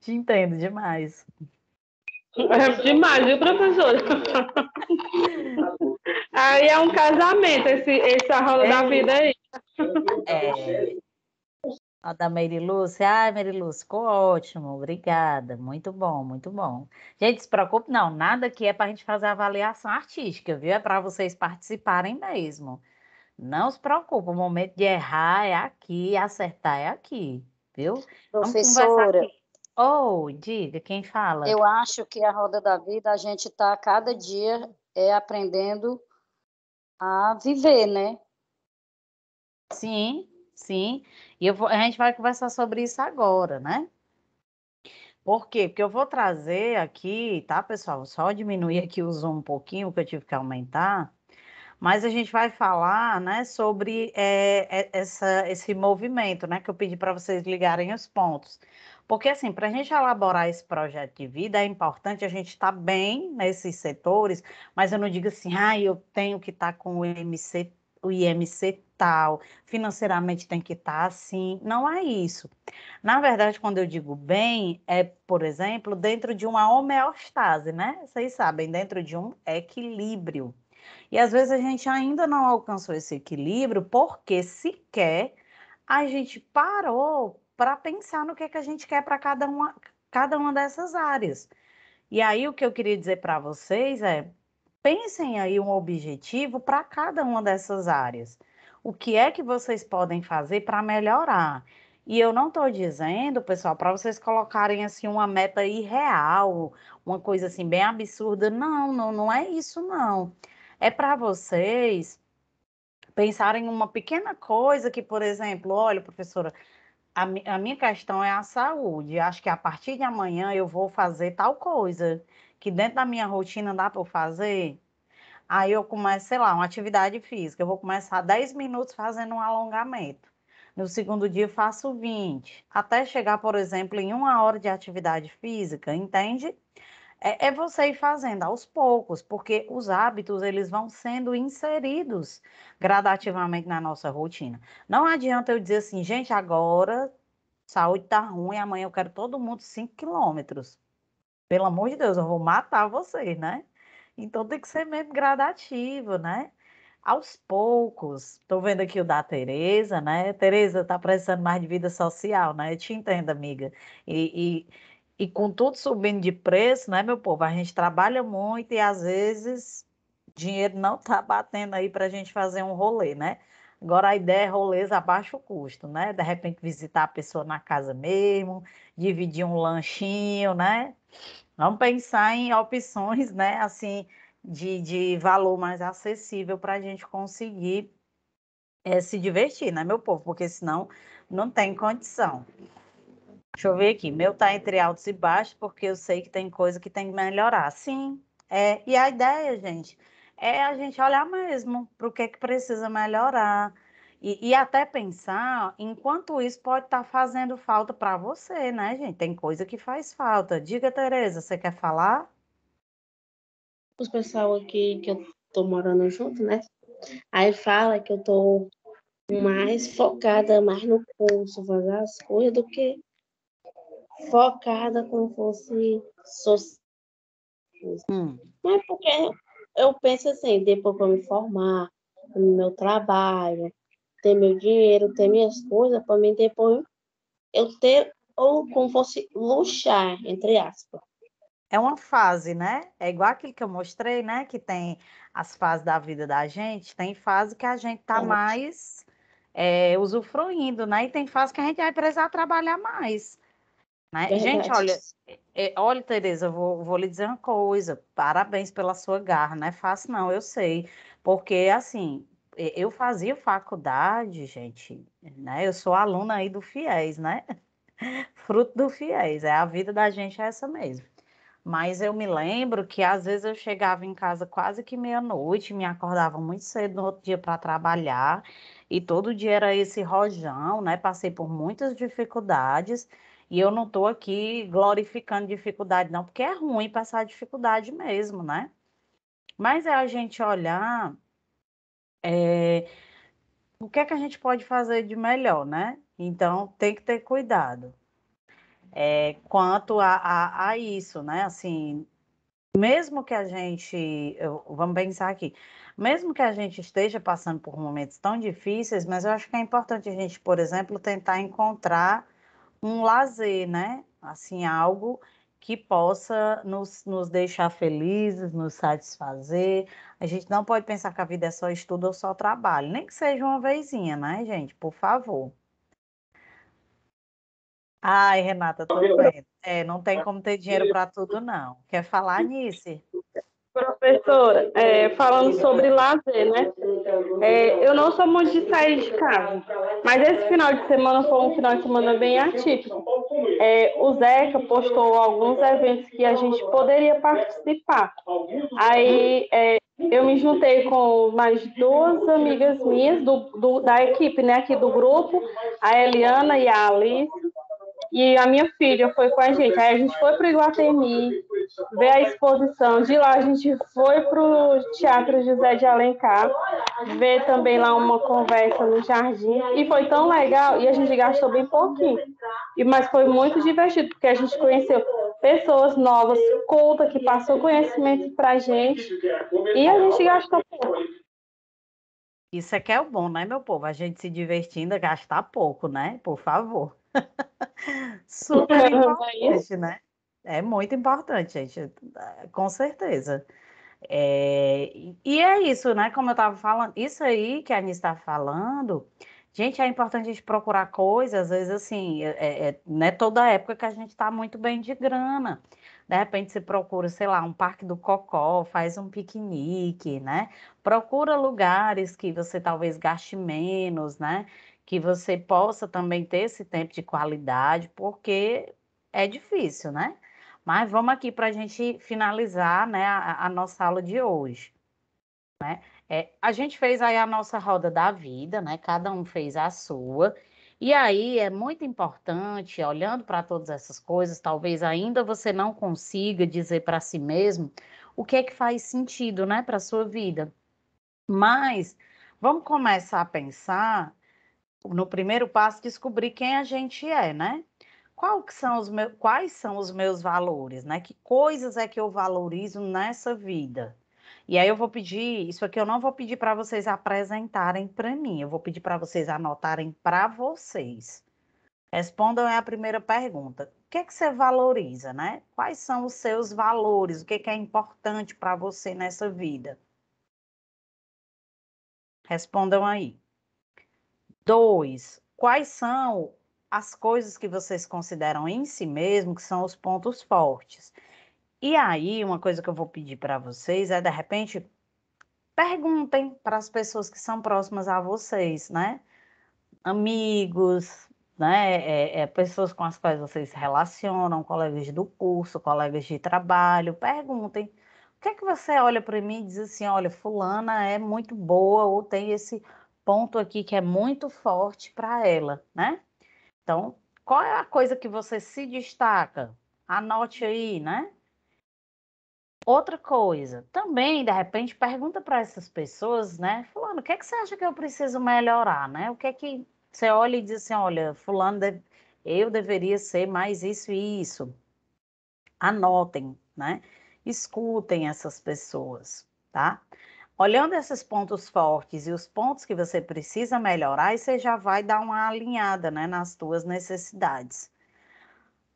Te entendo demais. É demais, viu, professora? aí é um casamento esse, esse arrolo é. da vida aí. É. A da Mary Lúcia. Ai, Mary Lúcia, ficou ótimo. Obrigada. Muito bom, muito bom. Gente, se preocupe, não. Nada aqui é para a gente fazer avaliação artística, viu? É para vocês participarem mesmo. Não se preocupe, o momento de errar é aqui, acertar é aqui, viu? Professora. Vamos conversar aqui. Ou, oh, diga, quem fala? Eu acho que a roda da vida, a gente está cada dia é, aprendendo a viver, né? Sim, sim. E vou, a gente vai conversar sobre isso agora, né? Por quê? Porque eu vou trazer aqui, tá, pessoal? Só diminuir aqui o zoom um pouquinho, que eu tive que aumentar. Mas a gente vai falar, né, sobre é, é essa, esse movimento, né, que eu pedi para vocês ligarem os pontos. Porque, assim, para a gente elaborar esse projeto de vida, é importante a gente estar tá bem nesses setores, mas eu não digo assim, ah, eu tenho que estar tá com o IMC, o IMC tal, financeiramente tem que estar tá assim. Não é isso. Na verdade, quando eu digo bem, é, por exemplo, dentro de uma homeostase, né? Vocês sabem, dentro de um equilíbrio. E às vezes a gente ainda não alcançou esse equilíbrio porque sequer a gente parou para pensar no que, é que a gente quer para cada uma, cada uma dessas áreas. E aí o que eu queria dizer para vocês é pensem aí um objetivo para cada uma dessas áreas. O que é que vocês podem fazer para melhorar? E eu não estou dizendo, pessoal, para vocês colocarem assim uma meta irreal, uma coisa assim bem absurda. Não, não, não é isso não. É para vocês pensarem em uma pequena coisa que, por exemplo, olha, professora, a, a minha questão é a saúde. Acho que a partir de amanhã eu vou fazer tal coisa que dentro da minha rotina dá para eu fazer. Aí eu começo, sei lá, uma atividade física. Eu vou começar 10 minutos fazendo um alongamento. No segundo dia faço 20, até chegar, por exemplo, em uma hora de atividade física, entende? é, é você ir fazendo aos poucos, porque os hábitos eles vão sendo inseridos gradativamente na nossa rotina. Não adianta eu dizer assim, gente, agora saúde tá ruim, amanhã eu quero todo mundo 5 quilômetros. Pelo amor de Deus, eu vou matar vocês, né? Então tem que ser mesmo gradativo, né? Aos poucos. Estou vendo aqui o da Tereza, né? Tereza tá precisando mais de vida social, né? Eu te entendo, amiga. E, e e com tudo subindo de preço, né, meu povo? A gente trabalha muito e às vezes dinheiro não tá batendo aí para a gente fazer um rolê, né? Agora a ideia é rolês a baixo custo, né? De repente visitar a pessoa na casa mesmo, dividir um lanchinho, né? Vamos pensar em opções, né? Assim, de, de valor mais acessível para a gente conseguir é, se divertir, né, meu povo? Porque senão não tem condição. Deixa eu ver aqui. Meu tá entre altos e baixos, porque eu sei que tem coisa que tem que melhorar. Sim. É, e a ideia, gente, é a gente olhar mesmo para o que é que precisa melhorar. E, e, até pensar, enquanto isso pode estar tá fazendo falta para você, né, gente? Tem coisa que faz falta. Diga, Tereza, você quer falar? Os pessoal aqui que eu tô morando junto, né? Aí fala que eu tô mais focada mais no curso, fazer as coisas do que focada como fosse social. Hum. Mas né? porque eu penso assim, depois para me formar, no meu trabalho, ter meu dinheiro, ter minhas coisas, para mim depois eu ter ou como fosse luxar, entre aspas. É uma fase, né? É igual aquilo que eu mostrei, né? Que tem as fases da vida da gente, tem fase que a gente tá é. mais é, usufruindo, né? E tem fase que a gente vai precisar trabalhar mais. Né? Gente, olha, é, é, olha, Tereza, eu vou, vou lhe dizer uma coisa. Parabéns pela sua garra, não é fácil, não, eu sei. Porque, assim, é, eu fazia faculdade, gente, né? Eu sou aluna aí do FIES, né? (laughs) Fruto do FIES, é a vida da gente é essa mesmo. Mas eu me lembro que às vezes eu chegava em casa quase que meia-noite, me acordava muito cedo no outro dia para trabalhar, e todo dia era esse rojão, né? Passei por muitas dificuldades, e eu não estou aqui glorificando dificuldade, não, porque é ruim passar dificuldade mesmo, né? Mas é a gente olhar é, o que é que a gente pode fazer de melhor, né? Então tem que ter cuidado. É, quanto a, a, a, isso, né? Assim, mesmo que a gente, eu, vamos pensar aqui, mesmo que a gente esteja passando por momentos tão difíceis, mas eu acho que é importante a gente, por exemplo, tentar encontrar um lazer, né? Assim, algo que possa nos, nos deixar felizes, nos satisfazer. A gente não pode pensar que a vida é só estudo ou só trabalho, nem que seja uma vezinha, né, gente? Por favor. Ai, Renata, tô vendo. É, não tem como ter dinheiro para tudo, não. Quer falar, nisso? Professora, é, falando sobre lazer, né? É, eu não sou muito de sair de casa, mas esse final de semana foi um final de semana bem atípico. É, o Zeca postou alguns eventos que a gente poderia participar. Aí é, eu me juntei com mais duas amigas minhas do, do, da equipe, né, aqui do grupo, a Eliana e a Alice. E a minha filha foi com a gente. Aí a gente foi para o Iguatemi ver a exposição. De lá a gente foi para o Teatro José de Alencar ver também lá uma conversa no jardim. E foi tão legal. E a gente gastou bem pouquinho. E, mas foi muito divertido, porque a gente conheceu pessoas novas, culta, que passou conhecimento para a gente. E a gente gastou pouco. Isso é que é o bom, né, meu povo? A gente se divertindo, é gastar pouco, né? Por favor. (laughs) Super importante, né? É muito importante, gente, eh, com certeza. É, e é isso, né? Como eu estava falando, isso aí que a Anis está falando, gente, é importante a gente procurar coisas, às vezes assim, é, é, é não é toda época que a gente está muito bem de grana. De repente você procura, sei lá, um parque do Cocó, faz um piquenique, né? Procura lugares que você talvez gaste menos, né? que você possa também ter esse tempo de qualidade, porque é difícil, né? Mas vamos aqui para a gente finalizar né, a, a, nossa aula de hoje. Né? É, a gente fez aí a nossa roda da vida, né? Cada um fez a sua. E aí é muito importante, olhando para todas essas coisas, talvez ainda você não consiga dizer para si mesmo o que é que faz sentido, né, para sua vida. Mas vamos começar a pensar no primeiro passo, descobrir quem a gente é, né? São meus, quais são os meus valores, né? Que coisas é que eu valorizo nessa vida? E aí eu vou pedir, isso aqui eu não vou pedir para vocês apresentarem para mim, eu vou pedir para vocês anotarem para vocês. Respondam é a primeira pergunta. O que é que você valoriza, né? Quais são os seus valores? O que é, que é importante para você nessa vida? Respondam aí. Dois, quais são as coisas que vocês consideram em si mesmo que são os pontos fortes? E aí, uma coisa que eu vou pedir para vocês é, de repente, perguntem para as pessoas que são próximas a vocês, né? Amigos, né? É, é, pessoas com as quais vocês se relacionam, colegas do curso, colegas de trabalho, perguntem. O que é que você olha para mim e diz assim, olha, fulana é muito boa ou tem esse ponto aqui que é muito forte para ela, né? Então, qual é a coisa que você se destaca? Anote aí, né? Outra coisa, também, de repente, pergunta para essas pessoas, né? Fulano, o que é que você acha que eu preciso melhorar, né? O que é que você olha e diz assim, olha, fulano, eu deveria ser mais isso e isso. Anotem, né? Escutem essas pessoas, tá? Olhando esses pontos fortes e os pontos que você precisa melhorar, você já vai dar uma alinhada né, nas suas necessidades.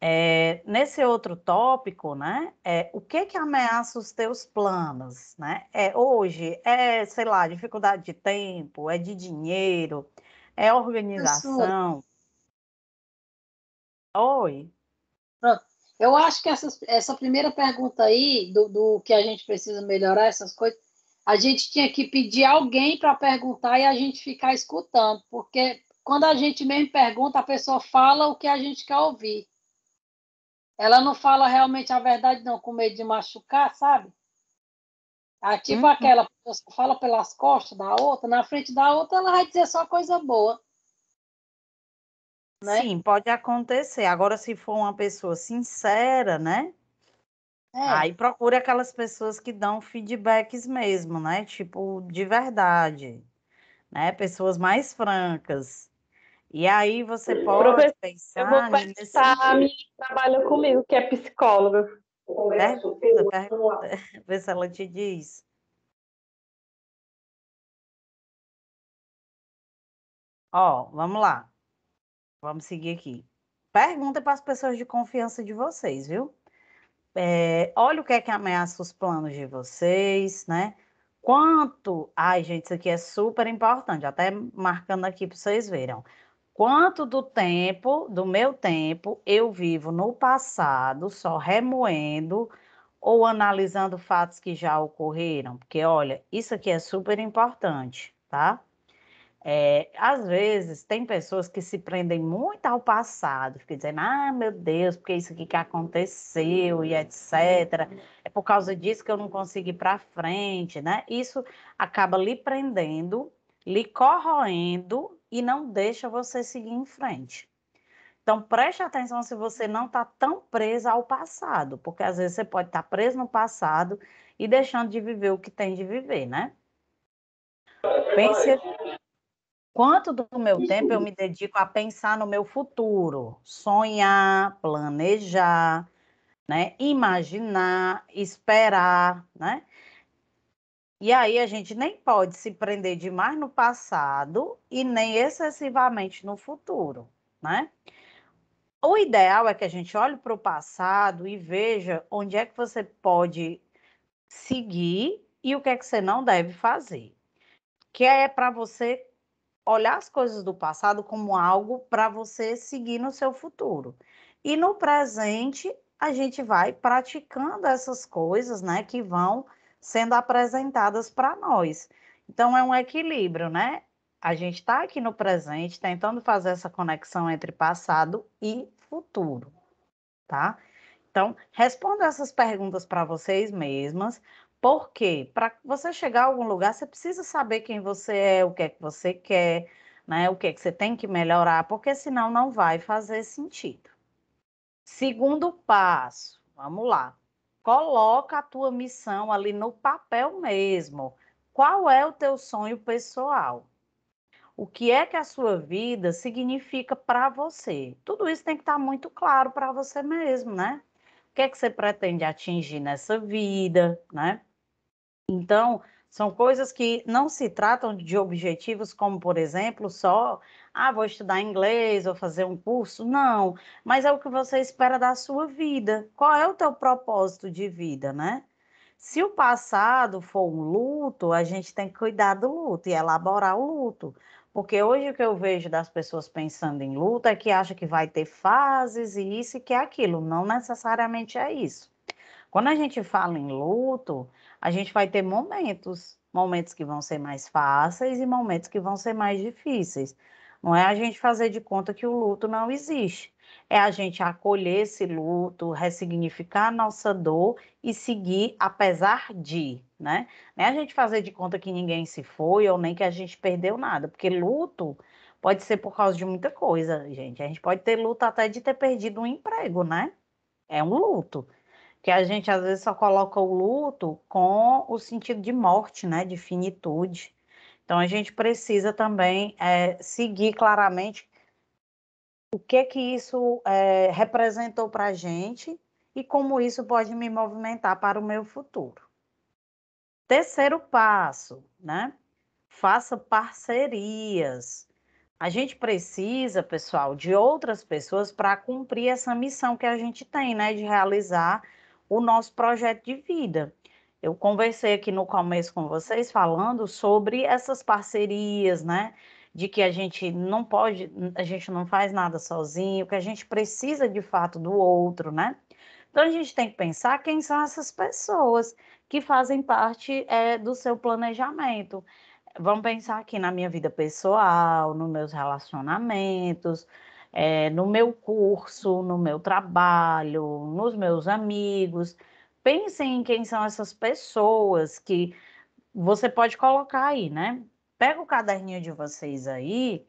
É, nesse outro tópico, né, é, o que que ameaça os teus planos, né? É hoje, é, sei lá, dificuldade de tempo, é de dinheiro, é organização. Oi. Pronto. Eu acho que essa, essa primeira pergunta aí, do, do que a gente precisa melhorar, essas coisas, a gente tinha que pedir alguém para perguntar e a gente ficar escutando, porque quando a gente mesmo pergunta, a pessoa fala o que a gente quer ouvir. Ela não fala realmente a verdade, não, com medo de machucar, sabe? Ativa ah, tipo uhum. aquela, pessoa fala pelas costas da outra, na frente da outra, ela vai dizer só coisa boa. Né? Sim, pode acontecer. Agora, se for uma pessoa sincera, né? É. Aí procure aquelas pessoas que dão feedbacks mesmo, né? Tipo, de verdade, né? Pessoas mais francas. E aí você hum, pode Professor, pensar... Eu vou pensar a menina que trabalha comigo, que é psicóloga. Pergunta, pergunta. (laughs) Vê se ela te diz. Ó, vamos lá. Vamos seguir aqui. Pergunta para as pessoas de confiança de vocês, viu? é, olha o que é que ameaça os planos de vocês, né? Quanto, ai gente, isso aqui é super importante, até marcando aqui para vocês verem. Quanto do tempo, do meu tempo, eu vivo no passado, só remoendo ou analisando fatos que já ocorreram? Porque, olha, isso aqui é super importante, tá? É, às vezes tem pessoas que se prendem muito ao passado, ficam dizendo, ah, meu Deus, porque isso aqui que aconteceu e etc. É por causa disso que eu não consegui ir para frente, né? Isso acaba lhe prendendo, lhe corroendo e não deixa você seguir em frente. Então, preste atenção se você não está tão presa ao passado, porque às vezes você pode estar tá preso no passado e deixando de viver o que tem de viver, né? Pense. Quanto do meu tempo eu me dedico a pensar no meu futuro, sonhar, planejar, né? imaginar, esperar, né? E aí a gente nem pode se prender demais no passado e nem excessivamente no futuro, né? O ideal é que a gente olhe para o passado e veja onde é que você pode seguir e o que é que você não deve fazer. Que é para você olhar as coisas do passado como algo para você seguir no seu futuro. E no presente, a gente vai praticando essas coisas, né, que vão sendo apresentadas para nós. Então é um equilíbrio, né? A gente está aqui no presente, tentando fazer essa conexão entre passado e futuro, tá? Então, responda essas perguntas para vocês mesmas, por quê? Para você chegar a algum lugar, você precisa saber quem você é, o que é que você quer, né? o que é que você tem que melhorar, porque senão não vai fazer sentido. Segundo passo, vamos lá. Coloca a tua missão ali no papel mesmo. Qual é o teu sonho pessoal? O que é que a sua vida significa para você? Tudo isso tem que estar tá muito claro para você mesmo, né? O que é que você pretende atingir nessa vida, né? Então, são coisas que não se tratam de objetivos como, por exemplo, só, ah, vou estudar inglês, vou fazer um curso. Não, mas é o que você espera da sua vida. Qual é o teu propósito de vida, né? Se o passado for um luto, a gente tem que cuidar do luto e elaborar o luto. Porque hoje o que eu vejo das pessoas pensando em luto é que acha que vai ter fases e isso e que é aquilo. Não necessariamente é isso. Quando a gente fala em luto, a gente vai ter momentos, momentos que vão ser mais fáceis e momentos que vão ser mais difíceis. Não é a gente fazer de conta que o luto não existe. É a gente acolher esse luto, ressignificar a nossa dor e seguir apesar de, né? Não é a gente fazer de conta que ninguém se foi ou nem que a gente perdeu nada, porque luto pode ser por causa de muita coisa, gente. A gente pode ter luto até de ter perdido um emprego, né? É um luto que a gente às vezes só coloca o luto com o sentido de morte, né, de finitude. Então a gente precisa também é, seguir claramente o que que isso é, representou para a gente e como isso pode me movimentar para o meu futuro. Terceiro passo, né? Faça parcerias. A gente precisa, pessoal, de outras pessoas para cumprir essa missão que a gente tem, né? De realizar o nosso projeto de vida. Eu conversei aqui no começo com vocês falando sobre essas parcerias, né? De que a gente não pode, a gente não faz nada sozinho, que a gente precisa de fato do outro, né? Então a gente tem que pensar quem são essas pessoas que fazem parte é, do seu planejamento. Vamos pensar aqui na minha vida pessoal, nos meus relacionamentos, é, no meu curso, no meu trabalho, nos meus amigos. Pensem em quem são essas pessoas que você pode colocar aí, né? Pega o caderninho de vocês aí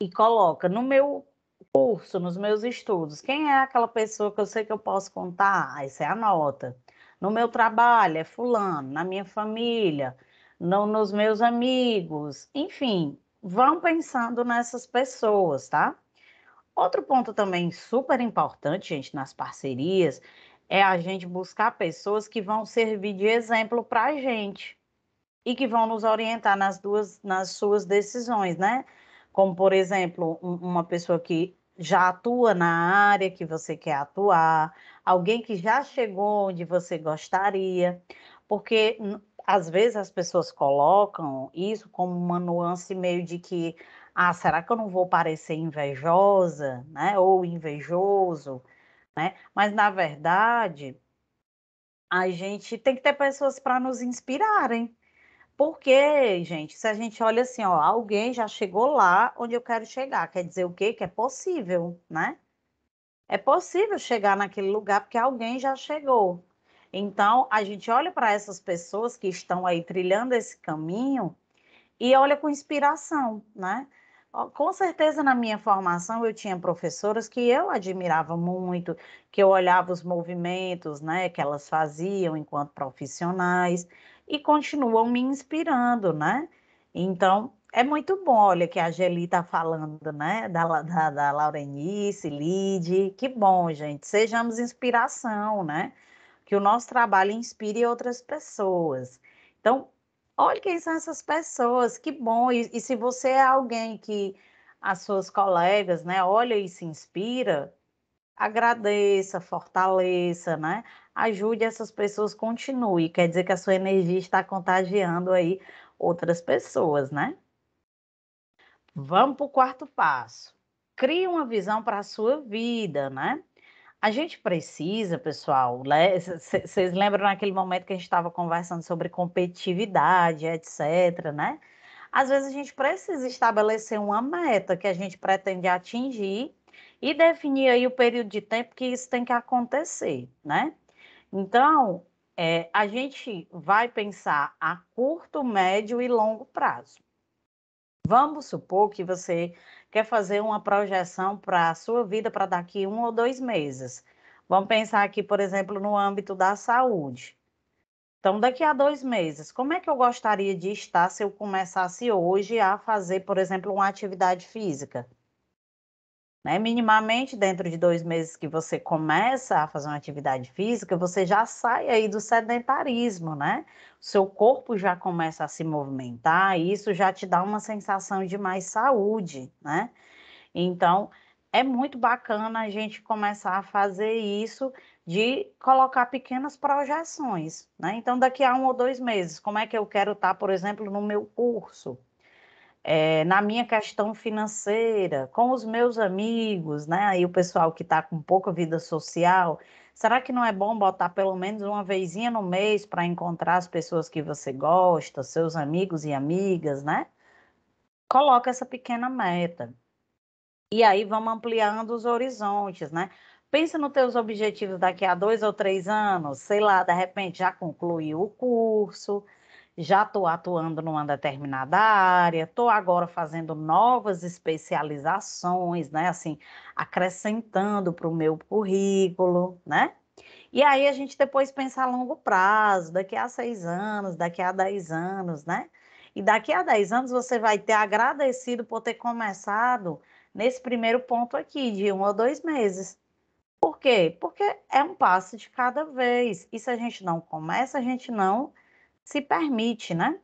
e coloca no meu curso, nos meus estudos, quem é aquela pessoa que eu sei que eu posso contar? Aí ah, você é anota. No meu trabalho é fulano, na minha família, no, nos meus amigos, enfim, vão pensando nessas pessoas, tá? Outro ponto também super importante, gente, nas parcerias, é a gente buscar pessoas que vão servir de exemplo para a gente e que vão nos orientar nas duas, nas suas decisões, né? Como, por exemplo, uma pessoa que já atua na área que você quer atuar, alguém que já chegou onde você gostaria, porque às vezes as pessoas colocam isso como uma nuance meio de que, ah, será que eu não vou parecer invejosa, né? Ou invejoso, né? Mas na verdade, a gente tem que ter pessoas para nos inspirarem. Porque, gente, se a gente olha assim, ó, alguém já chegou lá onde eu quero chegar, quer dizer o quê? Que é possível, né? É possível chegar naquele lugar porque alguém já chegou, então, a gente olha para essas pessoas que estão aí trilhando esse caminho e olha com inspiração, né? Com certeza, na minha formação, eu tinha professoras que eu admirava muito, que eu olhava os movimentos né, que elas faziam enquanto profissionais e continuam me inspirando, né? Então, é muito bom, olha, que a Geli está falando, né? Da, da, da Laurenice, Lid, que bom, gente. Sejamos inspiração, né? que o nosso trabalho inspire outras pessoas. Então, olha quem são essas pessoas, que bom. E, e se você é alguém que as suas colegas, né, olha e se inspira, agradeça, fortaleça, né? Ajude essas pessoas, continue. Quer dizer que a sua energia está contagiando aí outras pessoas, né? Vamos para o quarto passo. Crie uma visão para a sua vida, né? A gente precisa, pessoal, vocês lembram naquele momento que a gente estava conversando sobre competitividade, etc., né? Às vezes a gente precisa estabelecer uma meta que a gente pretende atingir e definir aí o período de tempo que isso tem que acontecer, né? Então, é, a gente vai pensar a curto, médio e longo prazo. Vamos supor que você quer fazer uma projeção para a sua vida para daqui um ou dois meses. Vamos pensar aqui, por exemplo, no âmbito da saúde. Então, daqui a dois meses, como é que eu gostaria de estar se eu começasse hoje a fazer, por exemplo, uma atividade física? Né? Minimamente, dentro de dois meses que você começa a fazer uma atividade física, você já sai aí do sedentarismo, né? Seu corpo já começa a se movimentar e isso já te dá uma sensação de mais saúde, né? Então, é muito bacana a gente começar a fazer isso de colocar pequenas projeções, né? Então, daqui a um ou dois meses, como é que eu quero estar, por exemplo, no meu curso? é, na minha questão financeira, com os meus amigos, né? E o pessoal que está com pouca vida social, será que não é bom botar pelo menos uma vezinha no mês para encontrar as pessoas que você gosta, seus amigos e amigas, né? Coloca essa pequena meta. E aí vamos ampliando os horizontes, né? Pensa nos teus objetivos daqui a dois ou três anos, sei lá, de repente já concluiu o curso, já estou atuando numa determinada área, estou agora fazendo novas especializações, né? Assim, acrescentando para o meu currículo, né? E aí a gente depois pensa a longo prazo, daqui a seis anos, daqui a dez anos, né? E daqui a dez anos você vai ter agradecido por ter começado nesse primeiro ponto aqui, de um ou dois meses. Por quê? Porque é um passo de cada vez. E se a gente não começa, a gente não se permite, né?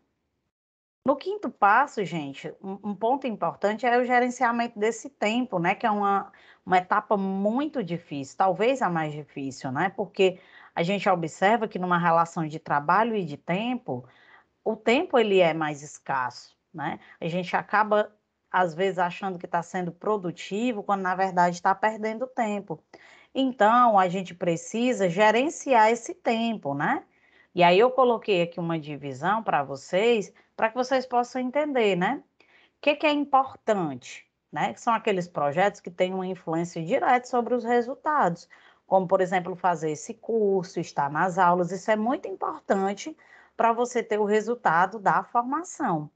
No quinto passo, gente, um, um, ponto importante é o gerenciamento desse tempo, né? Que é uma, uma etapa muito difícil, talvez a mais difícil, né? Porque a gente observa que numa relação de trabalho e de tempo, o tempo ele é mais escasso, né? A gente acaba às vezes achando que está sendo produtivo quando na verdade está perdendo tempo. Então a gente precisa gerenciar esse tempo, né? E aí eu coloquei aqui uma divisão para vocês, para que vocês possam entender, né? O que, que é importante, né? São aqueles projetos que têm uma influência direta sobre os resultados, como, por exemplo, fazer esse curso, estar nas aulas, isso é muito importante para você ter o resultado da formação.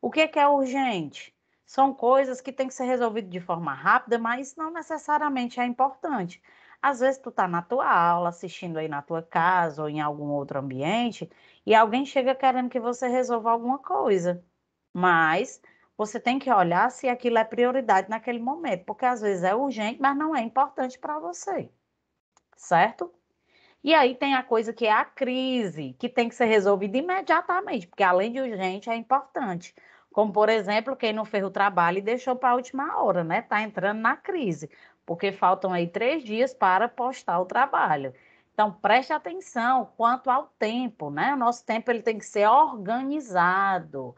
O que, que é urgente? São coisas que têm que ser resolvidas de forma rápida, mas não necessariamente é importante. Às vezes tu tá na tua aula, assistindo aí na tua casa ou em algum outro ambiente, e alguém chega querendo que você resolva alguma coisa. Mas você tem que olhar se aquilo é prioridade naquele momento, porque às vezes é urgente, mas não é importante para você. Certo? E aí tem a coisa que é a crise, que tem que ser resolvida imediatamente, porque além de urgente é importante. Como, por exemplo, quem não fez o trabalho e deixou para a última hora, né? Está entrando na crise porque faltam aí três dias para postar o trabalho. Então, preste atenção quanto ao tempo, né? O nosso tempo ele tem que ser organizado.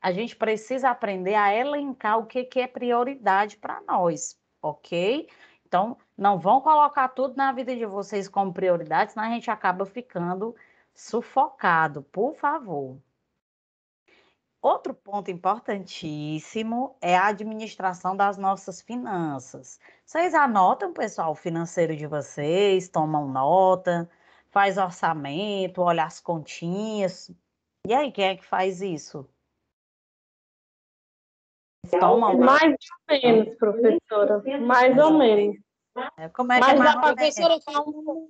A gente precisa aprender a elencar o que, que é prioridade para nós, ok? Então, não vão colocar tudo na vida de vocês como prioridade, senão a gente acaba ficando sufocado, por favor. Outro ponto importantíssimo é a administração das nossas finanças. Vocês anotam, pessoal, o financeiro de vocês, tomam nota, faz orçamento, olha as continhas. E aí, quem é que faz isso? Tomam Mais ou menos, professora. Mais ou menos. É, como é, é Mas tá é a professora fala um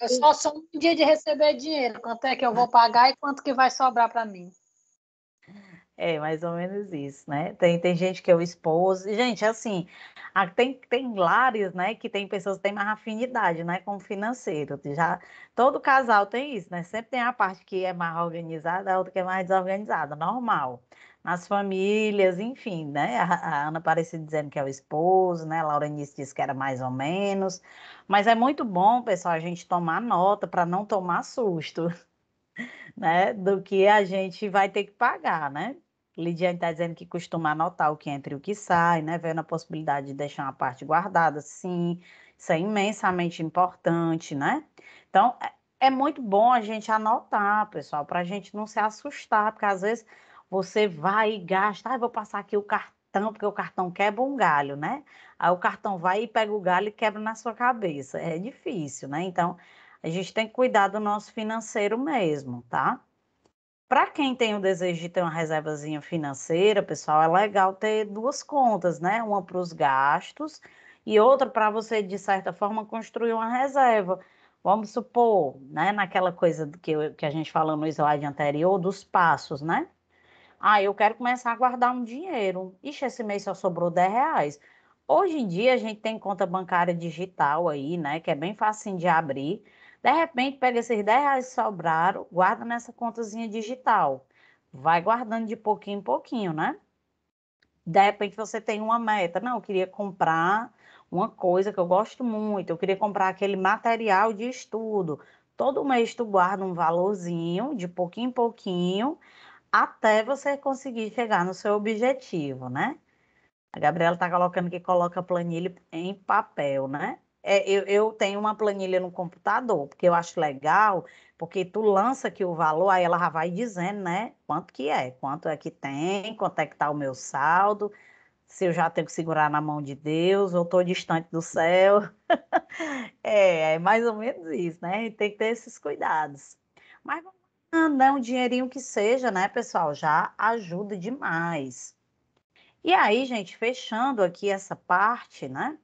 Eu só sou um dia de receber dinheiro. Quanto é que eu vou pagar e quanto que vai sobrar para mim? É, mais ou menos isso, né? Tem, tem gente que é o esposo, Gente, assim, tem, tem lares, né, que tem pessoas que têm mais afinidade, né, com o financeiro. Já, todo casal tem isso, né? Sempre tem a parte que é mais organizada, a outra que é mais desorganizada, normal. Nas famílias, enfim, né? A, a Ana parecia dizendo que é o esposo, né? A Laura disse que era mais ou menos. Mas é muito bom, pessoal, a gente tomar nota para não tomar susto. (laughs) Né, do que a gente vai ter que pagar, né? Lidiane está dizendo que costuma anotar o que é entra e o que sai, né? Vendo a possibilidade de deixar uma parte guardada, sim. Isso é imensamente importante, né? Então, é, é muito bom a gente anotar, pessoal, para a gente não se assustar, porque às vezes você vai e gasta, ah, vou passar aqui o cartão, porque o cartão quebra um galho, né? Aí o cartão vai e pega o galho e quebra na sua cabeça. É difícil, né? Então, a gente tem que cuidar do nosso financeiro mesmo, tá? Para quem tem o desejo de ter uma reservazinha financeira, pessoal, é legal ter duas contas, né? Uma para os gastos e outra para você, de certa forma, construir uma reserva. Vamos supor, né, naquela coisa que, eu, que a gente falou no slide anterior, dos passos, né? Ah, eu quero começar a guardar um dinheiro. Ixi, esse mês só sobrou 10 reais. Hoje em dia a gente tem conta bancária digital aí, né? Que é bem fácil de abrir. De repente, pega esses 10 reais que sobraram, guarda nessa contazinha digital. Vai guardando de pouquinho em pouquinho, né? De repente, você tem uma meta. Não, eu queria comprar uma coisa que eu gosto muito, eu queria comprar aquele material de estudo. Todo mês tu guarda um valorzinho, de pouquinho em pouquinho, até você conseguir chegar no seu objetivo, né? A Gabriela está colocando que coloca a planilha em papel, né? É, eu, eu, tenho uma planilha no computador, porque eu acho legal, porque tu lança aqui o valor, aí ela já vai dizendo, né? Quanto que é, quanto é que tem, quanto é que tá o meu saldo, se eu já tenho que segurar na mão de Deus, ou tô distante do céu. (laughs) é, é mais ou menos isso, né? A gente tem que ter esses cuidados. Mas vamos né, um dinheirinho que seja, né, pessoal? Já ajuda demais. E aí, gente, fechando aqui essa parte, né?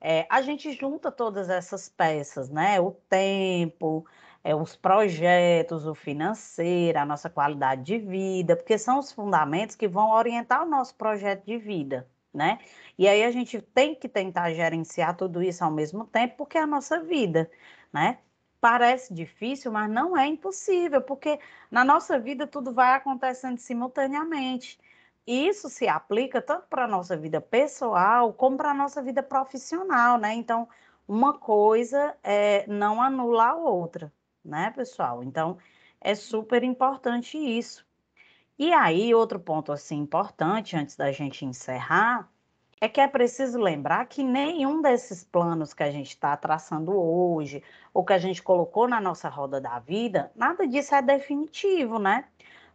é, a gente junta todas essas peças, né? O tempo, é, os projetos, o financeiro, a nossa qualidade de vida, porque são os fundamentos que vão orientar o nosso projeto de vida, né? E aí a gente tem que tentar gerenciar tudo isso ao mesmo tempo, porque é a nossa vida, né? Parece difícil, mas não é impossível, porque na nossa vida tudo vai acontecendo simultaneamente isso se aplica tanto para a nossa vida pessoal como para a nossa vida profissional, né? Então, uma coisa é, não anula a outra, né, pessoal? Então, é super importante isso. E aí, outro ponto assim importante antes da gente encerrar é que é preciso lembrar que nenhum desses planos que a gente está traçando hoje ou que a gente colocou na nossa roda da vida, nada disso é definitivo, né?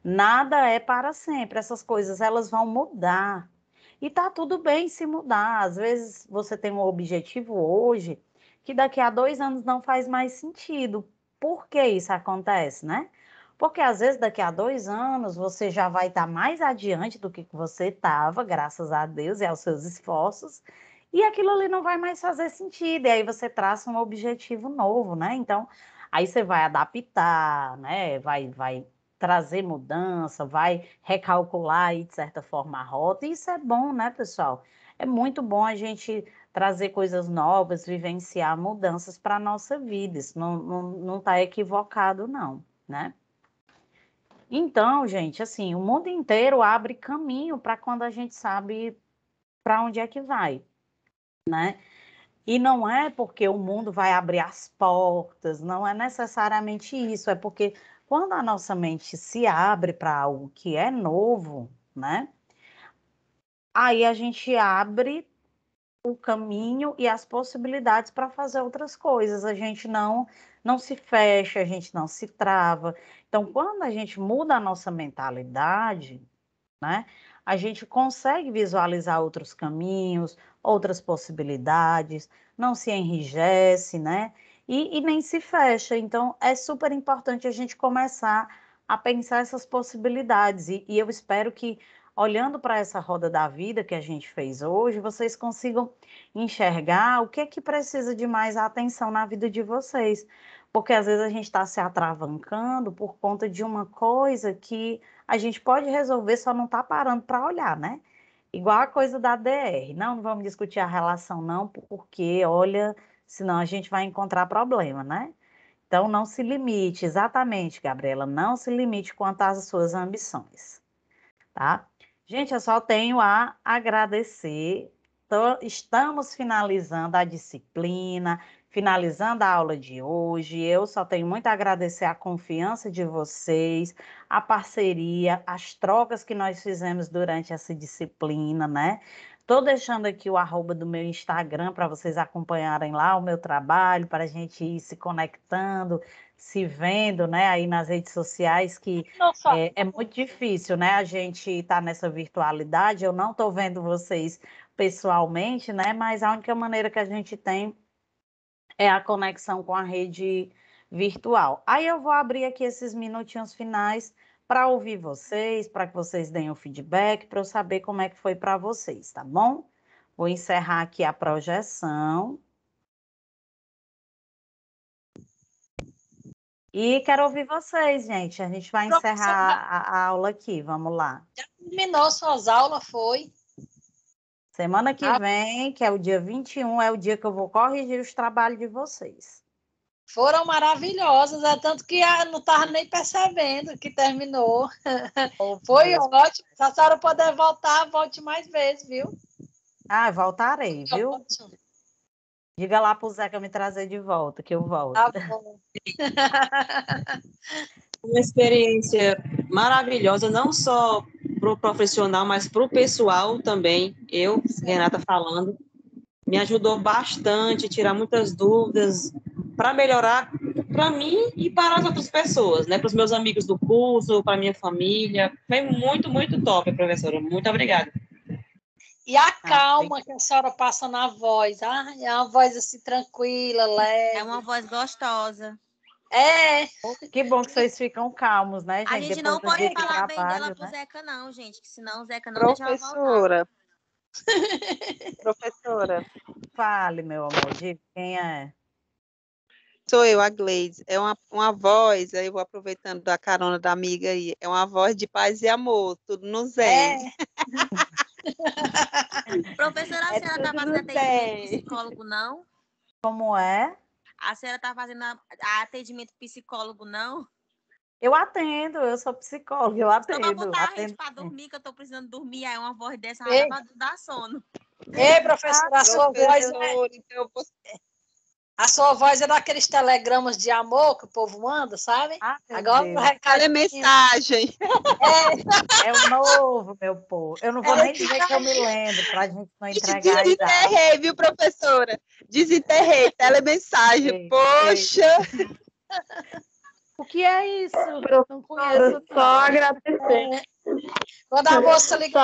Nada é para sempre. Essas coisas elas vão mudar. E tá tudo bem se mudar. Às vezes você tem um objetivo hoje que daqui a dois anos não faz mais sentido. Por que isso acontece, né? Porque às vezes daqui a dois anos você já vai estar tá mais adiante do que você estava, graças a Deus e aos seus esforços, e aquilo ali não vai mais fazer sentido. E aí você traça um objetivo novo, né? Então, aí você vai adaptar, né? Vai, vai trazer mudança, vai recalcular aí, de certa forma, a rota. Isso é bom, né, pessoal? É muito bom a gente trazer coisas novas, vivenciar mudanças para a nossa vida. Isso não está não, não tá equivocado, não, né? Então, gente, assim, o mundo inteiro abre caminho para quando a gente sabe para onde é que vai, né? E não é porque o mundo vai abrir as portas, não é necessariamente isso, é porque quando a nossa mente se abre para algo que é novo, né? Aí a gente abre o caminho e as possibilidades para fazer outras coisas. A gente não não se fecha, a gente não se trava. Então, quando a gente muda a nossa mentalidade, né, a gente consegue visualizar outros caminhos, outras possibilidades, não se enrijece, né? e, e nem se fecha. Então, é super importante a gente começar a pensar essas possibilidades. E, e eu espero que, olhando para essa roda da vida que a gente fez hoje, vocês consigam enxergar o que é que precisa de mais atenção na vida de vocês. Porque às vezes a gente está se atravancando por conta de uma coisa que a gente pode resolver, só não está parando para olhar, né? Igual a coisa da DR. Não, não vamos discutir a relação, não, porque, olha, senão a gente vai encontrar problema, né? Então, não se limite, exatamente, Gabriela, não se limite quanto às suas ambições, tá? Gente, eu só tenho a agradecer. Tô, estamos finalizando a disciplina, finalizando a aula de hoje. Eu só tenho muito a agradecer a confiança de vocês, a parceria, as trocas que nós fizemos durante essa disciplina, né? Estou deixando aqui o arroba do meu Instagram para vocês acompanharem lá o meu trabalho, para a gente ir se conectando, se vendo, né, aí nas redes sociais, que é, é, muito difícil, né, a gente estar tá nessa virtualidade. Eu não estou vendo vocês pessoalmente, né, mas a única maneira que a gente tem é a conexão com a rede virtual. Aí eu vou abrir aqui esses minutinhos finais para ouvir vocês, para que vocês deem o feedback, para eu saber como é que foi para vocês, tá bom? Vou encerrar aqui a projeção. E quero ouvir vocês, gente. A gente vai encerrar a, a, aula aqui. Vamos lá. Já terminou suas aulas, foi? Semana que ah. vem, que é o dia 21, é o dia que eu vou corrigir os trabalhos de vocês. Foram maravilhosas, é tanto que ah, não estava nem percebendo que terminou. Oh, (laughs) Foi Deus. ótimo. Se a senhora puder voltar, volte mais vezes, viu? Ah, voltarei, tá viu? Ótimo. Diga lá pro Zeca me trazer de volta, que eu volto. Tá bom. (laughs) Uma experiência maravilhosa, não só para o profissional, mas para o pessoal também. Eu, Renata falando, me ajudou bastante, tirar muitas dúvidas, para melhorar para mim e para as outras pessoas, né? Para os meus amigos do curso, para minha família. Foi muito, muito top, professora. Muito obrigada. E a ah, calma ah, que a senhora passa na voz. Ah, é uma voz assim tranquila, leve. É uma voz gostosa. É. Que bom que vocês ficam calmos, né, gente? A gente Depois não pode falar bem dela pro né? Zeca, não, gente, que senão o Zeca não Professora. (laughs) Professora, fale, meu amor, de quem é? Sou eu, a Gleise. É uma, uma voz, aí eu vou aproveitando da carona da amiga aí. É uma voz de paz e amor, tudo no Zé. É. (laughs) Professora, a é senhora está fazendo atendimento psicólogo, não? Como é? A senhora está fazendo atendimento psicólogo, não? Eu atendo, eu sou psicóloga, eu então atendo. Então, vou botar atendo. a gente para dormir, que eu estou precisando dormir. Aí uma voz dessa vai dar sono. Ei, professora, a sua voz. Né? Então, você... A sua voz é daqueles telegramas de amor que o povo manda, sabe? Ah, Agora o recado é mensagem. É, é novo, meu povo. Eu não vou é nem dizer que, eu me lembro para a gente não entregar. Desenterrei, viu, professora? Desenterrei, telemensagem. Poxa! O que é isso? Não conheço. só agradecer. É. Quando a moça liga,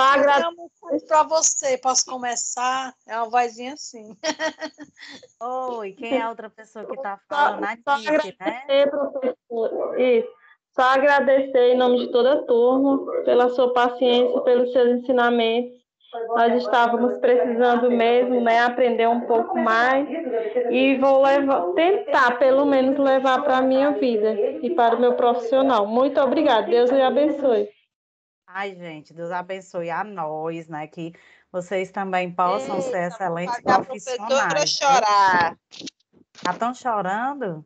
para você, posso começar? É uma vozinha assim. (laughs) Oi, quem é a outra pessoa que está falando? Só, só né? agradecer, né? professor. Isso. Só agradecer em nome de toda a turma pela sua paciência, pelos seus ensinamentos. Nós estávamos precisando mesmo, né, aprender um pouco mais e vou levar, tentar pelo menos levar para a minha vida e para o meu profissional. Muito obrigada. Deus lhe abençoe. Ai, gente, Deus abençoe a nós, né? Que vocês também possam Eita, ser excelentes profissionais. A professora chorar. Já estão chorando?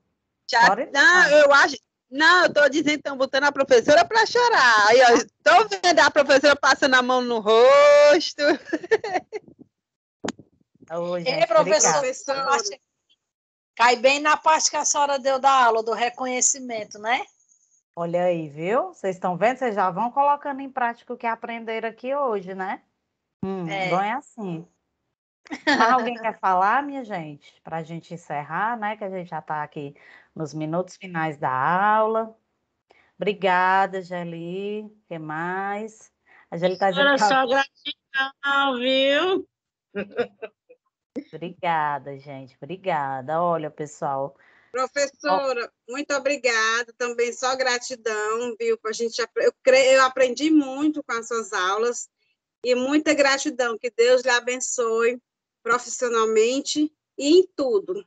Já, não, eu acho. Não, eu estou dizendo, estão botando a professora para chorar. Aí, estou vendo a professora passando a mão no rosto. Oh, (laughs) gente, Ei, professor, cai bem na parte que a senhora deu da aula, do reconhecimento, né? Olha aí, viu? Vocês estão vendo? Vocês já vão colocando em prática o que aprenderam aqui hoje, né? Hum, é. Bom, é assim. Mas alguém quer falar, minha gente? Para a gente encerrar, né? Que a gente já está aqui nos minutos finais da aula. Obrigada, Geli. O que mais? A Geli está dizendo. Olha só, gratidão, viu? Obrigada, gente. Obrigada. Olha, pessoal. Professora, muito obrigada. Também só gratidão, viu? A gente, eu, cre... eu aprendi muito com as suas aulas e muita gratidão. Que Deus lhe abençoe profissionalmente e em tudo.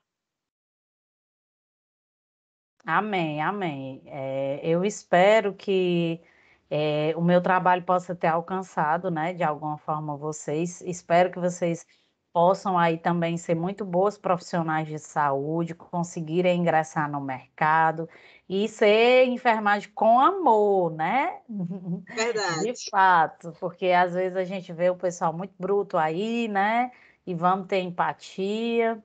Amém, amém. É, eu espero que é, o meu trabalho possa ter alcançado, né, de alguma forma vocês. Espero que vocês possam aí também ser muito boas profissionais de saúde, conseguirem ingressar no mercado e ser enfermagem com amor, né? (laughs) Verdade. De fato, porque às vezes a gente vê o pessoal muito bruto aí, né? E vamos ter empatia.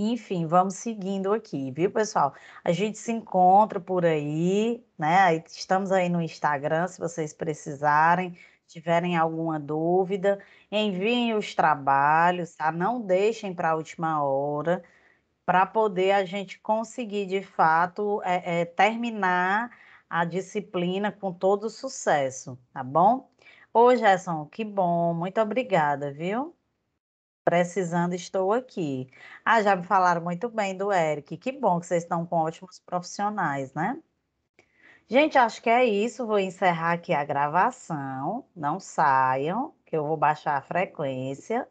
Enfim, vamos seguindo aqui, viu, pessoal? A gente se encontra por aí, né? Estamos aí no Instagram, se vocês precisarem tiverem alguma dúvida, enviem os trabalhos, tá? Não deixem para a última hora, para poder a gente conseguir, de fato, é, é, terminar a disciplina com todo sucesso, tá bom? Ô, Gerson, que bom, muito obrigada, viu? Precisando, estou aqui. Ah, já me falaram muito bem do Eric. Que bom que vocês estão com ótimos profissionais, né? Gente, acho que é isso. Vou encerrar aqui a gravação. Não saiam, que eu vou baixar a frequência.